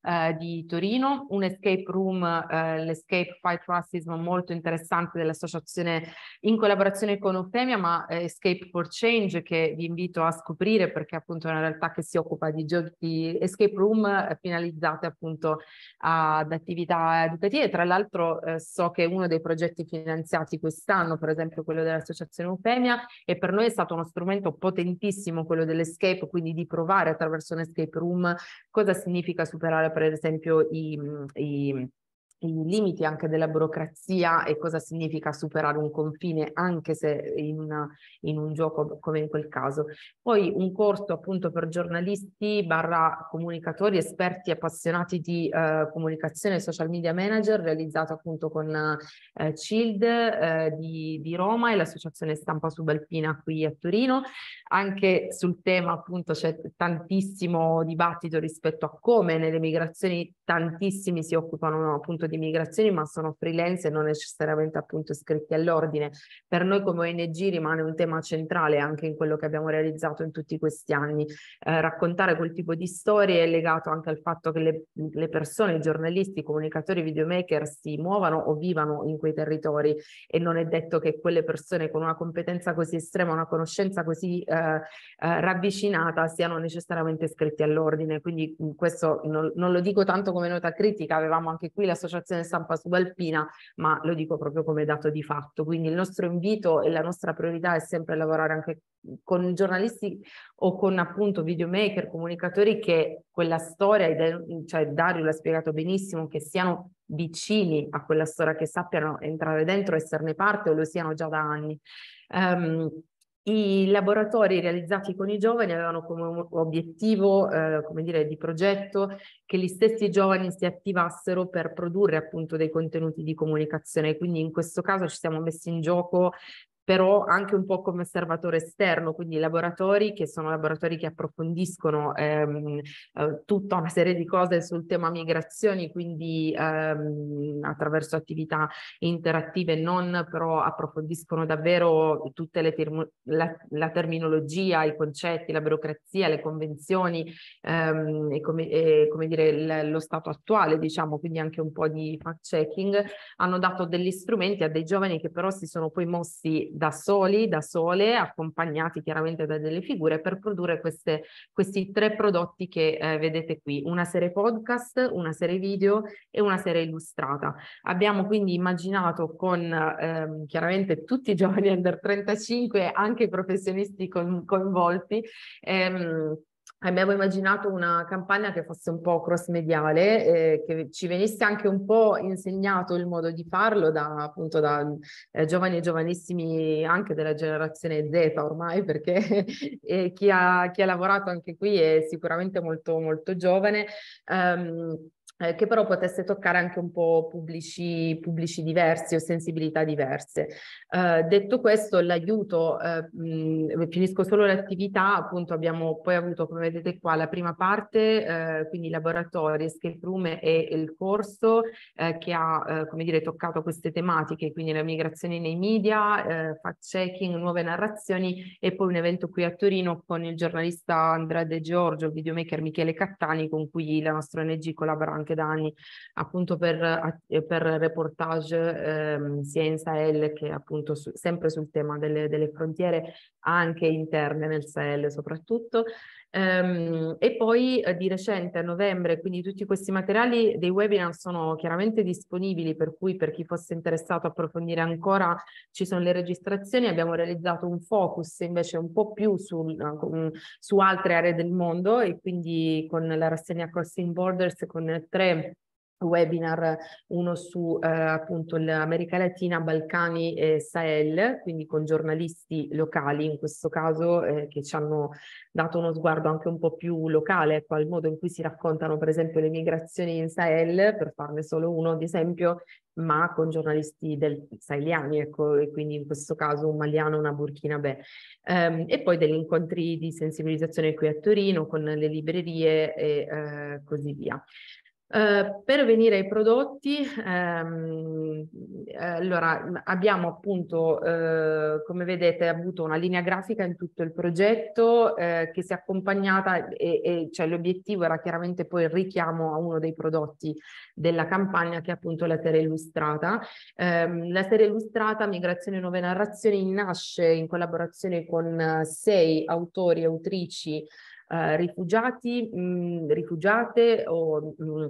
eh, di Torino, un escape room, eh, l'escape fight racism molto interessante dell'associazione in collaborazione con Opemia, ma eh, Escape for Change che vi invito a scoprire perché appunto è una realtà che si occupa di giochi di escape room eh, finalizzate appunto ad attività educative. Tra l'altro eh, so che uno dei progetti finanziati quest'anno, per esempio quello dell'associazione Opemia, e per noi è stato uno strumento potentissimo quello dell'escape, quindi di provare attraverso un escape room Cosa significa superare per esempio i, mhmm, i i limiti anche della burocrazia e cosa significa superare un confine anche se in, una, in un gioco come in quel caso. Poi un corso appunto per giornalisti barra comunicatori, esperti appassionati di eh, comunicazione e social media manager realizzato appunto con eh, CILD eh, di, di, Roma e l'associazione stampa subalpina qui a Torino. Anche sul tema appunto c'è tantissimo dibattito rispetto a come nelle migrazioni tantissimi si occupano appunto di di migrazioni, ma sono freelance e non necessariamente appunto iscritti all'ordine. Per noi come ONG rimane un tema centrale anche in quello che abbiamo realizzato in tutti questi anni. Eh, raccontare quel tipo di storie è legato anche al fatto che le, le persone, i giornalisti, i comunicatori, i videomaker si muovano o vivano in quei territori e non è detto che quelle persone con una competenza così estrema, una conoscenza così eh, eh, ravvicinata siano necessariamente iscritti all'ordine. Quindi questo non, non lo dico tanto come nota critica, avevamo anche qui la società dell'Associazione Stampa Subalpina, ma lo dico proprio come dato di fatto. Quindi il nostro invito e la nostra priorità è sempre lavorare anche con giornalisti o con appunto videomaker, comunicatori che quella storia, cioè Dario l'ha spiegato benissimo, che siano vicini a quella storia, che sappiano entrare dentro, esserne parte o lo siano già da anni. Um, i laboratori realizzati con i giovani avevano come obiettivo, eh, come dire, di progetto che gli stessi giovani si attivassero per produrre appunto dei contenuti di comunicazione. Quindi in questo caso ci siamo messi in gioco però anche un po' come osservatore esterno, quindi laboratori che sono laboratori che approfondiscono ehm, eh, tutta una serie di cose sul tema migrazioni, quindi ehm, attraverso attività interattive non, però approfondiscono davvero tutte le termo- la, la, terminologia, i concetti, la burocrazia, le convenzioni ehm, e, come, e come, dire l- lo stato attuale, diciamo, quindi anche un po' di fact checking, hanno dato degli strumenti a dei giovani che però si sono poi mossi da soli, da sole, accompagnati chiaramente da delle figure per produrre queste, questi tre prodotti che eh, vedete qui, una serie podcast, una serie video e una serie illustrata. Abbiamo quindi immaginato con ehm, chiaramente tutti i giovani under 35 anche i professionisti con, coinvolti ehm, Abbiamo immaginato una campagna che fosse un po' cross-mediale, eh, che ci venisse anche un po' insegnato il modo di farlo da, appunto, da eh, giovani e giovanissimi anche della generazione Z ormai, perché eh, chi, ha, chi, ha, lavorato anche qui è sicuramente molto, molto giovane. Um, eh, che però potesse toccare anche un po' pubblici, pubblici diversi o sensibilità diverse. Eh, detto questo, l'aiuto, eh, finisco solo l'attività, appunto abbiamo poi avuto, come vedete qua, la prima parte, eh, quindi laboratori, escape room e il corso eh, che ha, eh, come dire, toccato queste tematiche, quindi la migrazione nei media, fact checking, nuove narrazioni e poi un evento qui a Torino con il giornalista Andrea De Giorgio, il videomaker Michele Cattani, con cui la nostra ONG collabora anche da anni appunto per, eh, per reportage ehm, sia in Sahel che appunto su, sempre sul tema delle, delle frontiere anche interne nel Sahel soprattutto Um, e poi eh, di recente a novembre, quindi tutti questi materiali dei webinar sono chiaramente disponibili, per cui per chi fosse interessato a approfondire ancora ci sono le registrazioni, abbiamo realizzato un focus invece un po' più sul, uh, su altre aree del mondo e quindi con la rassegna Crossing Borders con tre webinar, uno su eh, appunto l'America Latina, Balcani e Sahel, quindi con giornalisti locali in questo caso eh, che ci hanno dato uno sguardo anche un po' più locale ecco, al modo in cui si raccontano per esempio le migrazioni in Sahel, per farne solo uno ad esempio, ma con giornalisti del, saheliani, ecco, e quindi in questo caso un maliano, una burkinabè. Um, ehm, e poi degli incontri di sensibilizzazione qui a Torino con le librerie e eh, così via. Eh, per venire ai prodotti, ehm, allora, abbiamo appunto, eh, come vedete, avuto una linea grafica in tutto il progetto eh, che si è accompagnata e, e cioè, l'obiettivo era chiaramente poi il richiamo a uno dei prodotti della campagna che è appunto la serie illustrata. Eh, la serie illustrata Migrazione Nuove Narrazioni nasce in collaborazione con eh, sei autori e autrici eh, rifugiati, mh, mm, rifugiate o mh, mm,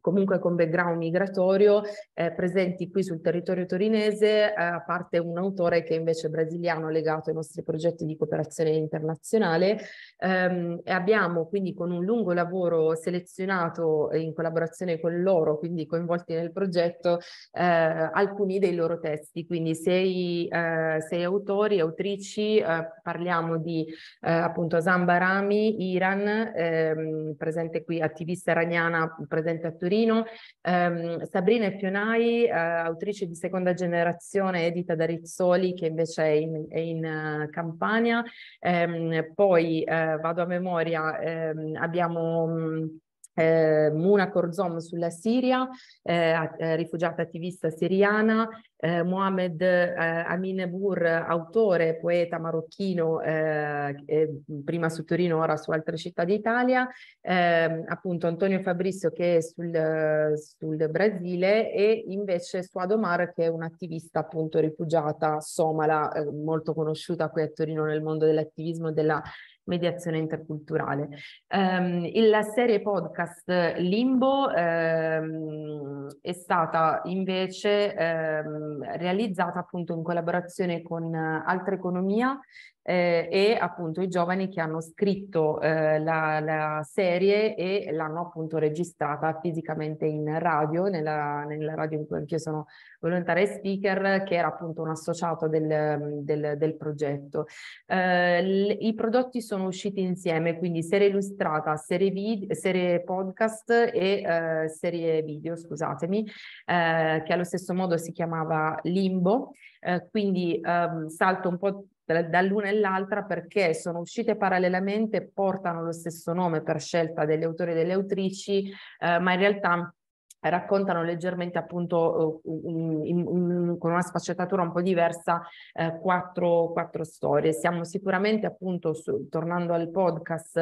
comunque con background migratorio eh, presenti qui sul territorio torinese, eh, a parte un autore che invece è brasiliano legato ai nostri progetti di cooperazione internazionale. Ehm, e abbiamo quindi con un lungo lavoro selezionato in collaborazione con loro, quindi coinvolti nel progetto, eh, alcuni dei loro testi. Quindi sei, eh, sei autori, autrici, parliamo di appunto Zambarami, Iran, ehm, presente qui, attivista iraniana presente a Torino, ehm, Sabrina Fionai, eh, autrice di seconda generazione edita da Rizzoli che invece è in, è in uh, Campania, ehm, poi eh, vado a memoria, ehm, abbiamo... Mh, mm, eh, Muna Korzom sulla Siria, eh, eh, rifugiata attivista siriana, eh, Mohamed eh, Aminebur, autore, poeta marocchino, eh, eh, prima su Torino, ora su altre città d'Italia, ehm, appunto Antonio Fabrizio che è sul, sul, Brasile e invece Suad Omar che è un'attivista appunto rifugiata somala molto conosciuta qui a Torino nel mondo dell'attivismo e della mediazione interculturale. Um, la serie podcast Limbo um, è stata invece um, realizzata appunto in collaborazione con eh, Altra Economia eh, e appunto i giovani che hanno scritto eh, la, la, serie e l'hanno appunto registrata fisicamente in radio, nella, nella radio in cui anche io sono volontaria e speaker, che era appunto un associato del, del, del progetto. Eh, l- I prodotti sono usciti insieme, quindi serie illustrata, serie, vid- serie podcast e eh, serie video, scusatemi, eh, che allo stesso modo si chiamava Limbo. Eh, quindi ehm, salto un po' dall'una e all'altra perché sono uscite parallelamente portano lo stesso nome per scelta degli autori e delle autrici, eh, ma in realtà raccontano leggermente appunto eh, in, in, in, con una sfaccettatura un po' diversa eh, quattro, quattro, storie. Siamo sicuramente appunto, su, tornando al podcast,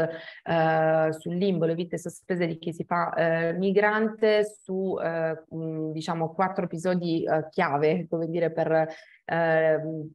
eh, sul limbo, le vite sospese di chi si fa eh, migrante, su mh, eh, diciamo quattro episodi eh, chiave, come dire, per Ehm,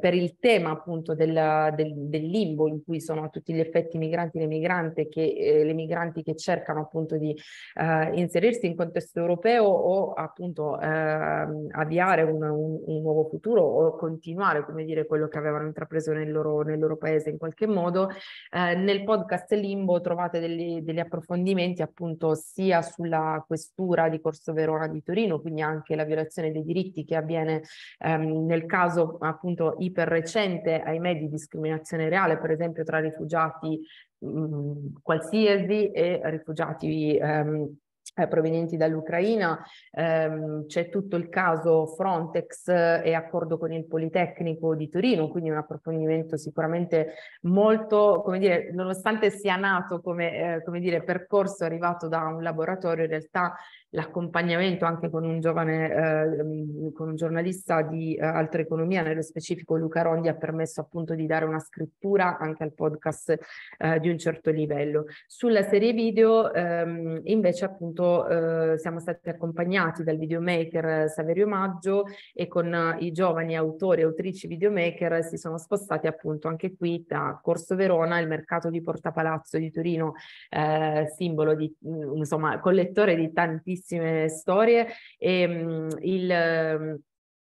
per il tema appunto della, del, del, limbo in cui sono a tutti gli effetti migranti e le migranti che, eh, le migranti che cercano appunto di eh, inserirsi in contesto europeo o appunto ehm, avviare un, un, un, nuovo futuro o continuare come dire quello che avevano intrapreso nel loro, nel loro paese in qualche modo. Eh, nel podcast Limbo trovate degli, degli approfondimenti appunto sia sulla questura di Corso Verona di Torino, quindi anche la violazione dei diritti che avviene ehm, nel caso appunto iperrecente, ahimè, di discriminazione reale, per esempio tra rifugiati mh, mhmm, qualsiasi e rifugiati ehm, eh, provenienti dall'Ucraina, ehm, c'è tutto il caso Frontex eh, e accordo con il Politecnico di Torino, quindi un approfondimento sicuramente molto, come dire, nonostante sia nato come, eh, come dire, percorso arrivato da un laboratorio, in realtà l'accompagnamento anche con un giovane, eh, ehm, con un giornalista di eh, Altra Economia, nello specifico Luca Rondi, ha permesso appunto di dare una scrittura anche al podcast eh, di un certo livello. Sulla serie video ehm, invece appunto eh, siamo stati accompagnati dal videomaker Saverio Maggio e con i giovani autori e autrici videomaker si sono spostati appunto anche qui da Corso Verona, il mercato di Porta Palazzo di Torino, eh, simbolo di, insomma, collettore di tantissimi tantissime storie e ehm, mh, il ehm,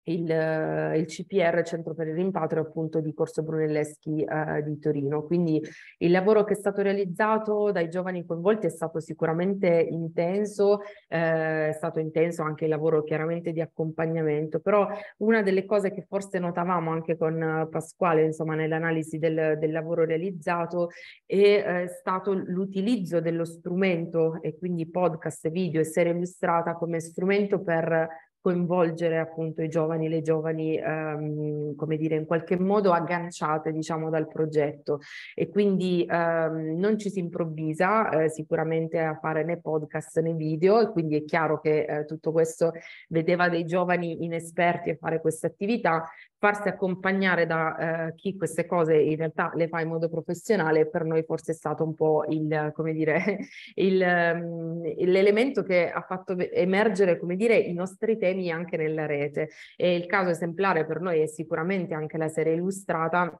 il, eh, il, CPR, Centro per il Rimpatrio, appunto di Corso Brunelleschi eh, di Torino. Quindi il lavoro che è stato realizzato dai giovani coinvolti è stato sicuramente intenso, eh, è stato intenso anche il lavoro chiaramente di accompagnamento, però una delle cose che forse notavamo anche con eh, Pasquale, insomma, nell'analisi del, del lavoro realizzato è eh, stato l'utilizzo dello strumento e quindi podcast, video e serie illustrata come strumento per coinvolgere appunto i giovani, le giovani, ehm, come dire, in qualche modo agganciate diciamo dal progetto e quindi ehm, non ci si improvvisa eh, sicuramente a fare né podcast né video e quindi è chiaro che eh, tutto questo vedeva dei giovani inesperti a fare questa attività, farsi accompagnare da eh, chi queste cose in realtà le fa in modo professionale per noi forse è stato un po' il, come dire, il, um, l'elemento che ha fatto emergere, come dire, i nostri temi anche nella rete. E il caso esemplare per noi è sicuramente anche la serie illustrata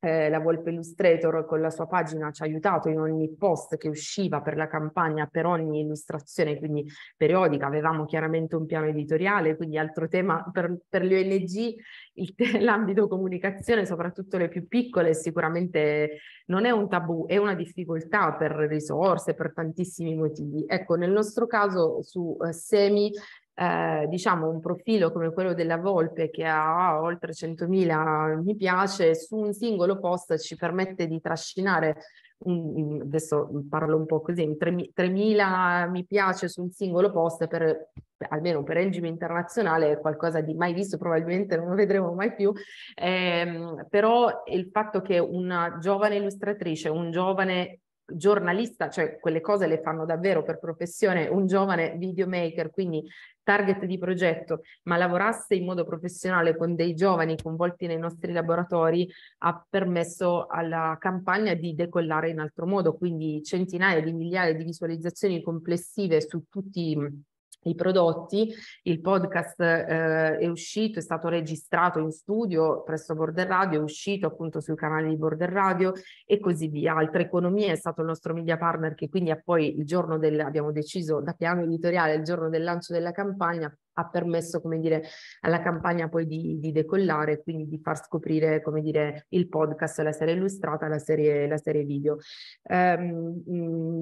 eh, la Volpe Illustrator con la sua pagina ci ha aiutato in ogni post che usciva per la campagna, per ogni illustrazione, quindi periodica, avevamo chiaramente un piano editoriale, quindi altro tema per, per le ONG, l'ambito comunicazione, soprattutto le più piccole, sicuramente non è un tabù, è una difficoltà per risorse, per tantissimi motivi. Ecco, nel nostro caso su eh, Semi eh, diciamo un profilo come quello della Volpe che ha oltre 100.000 mi piace su un singolo post ci permette di trascinare un, adesso parlo un po' così 3.000 mi piace su un singolo post per almeno per regime internazionale è qualcosa di mai visto probabilmente non lo vedremo mai più eh, però il fatto che una giovane illustratrice un giovane giornalista, cioè quelle cose le fanno davvero per professione, un giovane videomaker, quindi target di progetto, ma lavorasse in modo professionale con dei giovani coinvolti nei nostri laboratori ha permesso alla campagna di decollare in altro modo, quindi centinaia di migliaia di visualizzazioni complessive su tutti i i prodotti. Il podcast eh, è uscito, è stato registrato in studio presso Border Radio, è uscito appunto sui canali di Border Radio e così via. Altra Economia è stato il nostro media partner che quindi ha poi il giorno del, abbiamo deciso da piano editoriale, il giorno del lancio della campagna, ha permesso, come dire, alla campagna poi di, di decollare, quindi di far scoprire, come dire, il podcast, la serie illustrata, la serie, la serie video. Ehm,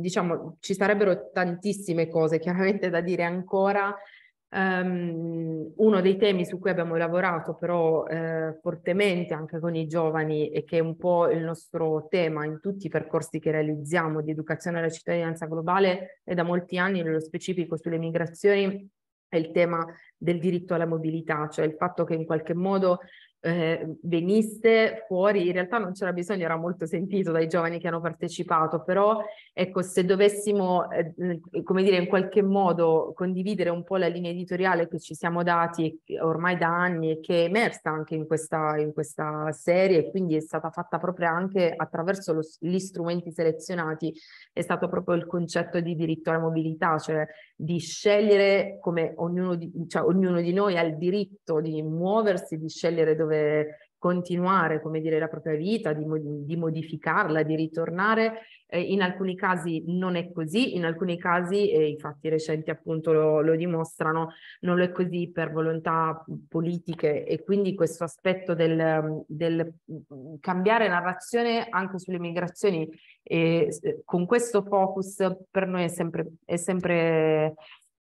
diciamo, ci sarebbero tantissime cose chiaramente da dire ancora, Um, uno dei temi su cui abbiamo lavorato però eh, fortemente anche con i giovani e che è un po' il nostro tema in tutti i percorsi che realizziamo di educazione alla cittadinanza globale e da molti anni nello specifico sulle migrazioni è il tema del diritto alla mobilità, cioè il fatto che in qualche modo eh, venisse fuori, in realtà non c'era bisogno, era molto sentito dai giovani che hanno partecipato, però ecco, se dovessimo, eh, come dire, in qualche modo condividere un po' la linea editoriale che ci siamo dati ormai da anni e che è emersa anche in questa, in questa serie e quindi è stata fatta proprio anche attraverso lo, gli strumenti selezionati, è stato proprio il concetto di diritto alla mobilità, cioè di scegliere come ognuno di, cioè, ognuno di noi ha il diritto di muoversi, di scegliere dove, continuare, come dire, la propria vita, di, di modificarla, di ritornare. Eh, in alcuni casi non è così, in alcuni casi, e infatti i recenti appunto lo, lo, dimostrano, non lo è così per volontà politiche e quindi questo aspetto del, del mm, cambiare narrazione anche sulle migrazioni eh, con questo focus per noi è sempre, è sempre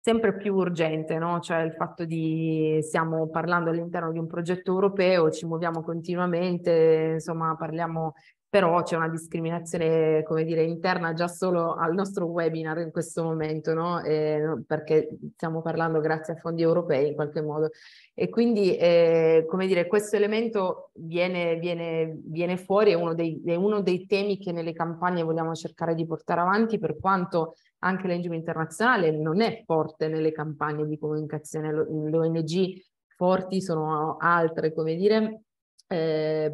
sempre più urgente, no? cioè il fatto di stiamo parlando all'interno di un progetto europeo, ci muoviamo continuamente, insomma parliamo però c'è una discriminazione, come dire, interna già solo al nostro webinar in questo momento, no? eh, perché stiamo parlando grazie a fondi europei in qualche modo. E quindi, eh, come dire, questo elemento viene, viene, viene fuori, è uno, dei, è uno, dei, temi che nelle campagne vogliamo cercare di portare avanti, per quanto anche l'Engineering Internazionale non è forte nelle campagne di comunicazione, l'ONG forti sono altre, come dire, eh,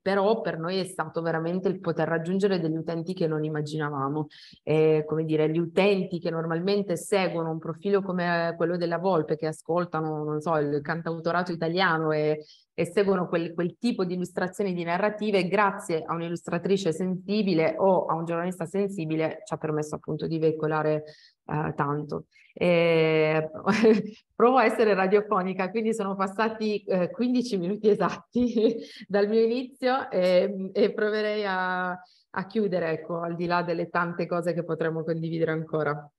però per noi è stato veramente il poter raggiungere degli utenti che non immaginavamo. Eh, come dire, gli utenti che normalmente seguono un profilo come quello della Volpe, che ascoltano, non so, il cantautorato italiano e e seguono quel, quel tipo di illustrazioni di narrative, grazie a un'illustratrice sensibile o a un giornalista sensibile, ci ha permesso appunto di veicolare eh, tanto. E... provo a essere radiofonica, quindi sono passati eh, 15 minuti esatti dal mio inizio e, e proverei a, a chiudere, ecco, al di là delle tante cose che potremmo condividere ancora.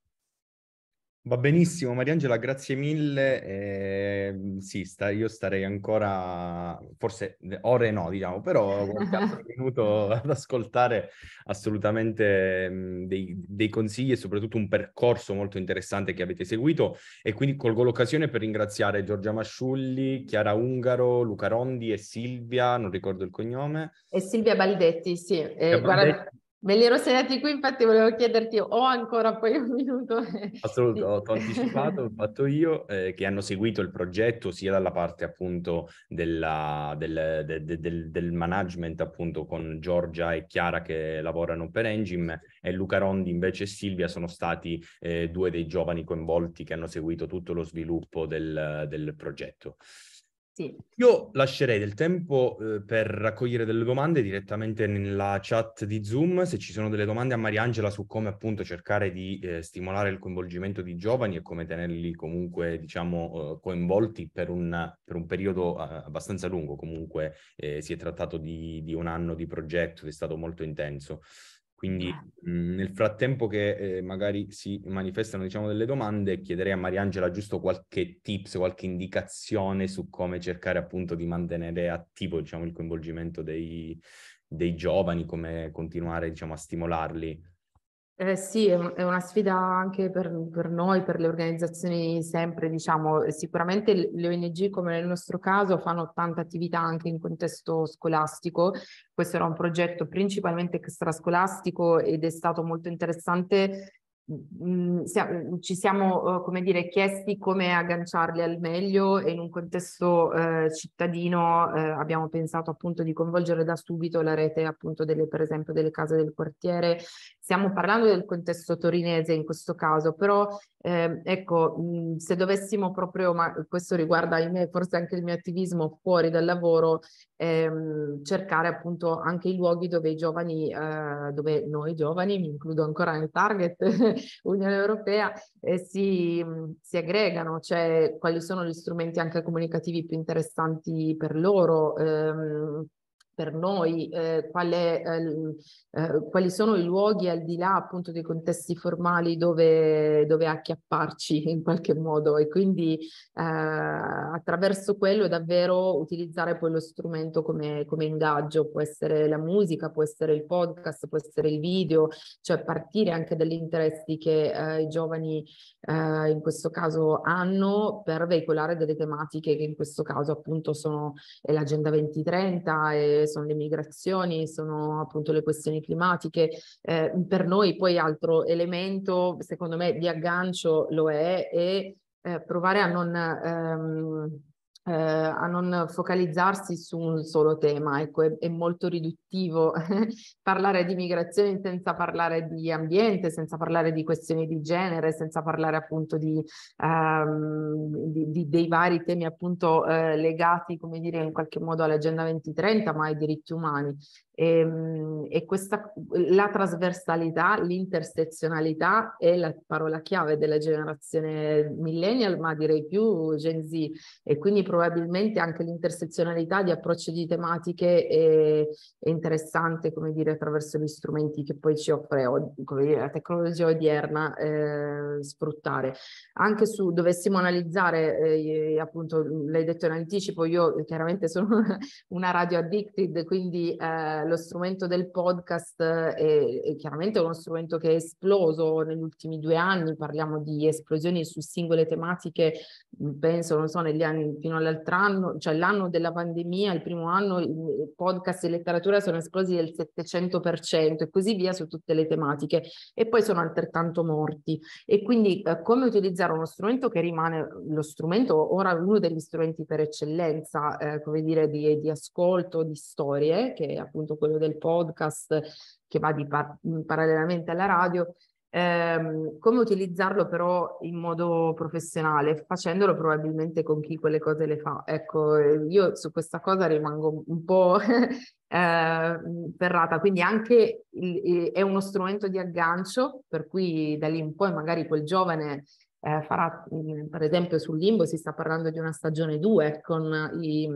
Va benissimo Mariangela, grazie mille. Eh, sì, sta, io starei ancora, forse ore no, diciamo, però qualche minuto ad ascoltare assolutamente mh, dei, dei, consigli e soprattutto un percorso molto interessante che avete seguito e quindi colgo l'occasione per ringraziare Giorgia Masciulli, Chiara Ungaro, Luca Rondi e Silvia, non ricordo il cognome. E Silvia Baldetti, sì. Eh, Baldetti. Guarda Me li ero segnati qui, infatti volevo chiederti, ho ancora poi un minuto? Assolutamente, ho anticipato, ho fatto io, eh, che hanno seguito il progetto sia dalla parte appunto della, del, de, de, del, del, management appunto con Giorgia e Chiara che lavorano per Engine e Luca Rondi invece e Silvia sono stati eh, due dei giovani coinvolti che hanno seguito tutto lo sviluppo del, del progetto. Sì. Io lascerei del tempo eh, per raccogliere delle domande direttamente nella chat di Zoom. Se ci sono delle domande a Mariangela su come appunto cercare di eh, stimolare il coinvolgimento di giovani e come tenerli comunque, diciamo, eh, coinvolti per un, per un periodo eh, abbastanza lungo. Comunque eh, si è trattato di, di un anno di progetto che è stato molto intenso. Quindi eh. mhmm, nel frattempo che ehm, magari si manifestano diciamo, delle domande, chiederei a Mariangela giusto qualche tips, qualche indicazione su come cercare appunto di mantenere attivo diciamo, il coinvolgimento dei, dei giovani, come continuare diciamo, a stimolarli eh sì, è, una sfida anche per, per, noi, per le organizzazioni sempre, diciamo, sicuramente le ONG come nel nostro caso fanno tanta attività anche in contesto scolastico, questo era un progetto principalmente extrascolastico ed è stato molto interessante, mm, mm, mm, ci siamo, eh, come dire, chiesti come agganciarli al meglio e in un contesto eh, cittadino eh, abbiamo pensato appunto di coinvolgere da subito la rete appunto delle, per esempio, delle case del quartiere Stiamo parlando del contesto torinese in questo caso, però eh, ecco, mh, se dovessimo proprio, ma questo riguarda me, forse anche il mio attivismo fuori dal lavoro, ehm, cercare appunto anche i luoghi dove i giovani, eh, dove noi giovani, mi includo ancora nel target Unione Europea, eh, si, mh, si aggregano, cioè quali sono gli strumenti anche comunicativi più interessanti per loro. Ehm, per noi eh, qual è, eh, eh, quali sono i luoghi al di là appunto dei contesti formali dove, dove acchiapparci in qualche modo e quindi eh, attraverso quello davvero utilizzare poi lo strumento come, come, ingaggio, può essere la musica, può essere il podcast, può essere il video, cioè partire anche dagli interessi che eh, i giovani eh, in questo caso hanno per veicolare delle tematiche che in questo caso appunto sono l'agenda 2030 e sono le migrazioni, sono appunto le questioni climatiche. Eh, per noi poi altro elemento, secondo me, di aggancio lo è, è eh, provare a non... Ehm, eh, a non focalizzarsi su un solo tema, ecco, è, è molto riduttivo parlare di migrazione senza parlare di ambiente, senza parlare di questioni di genere, senza parlare appunto di, ehm, di, di dei vari temi appunto eh, legati, come dire, in qualche modo all'agenda 2030, ma ai diritti umani. E, ehm, e questa, la trasversalità, l'intersezionalità è la parola chiave della generazione millennial, ma direi più Gen Z, e quindi probabilmente anche l'intersezionalità di approcci di tematiche è, è interessante, come dire, attraverso gli strumenti che poi ci offre dire, la tecnologia odierna eh, sfruttare. Anche su dovessimo analizzare, eh, appunto, l'hai detto in anticipo, io chiaramente sono una radio addicted, quindi eh, lo strumento del podcast è, è, chiaramente uno strumento che è esploso negli ultimi due anni, parliamo di esplosioni su singole tematiche, penso, non so, negli anni fino all'altro anno, cioè l'anno della pandemia, il primo anno, il podcast e letteratura sono esplosi del 700% e così via su tutte le tematiche e poi sono altrettanto morti. E quindi eh, come utilizzare uno strumento che rimane lo strumento, ora uno degli strumenti per eccellenza, eh, come dire, di, di ascolto, di storie, che appunto quello del podcast che va par- mm, parallelamente alla radio, ehm, come utilizzarlo però in modo professionale, facendolo probabilmente con chi quelle cose le fa. Ecco, io su questa cosa rimango un po' eh, ferrata, quindi anche il, è uno strumento di aggancio, per cui da lì in poi magari quel giovane... Eh, farà, mm, per esempio, sul Limbo si sta parlando di una stagione 2 con i,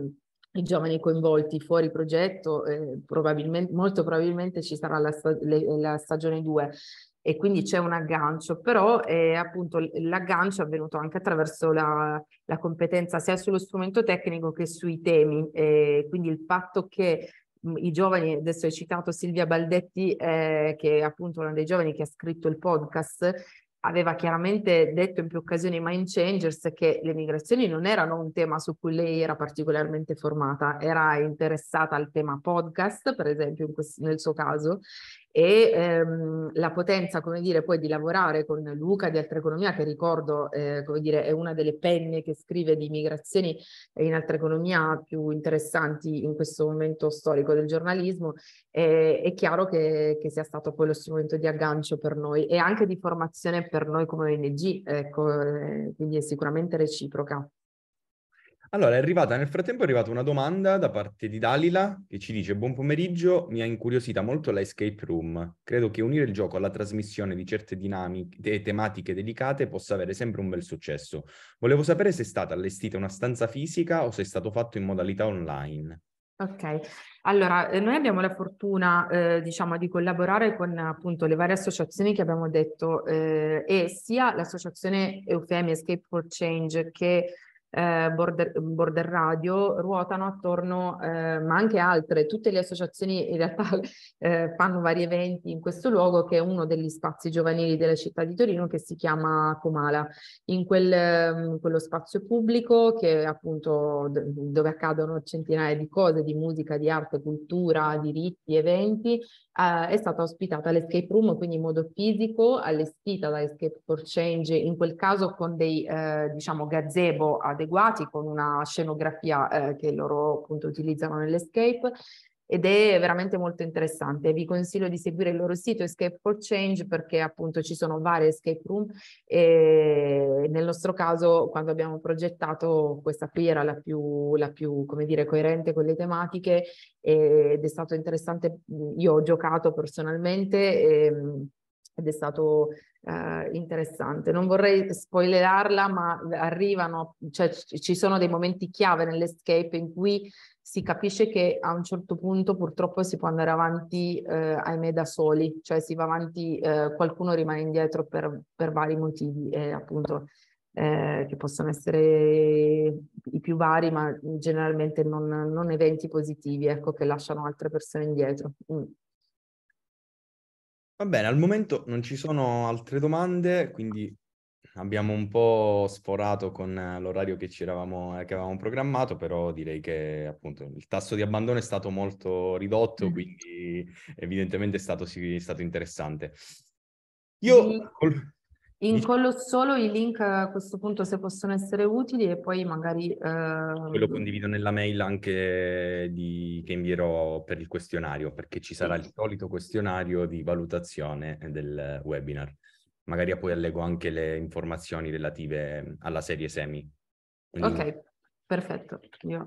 i giovani coinvolti fuori progetto, eh, probabilmente, molto probabilmente ci sarà la, sta, la stagione 2 e quindi c'è un aggancio, però eh, appunto l'aggancio è avvenuto anche attraverso la, la, competenza sia sullo strumento tecnico che sui temi, eh, quindi il fatto che mm, i giovani, adesso hai citato Silvia Baldetti, eh, che è appunto una dei giovani che ha scritto il podcast, aveva chiaramente detto in più occasioni Mind Changers che le migrazioni non erano un tema su cui lei era particolarmente formata, era interessata al tema podcast, per esempio quest- nel suo caso, e ehm, la potenza, come dire, poi di lavorare con Luca di Altra Economia, che ricordo, eh, come dire, è una delle penne che scrive di migrazioni in Altra Economia più interessanti in questo momento storico del giornalismo, eh, è chiaro che, che, sia stato poi lo strumento di aggancio per noi e anche di formazione per noi come ONG, ecco, eh, quindi è sicuramente reciproca. Allora, è arrivata, nel frattempo è arrivata una domanda da parte di Dalila che ci dice buon pomeriggio, mi ha incuriosita molto l'escape room. Credo che unire il gioco alla trasmissione di certe dinamiche e tematiche delicate possa avere sempre un bel successo. Volevo sapere se è stata allestita una stanza fisica o se è stato fatto in modalità online. Ok, allora eh, noi abbiamo la fortuna eh, diciamo di collaborare con appunto le varie associazioni che abbiamo detto eh, e sia l'associazione Eufemi Escape for Change che eh, border, border, Radio ruotano attorno, eh, ma anche altre, tutte le associazioni in realtà eh, fanno vari eventi in questo luogo che è uno degli spazi giovanili della città di Torino che si chiama Comala. In quel, mm, quello spazio pubblico che appunto dove accadono centinaia di cose, di musica, di arte, cultura, diritti, eventi, Uh, è stata ospitata all'escape room, quindi in modo fisico, allestita da Escape for Change, in quel caso con dei eh, diciamo gazebo adeguati, con una scenografia eh, che loro appunto utilizzano nell'escape, ed è veramente molto interessante. Vi consiglio di seguire il loro sito Escape for Change perché appunto ci sono varie escape room e nel nostro caso quando abbiamo progettato questa qui era la più, la più come dire, coerente con le tematiche ed è stato interessante, io ho giocato personalmente. Ehm, ed è stato eh, interessante. Non vorrei spoilerarla, ma arrivano, cioè ci sono dei momenti chiave nell'escape in cui si capisce che a un certo punto purtroppo si può andare avanti, eh, ahimè, da soli, cioè si va avanti, eh, qualcuno rimane indietro per, per vari motivi, eh, appunto, eh, che possono essere i più vari, ma generalmente non, non eventi positivi, ecco, che lasciano altre persone indietro. Mm. Va bene, al momento non ci sono altre domande, quindi abbiamo un po' sforato con eh, l'orario che, eh, che, avevamo programmato, però direi che appunto il tasso di abbandono è stato molto ridotto, mm. quindi evidentemente è stato, sì, è stato interessante. Io... Mm. Incollo solo i link a questo punto se possono essere utili e poi magari... Eh... Ve lo condivido nella mail anche di... che invierò per il questionario perché ci sarà il solito questionario di valutazione del webinar. Magari poi allego anche le informazioni relative alla serie semi. Quindi... Ok, perfetto. Io...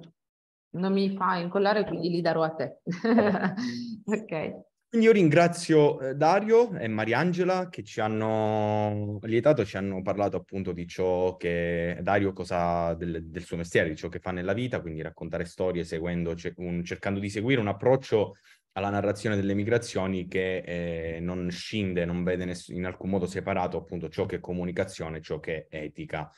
Non mi fa incollare quindi li darò a te. ok. Quindi io ringrazio eh, Dario e Mariangela che ci hanno lietato, ci hanno parlato appunto di ciò che Dario cosa del, del suo mestiere, di ciò che fa nella vita, quindi raccontare storie un, cercando di seguire un approccio alla narrazione delle migrazioni che eh, non scinde, non vede ness- in alcun modo separato appunto ciò che è comunicazione, ciò che è etica.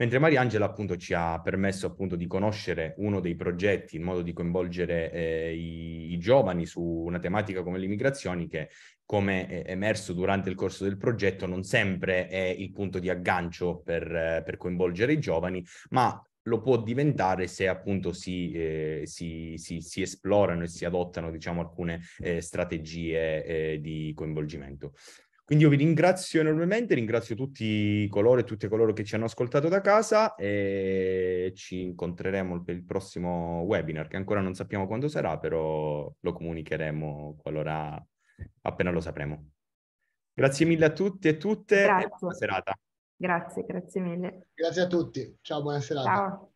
Mentre Mariangela appunto ci ha permesso appunto di conoscere uno dei progetti, in modo di coinvolgere eh, i, i, giovani su una tematica come le immigrazioni che come è emerso durante il corso del progetto non sempre è il punto di aggancio per, eh, per coinvolgere i giovani, ma lo può diventare se appunto si, eh, si, si, si esplorano e si adottano diciamo alcune eh, strategie eh, di coinvolgimento. Quindi io vi ringrazio enormemente, ringrazio tutti coloro e tutte coloro che ci hanno ascoltato da casa e ci incontreremo per il prossimo webinar che ancora non sappiamo quando sarà, però lo comunicheremo qualora appena lo sapremo. Grazie mille a tutti e tutte grazie. e buona serata. Grazie, grazie mille. Grazie a tutti. Ciao, buona serata. Ciao.